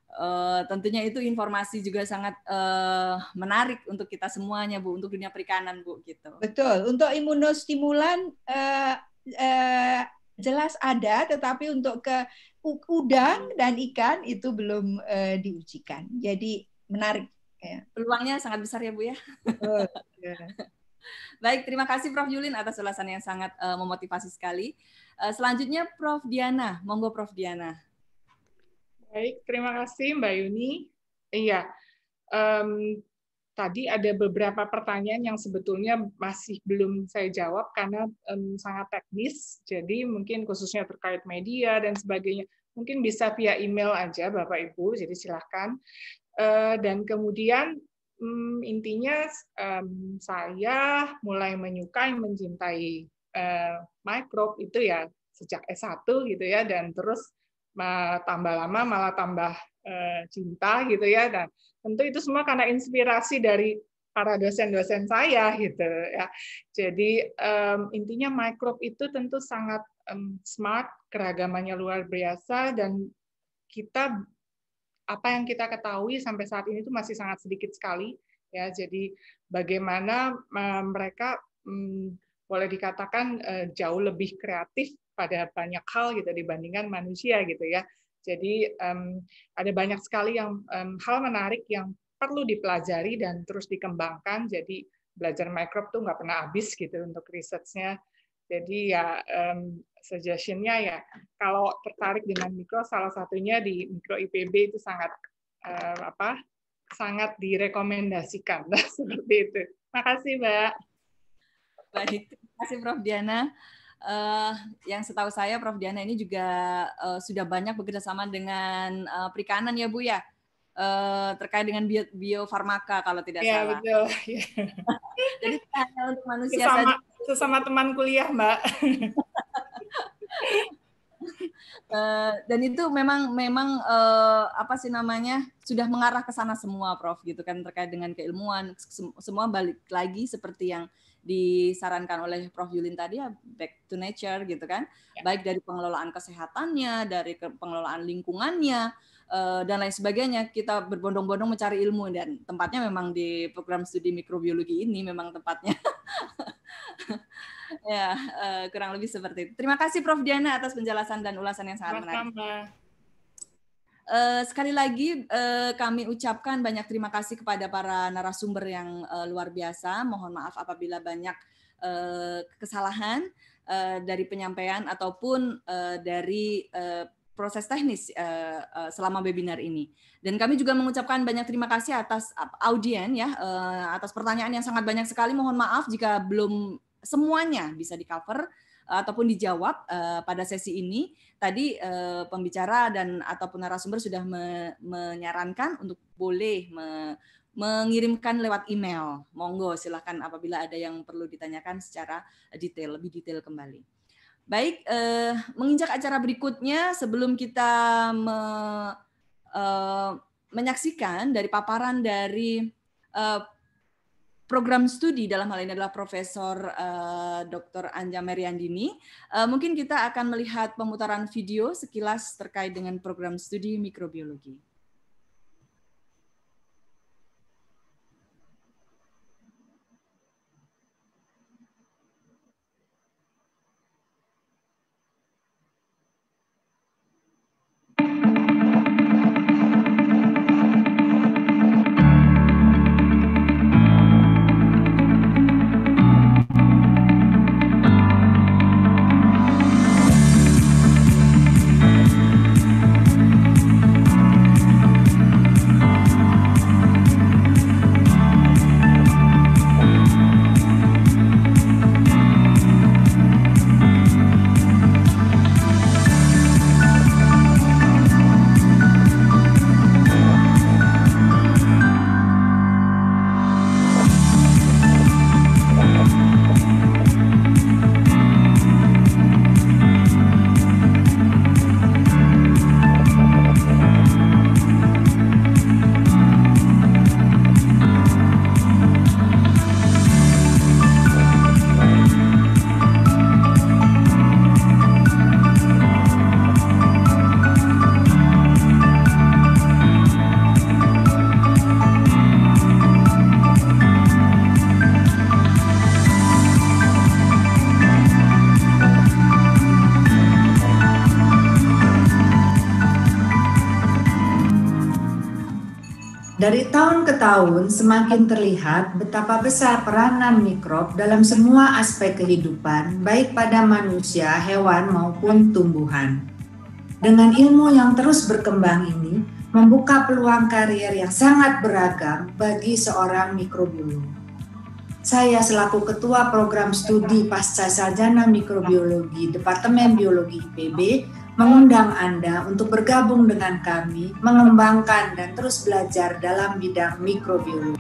Eh, tentunya itu informasi juga sangat uh, menarik untuk kita semuanya Bu, untuk dunia perikanan Bu gitu.
Betul. Untuk imunostimulan uh, uh, jelas ada, tetapi untuk ke udang dan ikan itu belum uh, diujikan. Jadi menarik. Ya.
Peluangnya sangat besar ya Bu ya. Iya. Baik, terima kasih Prof. Yulin atas ulasan yang sangat uh, memotivasi sekali. Uh, selanjutnya Prof. Diana, monggo Prof. Diana.
Baik, terima kasih Mbak Yuni. Iya, um, tadi ada beberapa pertanyaan yang sebetulnya masih belum saya jawab karena um, sangat teknis, jadi mungkin khususnya terkait media dan sebagainya. Mungkin bisa via email aja Bapak Ibu, jadi silahkan. Uh, eh, dan kemudian um, intinya um, saya mulai menyukai, mencintai uh, itu ya sejak S1 gitu ya, dan terus Eh, tambah lama malah tambah eh, cinta gitu ya dan tentu itu semua karena inspirasi dari para dosen-dosen saya gitu ya jadi um, intinya microbe itu tentu sangat um, smart keragamannya luar biasa dan kita apa yang kita ketahui sampai saat ini itu masih sangat sedikit sekali ya jadi bagaimana eh, mereka um, boleh dikatakan uh, jauh lebih kreatif pada banyak hal gitu dibandingkan manusia gitu ya. Jadi um, ada banyak sekali yang um, hal menarik yang perlu dipelajari dan terus dikembangkan. Jadi belajar mikrob tuh nggak pernah habis gitu untuk risetnya. Jadi ya um, suggestionnya ya kalau tertarik dengan mikro salah satunya di mikro IPB itu sangat um, apa sangat direkomendasikan seperti itu. Makasih Mbak. Baik, terima kasih Prof Diana
uh, yang setahu saya Prof Diana ini juga uh, sudah banyak bekerja sama dengan uh, perikanan ya Bu ya uh, terkait dengan bio biofarmaka kalau tidak yeah, salah. Betul. Jadi hanya untuk manusia sesama, saja.
Sesama teman kuliah Mbak.
uh, dan itu memang memang uh, apa sih namanya sudah mengarah ke sana semua prof gitu kan terkait dengan keilmuan semua balik lagi seperti yang disarankan oleh Prof Yulin tadi ya back to nature gitu kan. Ya. Baik dari pengelolaan kesehatannya, dari pengelolaan lingkungannya eh, dan lain sebagainya. Kita berbondong-bondong mencari ilmu dan tempatnya memang di program studi mikrobiologi ini memang tempatnya. ya, eh, kurang lebih seperti itu. Terima kasih Prof Diana atas penjelasan dan ulasan yang sangat menarik. Eh, sekali lagi uh, kami ucapkan banyak terima kasih kepada para narasumber yang uh, luar biasa. Mohon maaf apabila banyak uh, kesalahan uh, dari penyampaian ataupun uh, dari uh, proses teknis selama webinar ini. Dan kami juga mengucapkan banyak terima kasih atas audien ya atas pertanyaan yang sangat banyak sekali. Mohon maaf jika belum semuanya bisa di cover ataupun dijawab pada sesi ini tadi eh, pembicara dan ataupun narasumber sudah me, menyarankan untuk boleh me, mengirimkan lewat email. Monggo silahkan apabila ada yang perlu ditanyakan secara detail, lebih detail kembali. Baik, eh, menginjak acara berikutnya sebelum kita me, eh, menyaksikan dari paparan dari eh, program studi dalam hal ini adalah Profesor uh, eh, Dr. Anja Meriandini. Uh, mungkin kita akan melihat pemutaran video sekilas terkait dengan program studi mikrobiologi.
tahun semakin terlihat betapa besar peranan mikrob dalam semua aspek kehidupan, baik pada manusia, hewan, maupun tumbuhan. Dengan ilmu yang terus berkembang ini, membuka peluang karier yang sangat beragam bagi seorang mikrobiolog. Saya selaku Ketua Program Studi Pasca Sarjana Mikrobiologi Departemen Biologi IPB mengundang Anda untuk bergabung dengan kami, mengembangkan dan terus belajar dalam bidang mikrobiologi.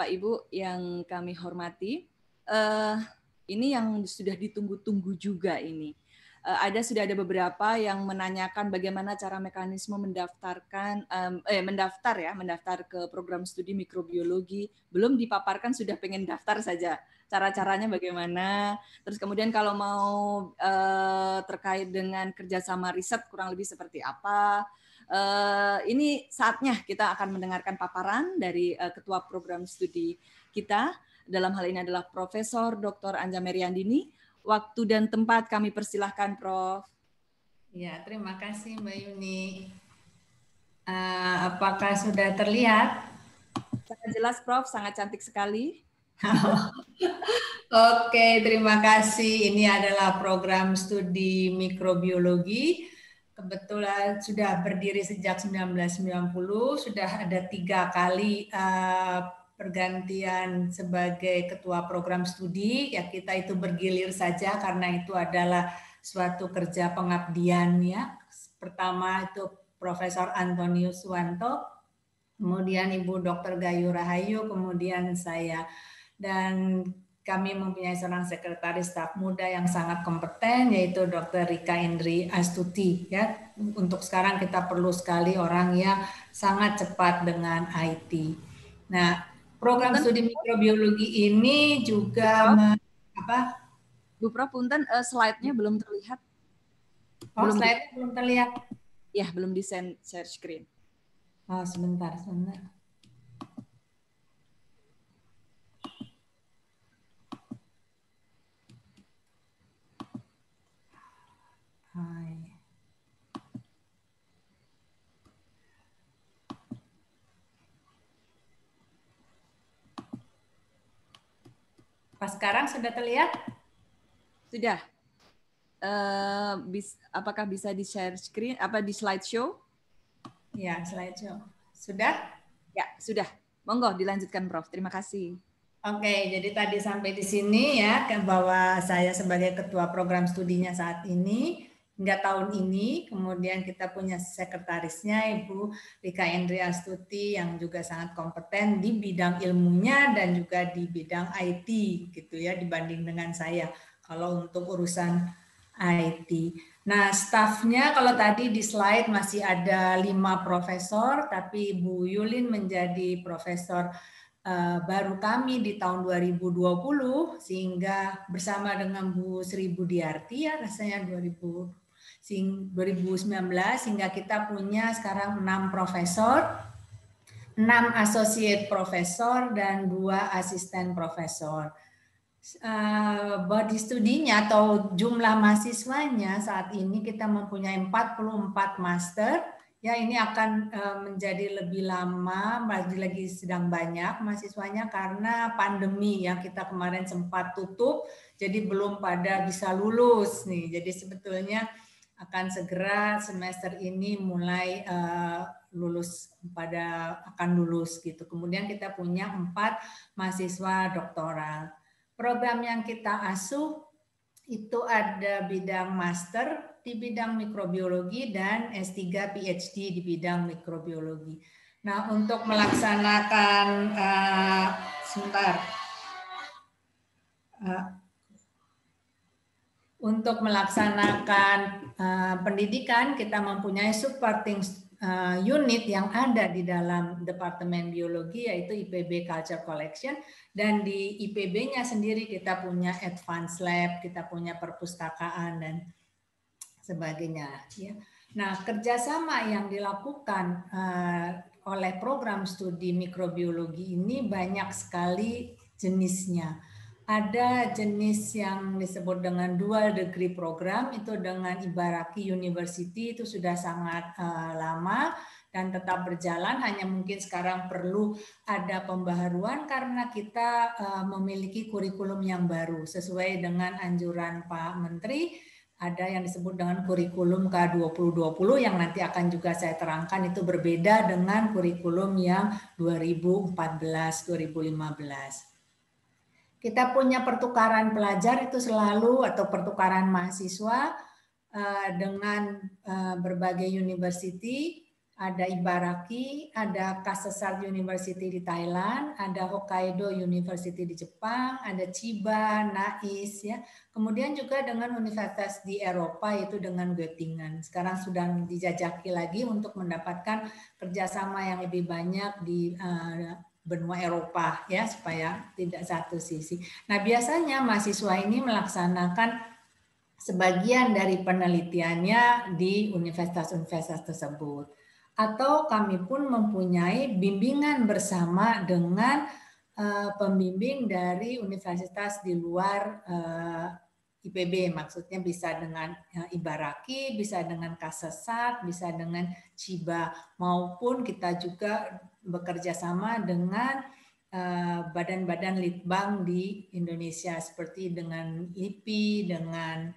Bapak Ibu yang kami hormati, uh, ini yang sudah ditunggu-tunggu juga ini. Uh, ada sudah ada beberapa yang menanyakan bagaimana cara mekanisme mendaftarkan um, eh mendaftar ya, mendaftar ke program studi mikrobiologi. Belum dipaparkan sudah pengen daftar saja. Cara-caranya bagaimana? Terus kemudian kalau mau uh, terkait dengan kerjasama riset kurang lebih seperti apa? Eh, ini saatnya kita akan mendengarkan paparan dari eh, ketua program studi kita dalam hal ini adalah Profesor Dr. Anja Meriandini. Waktu dan tempat kami persilahkan, Prof. Ya,
terima kasih Mbak
Yuni. Uh, apakah sudah terlihat? Sangat jelas, Prof. Sangat cantik sekali.
Oke, terima kasih. Ini adalah program studi mikrobiologi kebetulan sudah berdiri sejak 1990, sudah ada tiga kali uh, pergantian sebagai ketua program studi, ya kita itu bergilir saja karena itu adalah suatu kerja pengabdian ya. Pertama itu Profesor Antonius Suwanto, kemudian Ibu Dr. Gayu Rahayu, kemudian saya. Dan kami mempunyai seorang sekretaris staf muda yang sangat kompeten yaitu Dr. Rika Indri Astuti ya. Untuk sekarang kita perlu sekali orang yang sangat cepat dengan IT. Nah,
program Punten. studi mikrobiologi ini juga apa? Bu Prof, punten uh, slide-nya belum terlihat. Oh, belum slide belum terlihat. Ya, belum di share screen. Oh, sebentar, sebentar. はい。Pas sekarang sudah terlihat? Sudah. Uh, bis, apakah bisa di share screen? Apa di slideshow? Ya, slideshow. Sudah? Ya, sudah. Monggo dilanjutkan Prof. Terima kasih. Oke, jadi tadi sampai di sini ya
bahwa saya sebagai ketua program studinya saat ini hingga tahun ini. Kemudian kita punya sekretarisnya Ibu Rika Indria Stuti yang juga sangat kompeten di bidang ilmunya dan juga di bidang IT gitu ya dibanding dengan saya kalau untuk urusan IT. Nah, stafnya kalau tadi di slide masih ada lima profesor, tapi Bu Yulin menjadi profesor Uh, baru kami di tahun 2020 sehingga bersama dengan Bu Sri Budiarti ya rasanya 2020 2019 sehingga kita punya sekarang enam profesor, enam associate profesor dan dua asisten profesor. Eh, body studinya atau jumlah mahasiswanya saat ini kita mempunyai 44 master. Ya ini akan eh, menjadi lebih lama, lagi lagi sedang banyak mahasiswanya karena pandemi yang kita kemarin sempat tutup, jadi belum pada bisa lulus nih. Jadi sebetulnya akan segera semester ini mulai uh, lulus pada akan lulus gitu. Kemudian kita punya empat mahasiswa doktoral. Program yang kita asuh itu ada bidang master di bidang mikrobiologi dan S3 PhD di bidang mikrobiologi. Nah, untuk melaksanakan uh, sebentar. Uh, untuk melaksanakan Eh, pendidikan kita mempunyai supporting eh, unit yang ada di dalam Departemen Biologi yaitu IPB Culture Collection dan di IPB-nya sendiri kita punya advanced lab, kita punya perpustakaan dan sebagainya ya. Nah, kerjasama yang dilakukan eh, oleh program studi mikrobiologi ini banyak sekali jenisnya ada jenis yang disebut dengan dual degree program itu dengan Ibaraki University itu sudah sangat uh, lama dan tetap berjalan hanya mungkin sekarang perlu ada pembaharuan karena kita uh, memiliki kurikulum yang baru sesuai dengan anjuran Pak Menteri ada yang disebut dengan kurikulum K2020 yang nanti akan juga saya terangkan itu berbeda dengan kurikulum yang 2014 2015. Kita punya pertukaran pelajar itu selalu atau pertukaran mahasiswa eh, dengan eh, berbagai university, ada Ibaraki, ada Kasesar University di Thailand, ada Hokkaido University di Jepang, ada Chiba, Nais ya. Kemudian juga dengan universitas di Eropa yaitu dengan Göttingen. Sekarang sudah dijajaki lagi untuk mendapatkan kerjasama yang lebih banyak di eh, benua Eropa ya supaya tidak satu sisi. Nah, biasanya mahasiswa ini melaksanakan sebagian dari penelitiannya di universitas-universitas tersebut atau kami pun mempunyai bimbingan bersama dengan uh, pembimbing dari universitas di luar uh, IPB maksudnya bisa dengan eh, Ibaraki, bisa dengan Kasesat, bisa dengan Ciba maupun kita juga bekerja sama dengan eh, badan-badan litbang di Indonesia seperti dengan IPI, dengan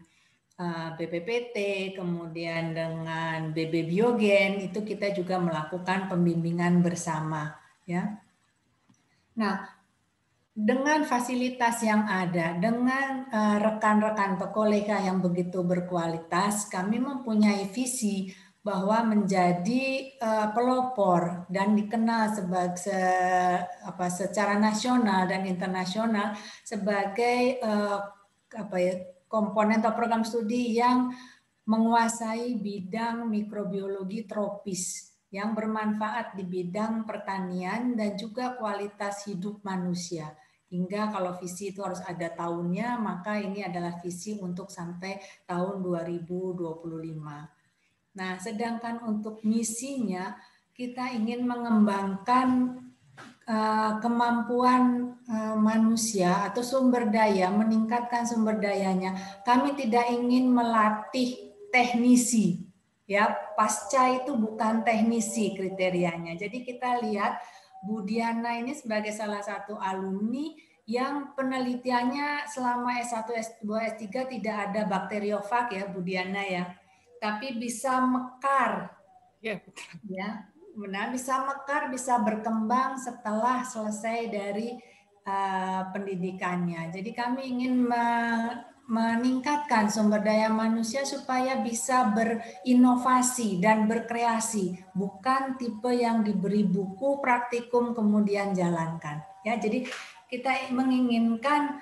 eh, BPPT, kemudian dengan BB Biogen itu kita juga melakukan pembimbingan bersama ya. Nah, dengan fasilitas yang ada, dengan eh, rekan-rekan uh, yang begitu berkualitas, kami mempunyai visi bahwa menjadi eh, pelopor dan dikenal sebagai se, apa, secara nasional dan internasional sebagai eh, apa ya komponen atau program studi yang menguasai bidang mikrobiologi tropis yang bermanfaat di bidang pertanian dan juga kualitas hidup manusia hingga kalau visi itu harus ada tahunnya, maka ini adalah visi untuk sampai tahun 2025. Nah, sedangkan untuk misinya, kita ingin mengembangkan eh, kemampuan eh, manusia atau sumber daya, meningkatkan sumber dayanya. Kami tidak ingin melatih teknisi, ya pasca itu bukan teknisi kriterianya. Jadi kita lihat Budiana ini sebagai salah satu alumni yang penelitiannya selama S1, S2, S3 tidak ada bakteriofag ya Budiana ya, tapi bisa mekar. Ya, betul. ya benar bisa mekar, bisa berkembang setelah selesai dari uh, pendidikannya. Jadi kami ingin meningkatkan sumber daya manusia supaya bisa berinovasi dan berkreasi, bukan tipe yang diberi buku, praktikum kemudian jalankan. Ya, jadi kita menginginkan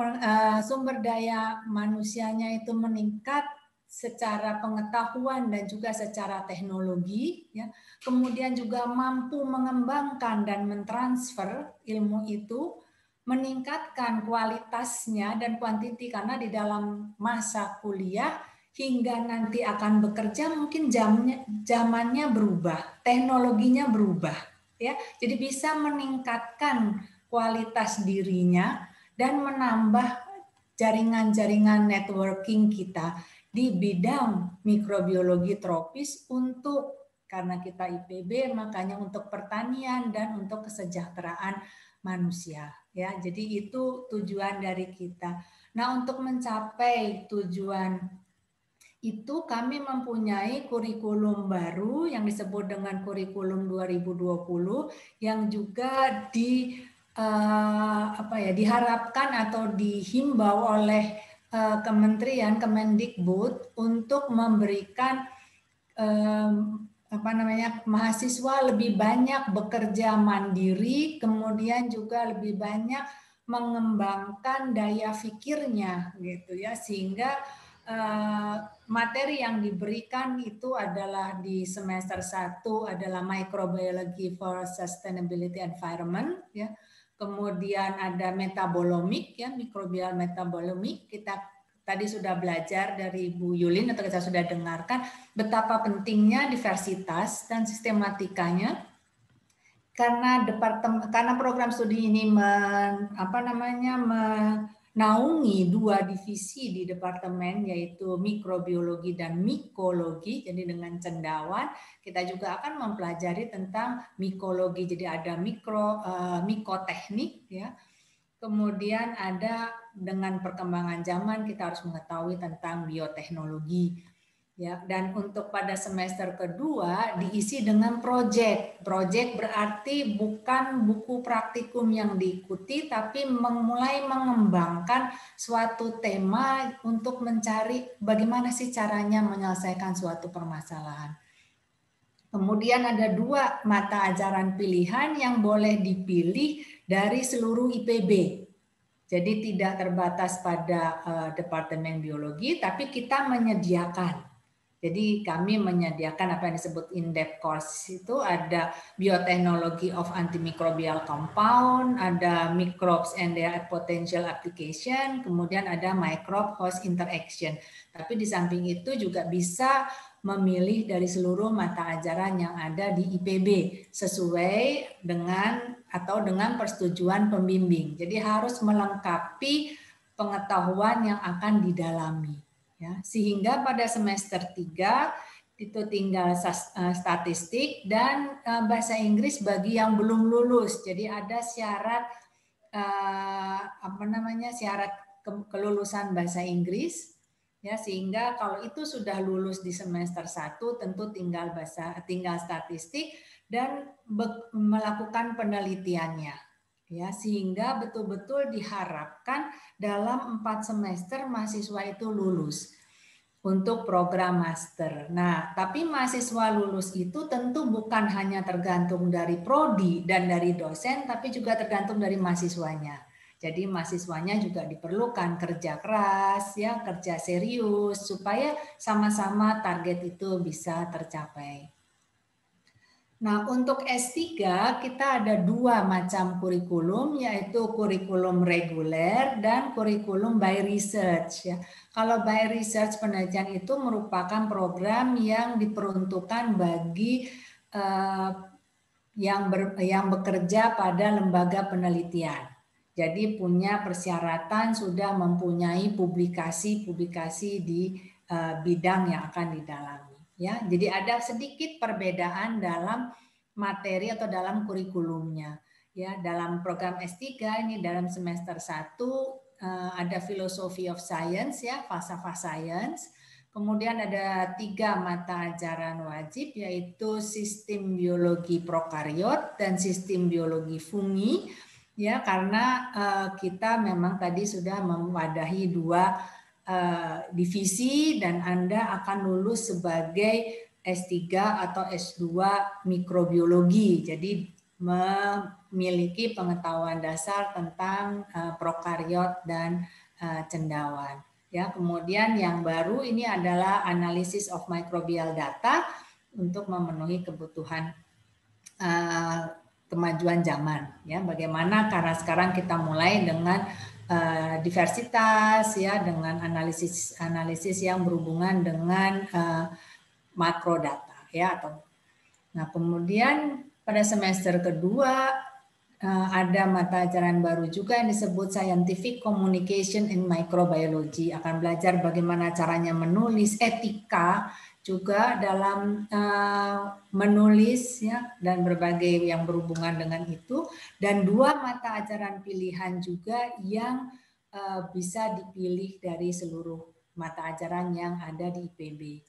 eh, sumber daya manusianya itu meningkat secara pengetahuan dan juga secara teknologi, ya. kemudian juga mampu mengembangkan dan mentransfer ilmu itu meningkatkan kualitasnya dan kuantiti karena di dalam masa kuliah hingga nanti akan bekerja mungkin jamnya zamannya berubah, teknologinya berubah ya. Jadi bisa meningkatkan kualitas dirinya dan menambah jaringan-jaringan networking kita di bidang mikrobiologi tropis untuk karena kita IPB makanya untuk pertanian dan untuk kesejahteraan manusia ya. Jadi itu tujuan dari kita. Nah, untuk mencapai tujuan itu kami mempunyai kurikulum baru yang disebut dengan kurikulum 2020 yang juga di uh, apa ya diharapkan atau dihimbau oleh uh, Kementerian Kemendikbud untuk memberikan eh, apa namanya mahasiswa lebih banyak bekerja mandiri, kemudian juga lebih banyak mengembangkan daya fikirnya gitu ya sehingga eh, materi yang diberikan itu adalah di semester 1 adalah microbiology for sustainability environment ya. Kemudian ada metabolomik ya, mikrobial metabolomik kita tadi sudah belajar dari Bu Yulin atau kita sudah dengarkan betapa pentingnya diversitas dan sistematikanya karena departemen karena program studi ini men, apa namanya menaungi dua divisi di departemen yaitu mikrobiologi dan mikologi jadi dengan cendawan kita juga akan mempelajari tentang mikologi jadi ada mikro uh, mikoteknik ya kemudian ada dengan perkembangan zaman kita harus mengetahui tentang bioteknologi ya dan untuk pada semester kedua diisi dengan proyek proyek berarti bukan buku praktikum yang diikuti tapi memulai mengembangkan suatu tema untuk mencari bagaimana sih caranya menyelesaikan suatu permasalahan kemudian ada dua mata ajaran pilihan yang boleh dipilih dari seluruh IPB jadi tidak terbatas pada uh, departemen biologi, tapi kita menyediakan. Jadi kami menyediakan apa yang disebut in-depth course itu ada bioteknologi of antimicrobial compound, ada microbes and their potential application, kemudian ada microbe host interaction. Tapi di samping itu juga bisa memilih dari seluruh mata ajaran yang ada di IPB sesuai dengan atau dengan persetujuan pembimbing. Jadi harus melengkapi pengetahuan yang akan didalami ya. Sehingga pada semester 3 itu tinggal eh, statistik dan eh, bahasa Inggris bagi yang belum lulus. Jadi ada syarat eh, apa namanya? syarat kelulusan bahasa Inggris ya sehingga kalau itu sudah lulus di semester 1 tentu tinggal bahasa tinggal statistik dan be, melakukan penelitiannya ya sehingga betul-betul diharapkan dalam empat semester mahasiswa itu lulus untuk program master. Nah, tapi mahasiswa lulus itu tentu bukan hanya tergantung dari prodi dan dari dosen, tapi juga tergantung dari mahasiswanya. Jadi mahasiswanya juga diperlukan kerja keras, ya kerja serius supaya sama-sama target itu bisa tercapai. Nah, untuk S3 kita ada dua macam kurikulum yaitu kurikulum reguler dan kurikulum by research ya. Kalau by research penelitian itu merupakan program yang diperuntukkan bagi eh, yang ber, yang bekerja pada lembaga penelitian. Jadi punya persyaratan sudah mempunyai publikasi-publikasi di uh, bidang yang akan didalami. Ya, jadi ada sedikit perbedaan dalam materi atau dalam kurikulumnya. Ya, dalam program S3 ini dalam semester 1 uh, eh, ada philosophy of science ya, falsafah science. Kemudian ada tiga mata ajaran wajib yaitu sistem biologi prokariot dan sistem biologi fungi Ya, karena uh, kita memang tadi sudah mewadahi dua uh, divisi dan Anda akan lulus sebagai S3 atau S2 mikrobiologi. Jadi memiliki pengetahuan dasar tentang uh, prokariot dan uh, cendawan. Ya, kemudian yang baru ini adalah analisis of microbial data untuk memenuhi kebutuhan uh, kemajuan zaman ya bagaimana karena sekarang kita mulai dengan uh, diversitas ya dengan analisis analisis yang berhubungan dengan uh, makro data ya atau nah kemudian pada semester kedua eh, ada mata ajaran baru juga yang disebut scientific communication in microbiology akan belajar bagaimana caranya menulis etika juga dalam uh, menulis ya dan berbagai yang berhubungan dengan itu dan dua mata ajaran pilihan juga yang uh, bisa dipilih dari seluruh mata ajaran yang ada di IPB.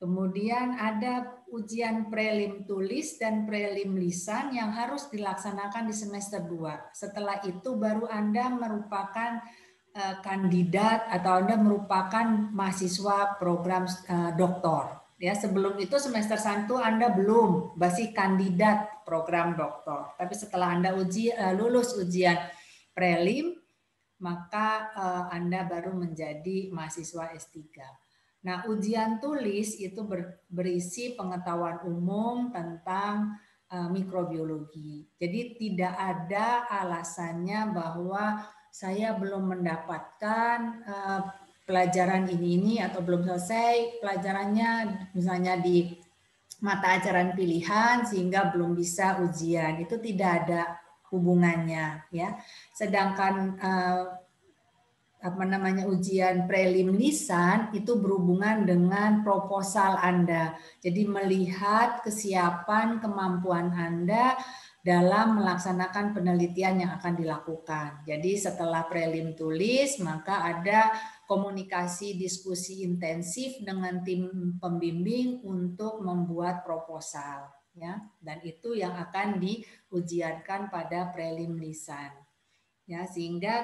Kemudian ada ujian prelim tulis dan prelim lisan yang harus dilaksanakan di semester 2. Setelah itu baru Anda merupakan Eh, kandidat atau Anda merupakan mahasiswa program eh, doktor. Ya, sebelum itu semester 1 Anda belum masih kandidat program doktor. Tapi setelah Anda uji eh, lulus ujian prelim, maka Anda baru menjadi mahasiswa S3. Nah, ujian tulis itu berisi pengetahuan umum tentang mikrobiologi. Jadi tidak ada alasannya bahwa saya belum mendapatkan uh, pelajaran ini ini atau belum selesai pelajarannya misalnya di mata ajaran pilihan sehingga belum bisa ujian itu tidak ada hubungannya ya sedangkan uh, apa namanya ujian prelim lisan itu berhubungan dengan proposal Anda jadi melihat kesiapan kemampuan Anda dalam melaksanakan penelitian yang akan dilakukan. Jadi setelah prelim tulis, maka ada komunikasi diskusi intensif dengan tim pembimbing untuk membuat proposal ya dan itu yang akan diujiankan pada prelim lisan. Ya, sehingga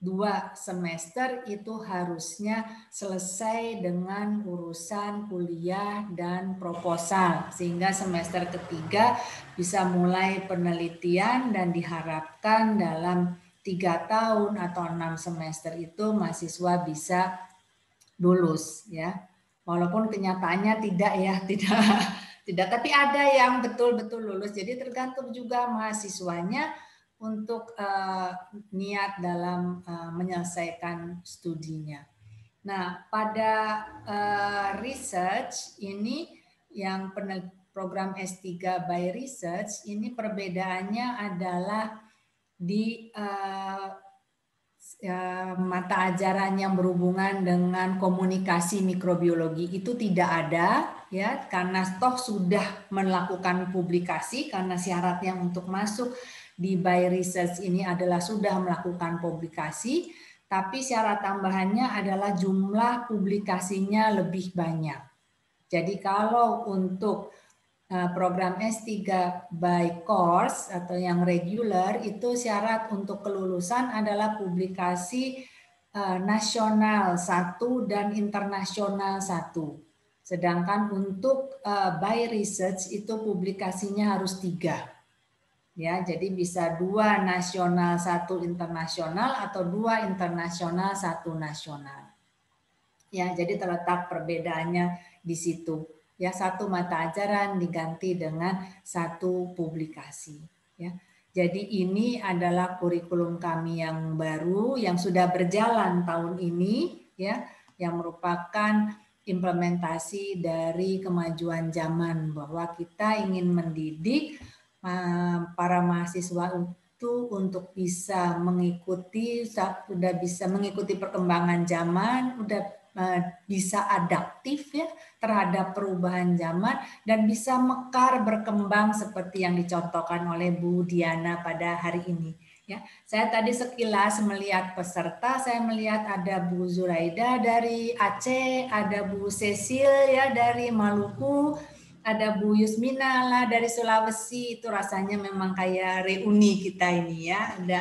dua semester itu harusnya selesai dengan urusan kuliah dan proposal sehingga semester ketiga bisa mulai penelitian dan diharapkan dalam tiga tahun atau enam semester itu mahasiswa bisa lulus ya walaupun kenyataannya tidak ya tidak tidak tapi ada yang betul-betul lulus jadi tergantung juga mahasiswanya untuk uh, niat dalam uh, menyelesaikan studinya. Nah, pada uh, research ini yang program S3 by research ini perbedaannya adalah di uh, uh, mata ajaran yang berhubungan dengan komunikasi mikrobiologi itu tidak ada ya karena toh sudah melakukan publikasi karena syaratnya untuk masuk di By Research ini adalah sudah melakukan publikasi, tapi syarat tambahannya adalah jumlah publikasinya lebih banyak. Jadi kalau untuk eh, program S3 by course atau yang regular itu syarat untuk kelulusan adalah publikasi eh, nasional satu dan internasional satu. Sedangkan untuk eh, by research itu publikasinya harus tiga ya jadi bisa dua nasional satu internasional atau dua internasional satu nasional ya jadi terletak perbedaannya di situ ya satu mata ajaran diganti dengan satu publikasi ya jadi ini adalah kurikulum kami yang baru yang sudah berjalan tahun ini ya yang merupakan implementasi dari kemajuan zaman bahwa kita ingin mendidik para mahasiswa itu untuk bisa mengikuti sudah bisa mengikuti perkembangan zaman, sudah e, bisa adaptif ya terhadap perubahan zaman dan bisa mekar berkembang seperti yang dicontohkan oleh Bu Diana pada hari ini. Ya, saya tadi sekilas melihat peserta, saya melihat ada Bu Zuraida dari Aceh, ada Bu Cecil ya dari Maluku, ada Bu Yusmina lah dari Sulawesi itu rasanya memang kayak reuni kita ini ya ada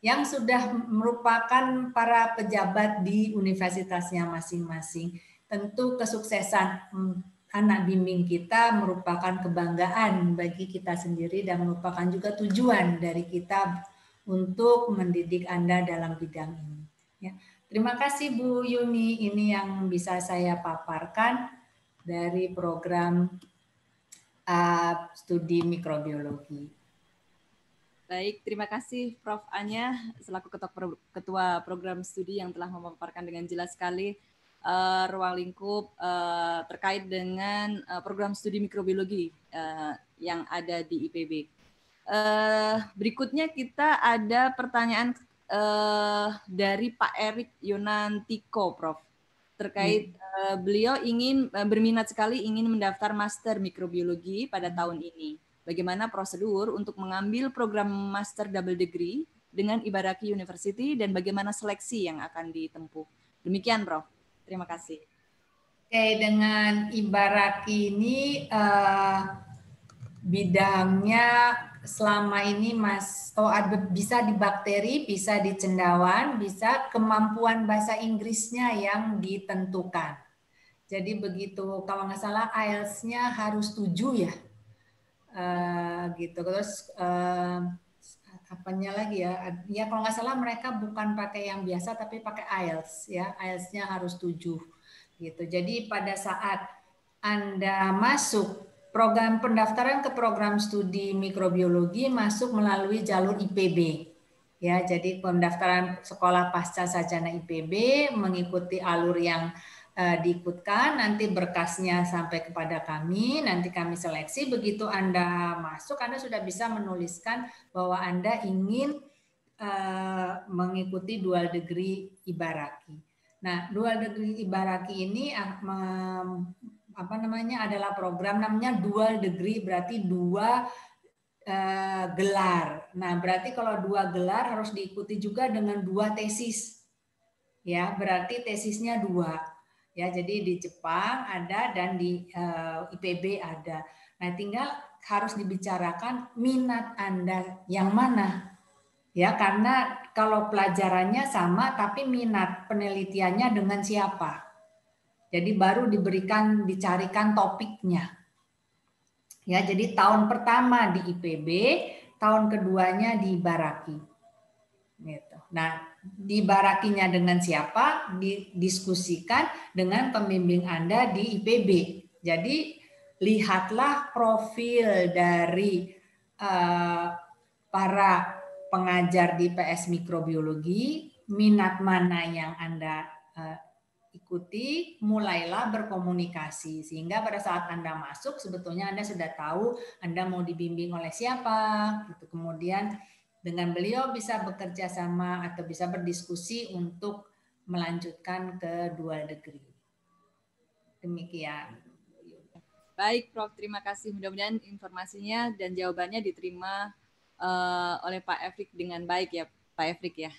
yang sudah merupakan para pejabat di universitasnya masing-masing tentu kesuksesan hmm, anak bimbing kita merupakan kebanggaan bagi kita sendiri dan merupakan juga tujuan dari kita untuk mendidik Anda dalam bidang ini ya terima kasih Bu Yuni ini yang bisa saya paparkan dari program uh, studi mikrobiologi.
Baik, terima kasih Prof. Anya selaku Ketua Program Studi yang telah memaparkan dengan jelas sekali uh, ruang lingkup uh, terkait dengan uh, program studi mikrobiologi uh, yang ada di IPB. Uh, berikutnya kita ada pertanyaan uh, dari Pak Erik Yunantiko, Prof. Terkait hmm Eh, beliau ingin eh, berminat sekali ingin mendaftar master mikrobiologi pada hmm. tahun ini. Bagaimana prosedur untuk mengambil program master double degree dengan Ibaraki University dan bagaimana seleksi yang akan ditempuh. Demikian, Prof. Terima kasih. Oke,
dengan Ibaraki ini uh, bidangnya selama ini mas oh ada, bisa di bakteri, bisa di cendawan, bisa kemampuan bahasa Inggrisnya yang ditentukan. Jadi begitu kalau nggak salah IELTS-nya harus tujuh ya. Uh, gitu. Terus uh, apanya lagi ya? Ya kalau nggak salah mereka bukan pakai yang biasa tapi pakai IELTS ya. IELTS-nya harus tujuh, gitu. Jadi pada saat Anda masuk program pendaftaran ke program studi mikrobiologi masuk melalui jalur IPB. Ya, jadi pendaftaran sekolah pasca sarjana IPB mengikuti alur yang Eh, diikutkan, nanti berkasnya sampai kepada kami, nanti kami seleksi. Begitu Anda masuk, Anda sudah bisa menuliskan bahwa Anda ingin eh, mengikuti dual degree Ibaraki. Nah, dual degree Ibaraki ini ah, apa namanya adalah program namanya dual degree berarti dua uh, gelar. Nah, berarti kalau dua gelar harus diikuti juga dengan dua tesis. Ya, berarti tesisnya dua ya jadi di Jepang ada dan di uh, eh, IPB ada nah tinggal harus dibicarakan minat anda yang mana ya karena kalau pelajarannya sama tapi minat penelitiannya dengan siapa jadi baru diberikan dicarikan topiknya ya jadi tahun pertama di IPB tahun keduanya di Baraki gitu nah dibarakinya dengan siapa, didiskusikan dengan pembimbing Anda di IPB. Jadi lihatlah profil dari uh, para pengajar di PS mikrobiologi, minat mana yang Anda uh, ikuti, mulailah berkomunikasi sehingga pada saat Anda masuk sebetulnya Anda sudah tahu Anda mau dibimbing oleh siapa, gitu. kemudian dengan beliau bisa bekerja sama atau bisa berdiskusi untuk melanjutkan ke dual degree. Demikian.
Baik, Prof. Terima kasih. Mudah-mudahan informasinya dan jawabannya diterima uh, oleh Pak Efrik dengan baik ya, Pak Efrik ya.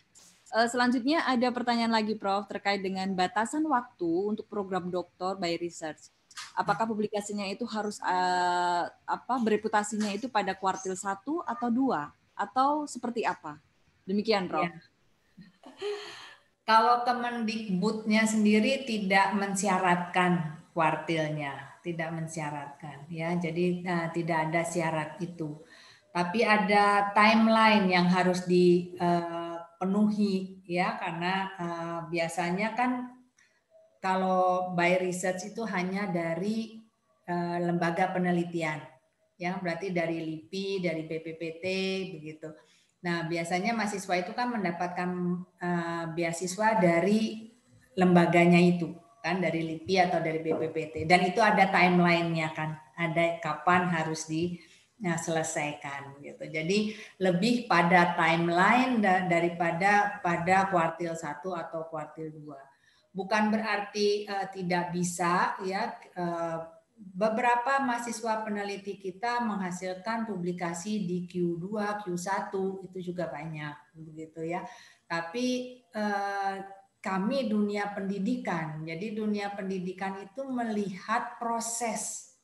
Uh, selanjutnya ada pertanyaan lagi, Prof. Terkait dengan batasan waktu untuk program doktor by research. Apakah publikasinya itu harus uh, apa bereputasinya itu pada kuartil satu atau dua? atau seperti apa? Demikian, Rob Ya. Kalau Kemendikbudnya sendiri tidak
mensyaratkan kuartilnya, tidak mensyaratkan ya. Jadi nah, tidak ada syarat itu. Tapi ada timeline yang harus dipenuhi eh, ya karena uh, biasanya kan kalau by research itu hanya dari uh, lembaga penelitian Ya berarti dari LIPI, dari BPPT begitu. Nah, biasanya mahasiswa itu kan mendapatkan uh, beasiswa dari lembaganya itu, kan dari LIPI atau dari BPPT. Dan itu ada timeline-nya kan, ada kapan harus di nah, selesaikan gitu. Jadi lebih pada timeline daripada pada kuartil 1 atau kuartil 2. Bukan berarti uh, tidak bisa ya uh, beberapa mahasiswa peneliti kita menghasilkan publikasi di Q2, Q1 itu juga banyak begitu ya. Tapi eh, kami dunia pendidikan. Jadi dunia pendidikan itu melihat proses.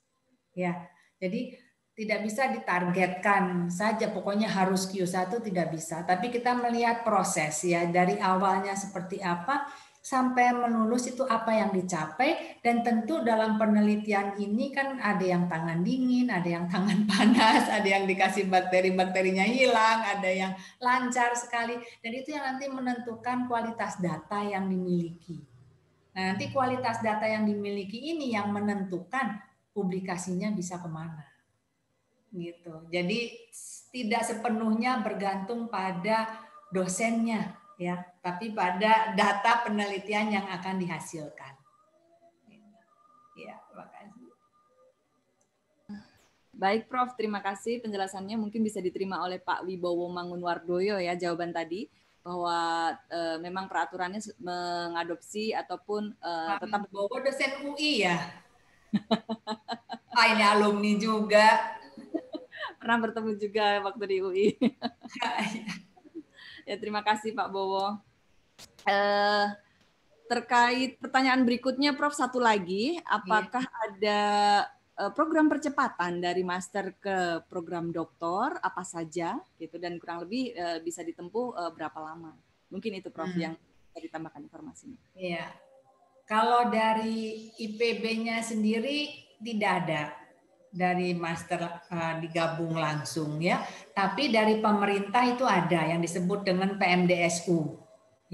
Ya. Jadi tidak bisa ditargetkan saja pokoknya harus Q1 tidak bisa, tapi kita melihat proses ya dari awalnya seperti apa sampai menulis itu apa yang dicapai dan tentu dalam penelitian ini kan ada yang tangan dingin, ada yang tangan panas, ada yang dikasih bakteri-bakterinya hilang, ada yang lancar sekali dan itu yang nanti menentukan kualitas data yang dimiliki. Nah, nanti kualitas data yang dimiliki ini yang menentukan publikasinya bisa kemana. Gitu. Jadi tidak sepenuhnya bergantung pada dosennya ya tapi pada data penelitian yang akan dihasilkan.
Ya, makasih. Baik Prof, terima kasih penjelasannya mungkin bisa diterima oleh Pak Wibowo Mangunwardoyo ya jawaban tadi bahwa e, memang peraturannya mengadopsi ataupun e, Pak tetap Wibowo dosen UI ya. Pak ini alumni juga. Pernah bertemu juga waktu di UI. Iya. ya terima kasih Pak Bowo. Eh, terkait pertanyaan berikutnya, Prof. Satu lagi, apakah yeah. ada eh, program percepatan dari master ke program doktor apa saja gitu dan kurang lebih eh, bisa ditempuh berapa lama? Mungkin itu Prof hmm. yang bisa ditambahkan informasinya. Iya.
Kalau dari IPB-nya sendiri tidak ada dari master uh, digabung langsung ya, tapi dari pemerintah itu ada yang disebut dengan PMDSU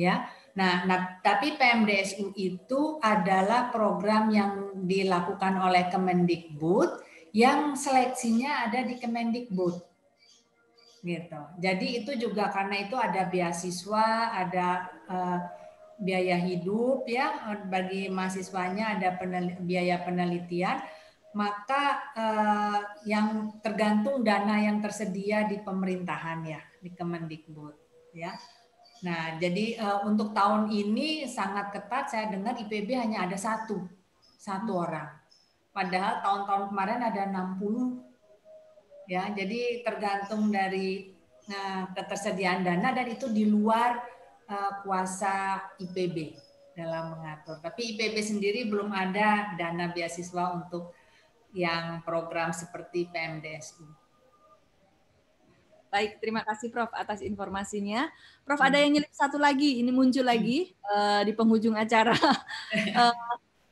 ya. Nah, nah, tapi PMDSU itu adalah program yang dilakukan oleh Kemendikbud yang seleksinya ada di Kemendikbud. Gitu. Jadi itu juga karena itu ada beasiswa, ada eh, biaya hidup ya bagi mahasiswanya ada penel, biaya penelitian, maka eh, yang tergantung dana yang tersedia di pemerintahan ya, di Kemendikbud ya. Nah, jadi uh, untuk tahun ini sangat ketat. Saya dengar IPB hanya ada satu, satu hmm. orang. Padahal tahun-tahun kemarin ada 60. Ya, jadi tergantung dari uh, ketersediaan dana dan itu di luar uh, kuasa IPB dalam mengatur. Tapi IPB sendiri belum ada dana beasiswa untuk yang program seperti
PMDSU. Baik, terima kasih Prof atas informasinya. Prof hmm. ada yang nyelip satu lagi, ini muncul hmm. lagi uh, di penghujung acara eh,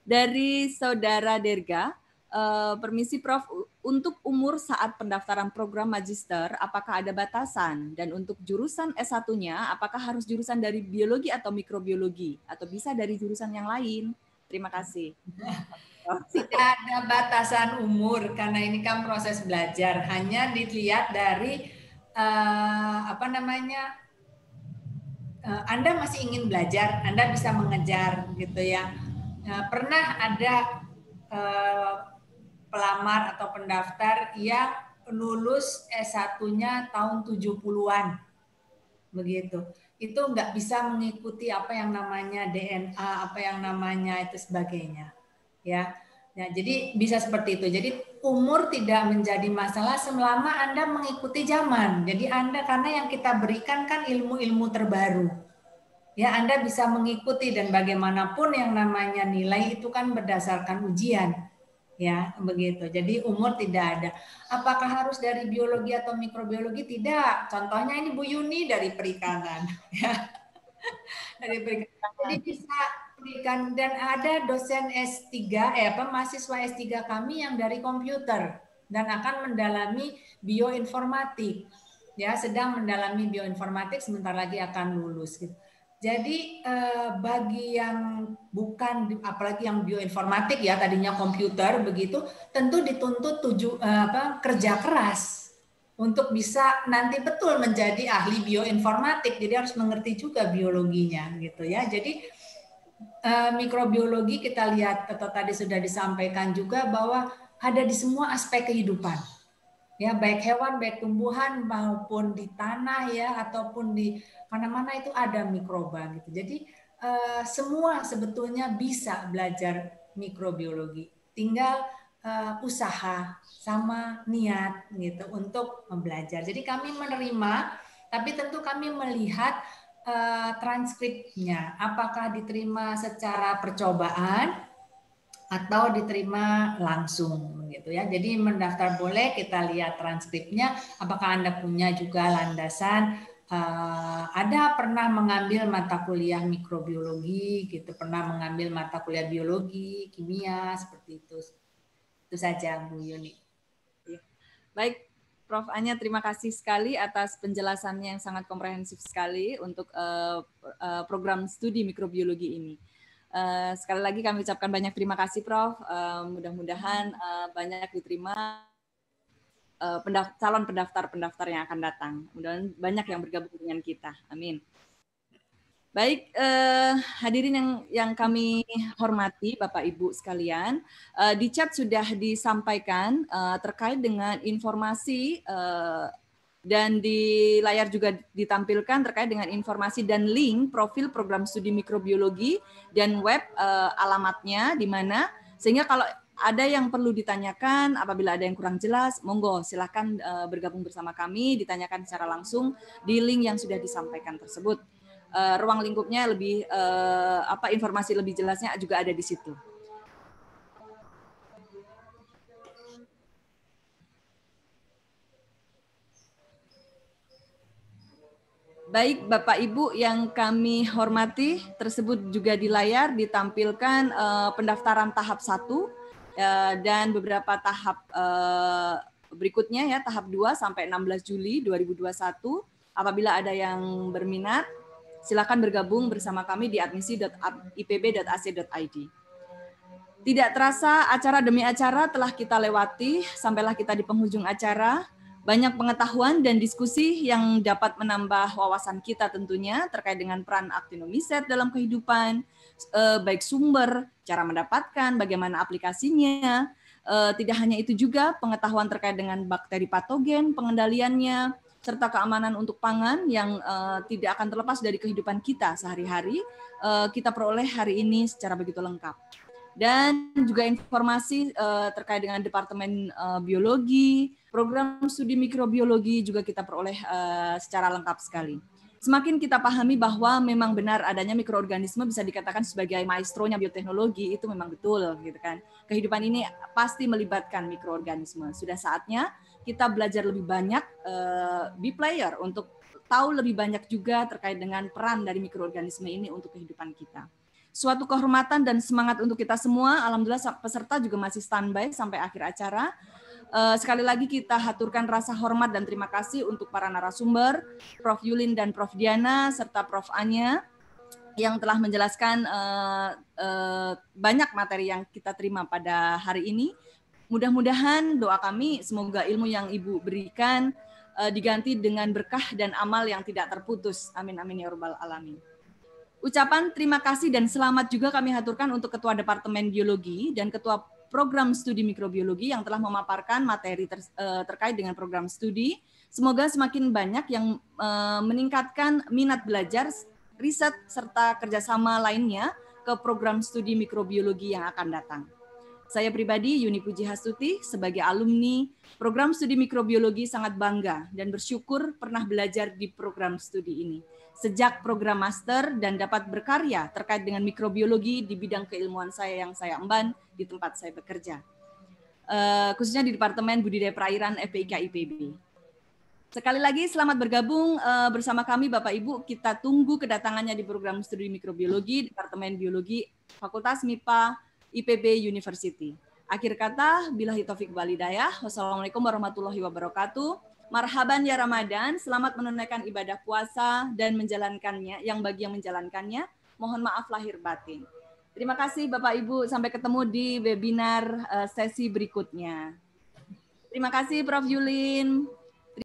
dari saudara Derga. Uh, permisi Prof, untuk umur saat pendaftaran program magister, apakah ada batasan? Dan untuk jurusan S1-nya, apakah harus jurusan dari biologi atau mikrobiologi? Atau bisa dari jurusan yang lain? Terima kasih.
Tidak ada batasan umur, karena ini kan proses belajar. Hanya dilihat dari Eh, apa namanya uh, Anda masih ingin belajar, Anda bisa mengejar gitu ya. Uh, pernah ada uh, pelamar atau pendaftar yang lulus S1-nya tahun 70-an. Begitu. Itu nggak bisa mengikuti apa yang namanya DNA, apa yang namanya itu sebagainya. Ya Ya, jadi bisa seperti itu. Jadi umur tidak menjadi masalah selama Anda mengikuti zaman. Jadi Anda karena yang kita berikan kan ilmu-ilmu terbaru. Ya, Anda bisa mengikuti dan bagaimanapun yang namanya nilai itu kan berdasarkan ujian. Ya, begitu. Jadi umur tidak ada. Apakah harus dari biologi atau mikrobiologi? Tidak. Contohnya ini Bu Yuni dari perikanan, ya. dari perikanan. Jadi bisa pendidikan dan ada dosen S3 eh apa mahasiswa S3 kami yang dari komputer dan akan mendalami bioinformatik. Ya, sedang mendalami bioinformatik sebentar lagi akan lulus gitu. Jadi eh, bagi yang bukan apalagi yang bioinformatik ya tadinya komputer begitu tentu dituntut tuju, eh, apa, kerja keras untuk bisa nanti betul menjadi ahli bioinformatik. Jadi harus mengerti juga biologinya gitu ya. Jadi Eh, mikrobiologi kita lihat atau tadi sudah disampaikan juga bahwa ada di semua aspek kehidupan. Ya, baik hewan, baik tumbuhan maupun di tanah ya ataupun di mana-mana itu ada mikroba gitu. Jadi uh, semua sebetulnya bisa belajar mikrobiologi. Tinggal uh, usaha sama niat gitu untuk belajar. Jadi kami menerima tapi tentu kami melihat Eh, transkripnya, apakah diterima secara percobaan atau diterima langsung gitu ya. Jadi mendaftar boleh, kita lihat transkripnya, apakah Anda punya juga landasan uh, ada pernah mengambil mata kuliah mikrobiologi gitu, pernah mengambil mata kuliah biologi, kimia seperti itu. Itu saja Bu Yuni.
Baik, Prof. Anya, terima kasih sekali atas penjelasannya yang sangat komprehensif sekali untuk uh, uh, program studi mikrobiologi ini. Uh, sekali lagi kami ucapkan banyak terima kasih, Prof. Uh, Mudah-mudahan uh, banyak diterima uh, pendaft calon pendaftar-pendaftar yang akan datang. Mudah-mudahan banyak yang bergabung dengan kita. Amin. Baik, eh, hadirin yang yang kami hormati, Bapak Ibu sekalian, eh, di chat sudah disampaikan eh, terkait dengan informasi eh, dan di layar juga ditampilkan terkait dengan informasi dan link profil program studi mikrobiologi dan web eh, alamatnya di mana sehingga kalau ada yang perlu ditanyakan, apabila ada yang kurang jelas, monggo silahkan eh, bergabung bersama kami, ditanyakan secara langsung di link yang sudah disampaikan tersebut uh, ruang lingkupnya lebih uh, apa informasi lebih jelasnya juga ada di situ. Baik Bapak Ibu yang kami hormati, tersebut juga di layar ditampilkan uh, pendaftaran tahap satu uh, dan beberapa tahap uh, berikutnya ya tahap 2 sampai 16 Juli 2021. Apabila ada yang berminat Silakan bergabung bersama kami di admisi.ipb.ac.id. Tidak terasa acara demi acara telah kita lewati, sampailah kita di penghujung acara. Banyak pengetahuan dan diskusi yang dapat menambah wawasan kita tentunya terkait dengan peran aktinomiset dalam kehidupan, eh, baik sumber, cara mendapatkan, bagaimana aplikasinya. Eh, tidak hanya itu juga, pengetahuan terkait dengan bakteri patogen, pengendaliannya, serta keamanan untuk pangan yang uh, tidak akan terlepas dari kehidupan kita sehari-hari uh, kita peroleh hari ini secara begitu lengkap dan juga informasi uh, terkait dengan departemen uh, biologi program studi mikrobiologi juga kita peroleh uh, secara lengkap sekali semakin kita pahami bahwa memang benar adanya mikroorganisme bisa dikatakan sebagai maestronya bioteknologi itu memang betul gitu kan. Kehidupan ini pasti melibatkan mikroorganisme. Sudah saatnya kita belajar lebih banyak uh, be player untuk tahu lebih banyak juga terkait dengan peran dari mikroorganisme ini untuk kehidupan kita. Suatu kehormatan dan semangat untuk kita semua. Alhamdulillah peserta juga masih standby sampai akhir acara. Eh, sekali lagi kita haturkan rasa hormat dan terima kasih untuk para narasumber, Prof. Yulin dan Prof. Diana, serta Prof. Anya yang telah menjelaskan eh, banyak materi yang kita terima pada hari ini. Mudah-mudahan doa kami semoga ilmu yang Ibu berikan uh, diganti dengan berkah dan amal yang tidak terputus. Amin amin ya rabbal alamin. Ucapan terima kasih dan selamat juga kami haturkan untuk Ketua Departemen Biologi dan Ketua Program Studi Mikrobiologi yang telah memaparkan materi ter, uh, terkait dengan program studi. Semoga semakin banyak yang uh, meningkatkan minat belajar, riset, serta kerjasama lainnya ke program studi mikrobiologi yang akan datang. Saya pribadi, Yuni Puji Hasuti, sebagai alumni program studi mikrobiologi sangat bangga dan bersyukur pernah belajar di program studi ini. Sejak program master dan dapat berkarya terkait dengan mikrobiologi di bidang keilmuan saya yang saya emban di tempat saya bekerja. Eh, khususnya di Departemen Budidaya Perairan FPIK IPB. Sekali lagi selamat bergabung eh, bersama kami Bapak Ibu. Kita tunggu kedatangannya di program studi mikrobiologi Departemen Biologi Fakultas MIPA IPB University. Akhir kata, bila taufik walidayah. Wassalamualaikum warahmatullahi wabarakatuh. Marhaban ya Ramadan, selamat menunaikan ibadah puasa dan menjalankannya, yang bagi yang menjalankannya, mohon maaf lahir batin. Terima kasih Bapak Ibu, sampai ketemu di webinar eh, sesi berikutnya. Terima kasih Prof. Yulin.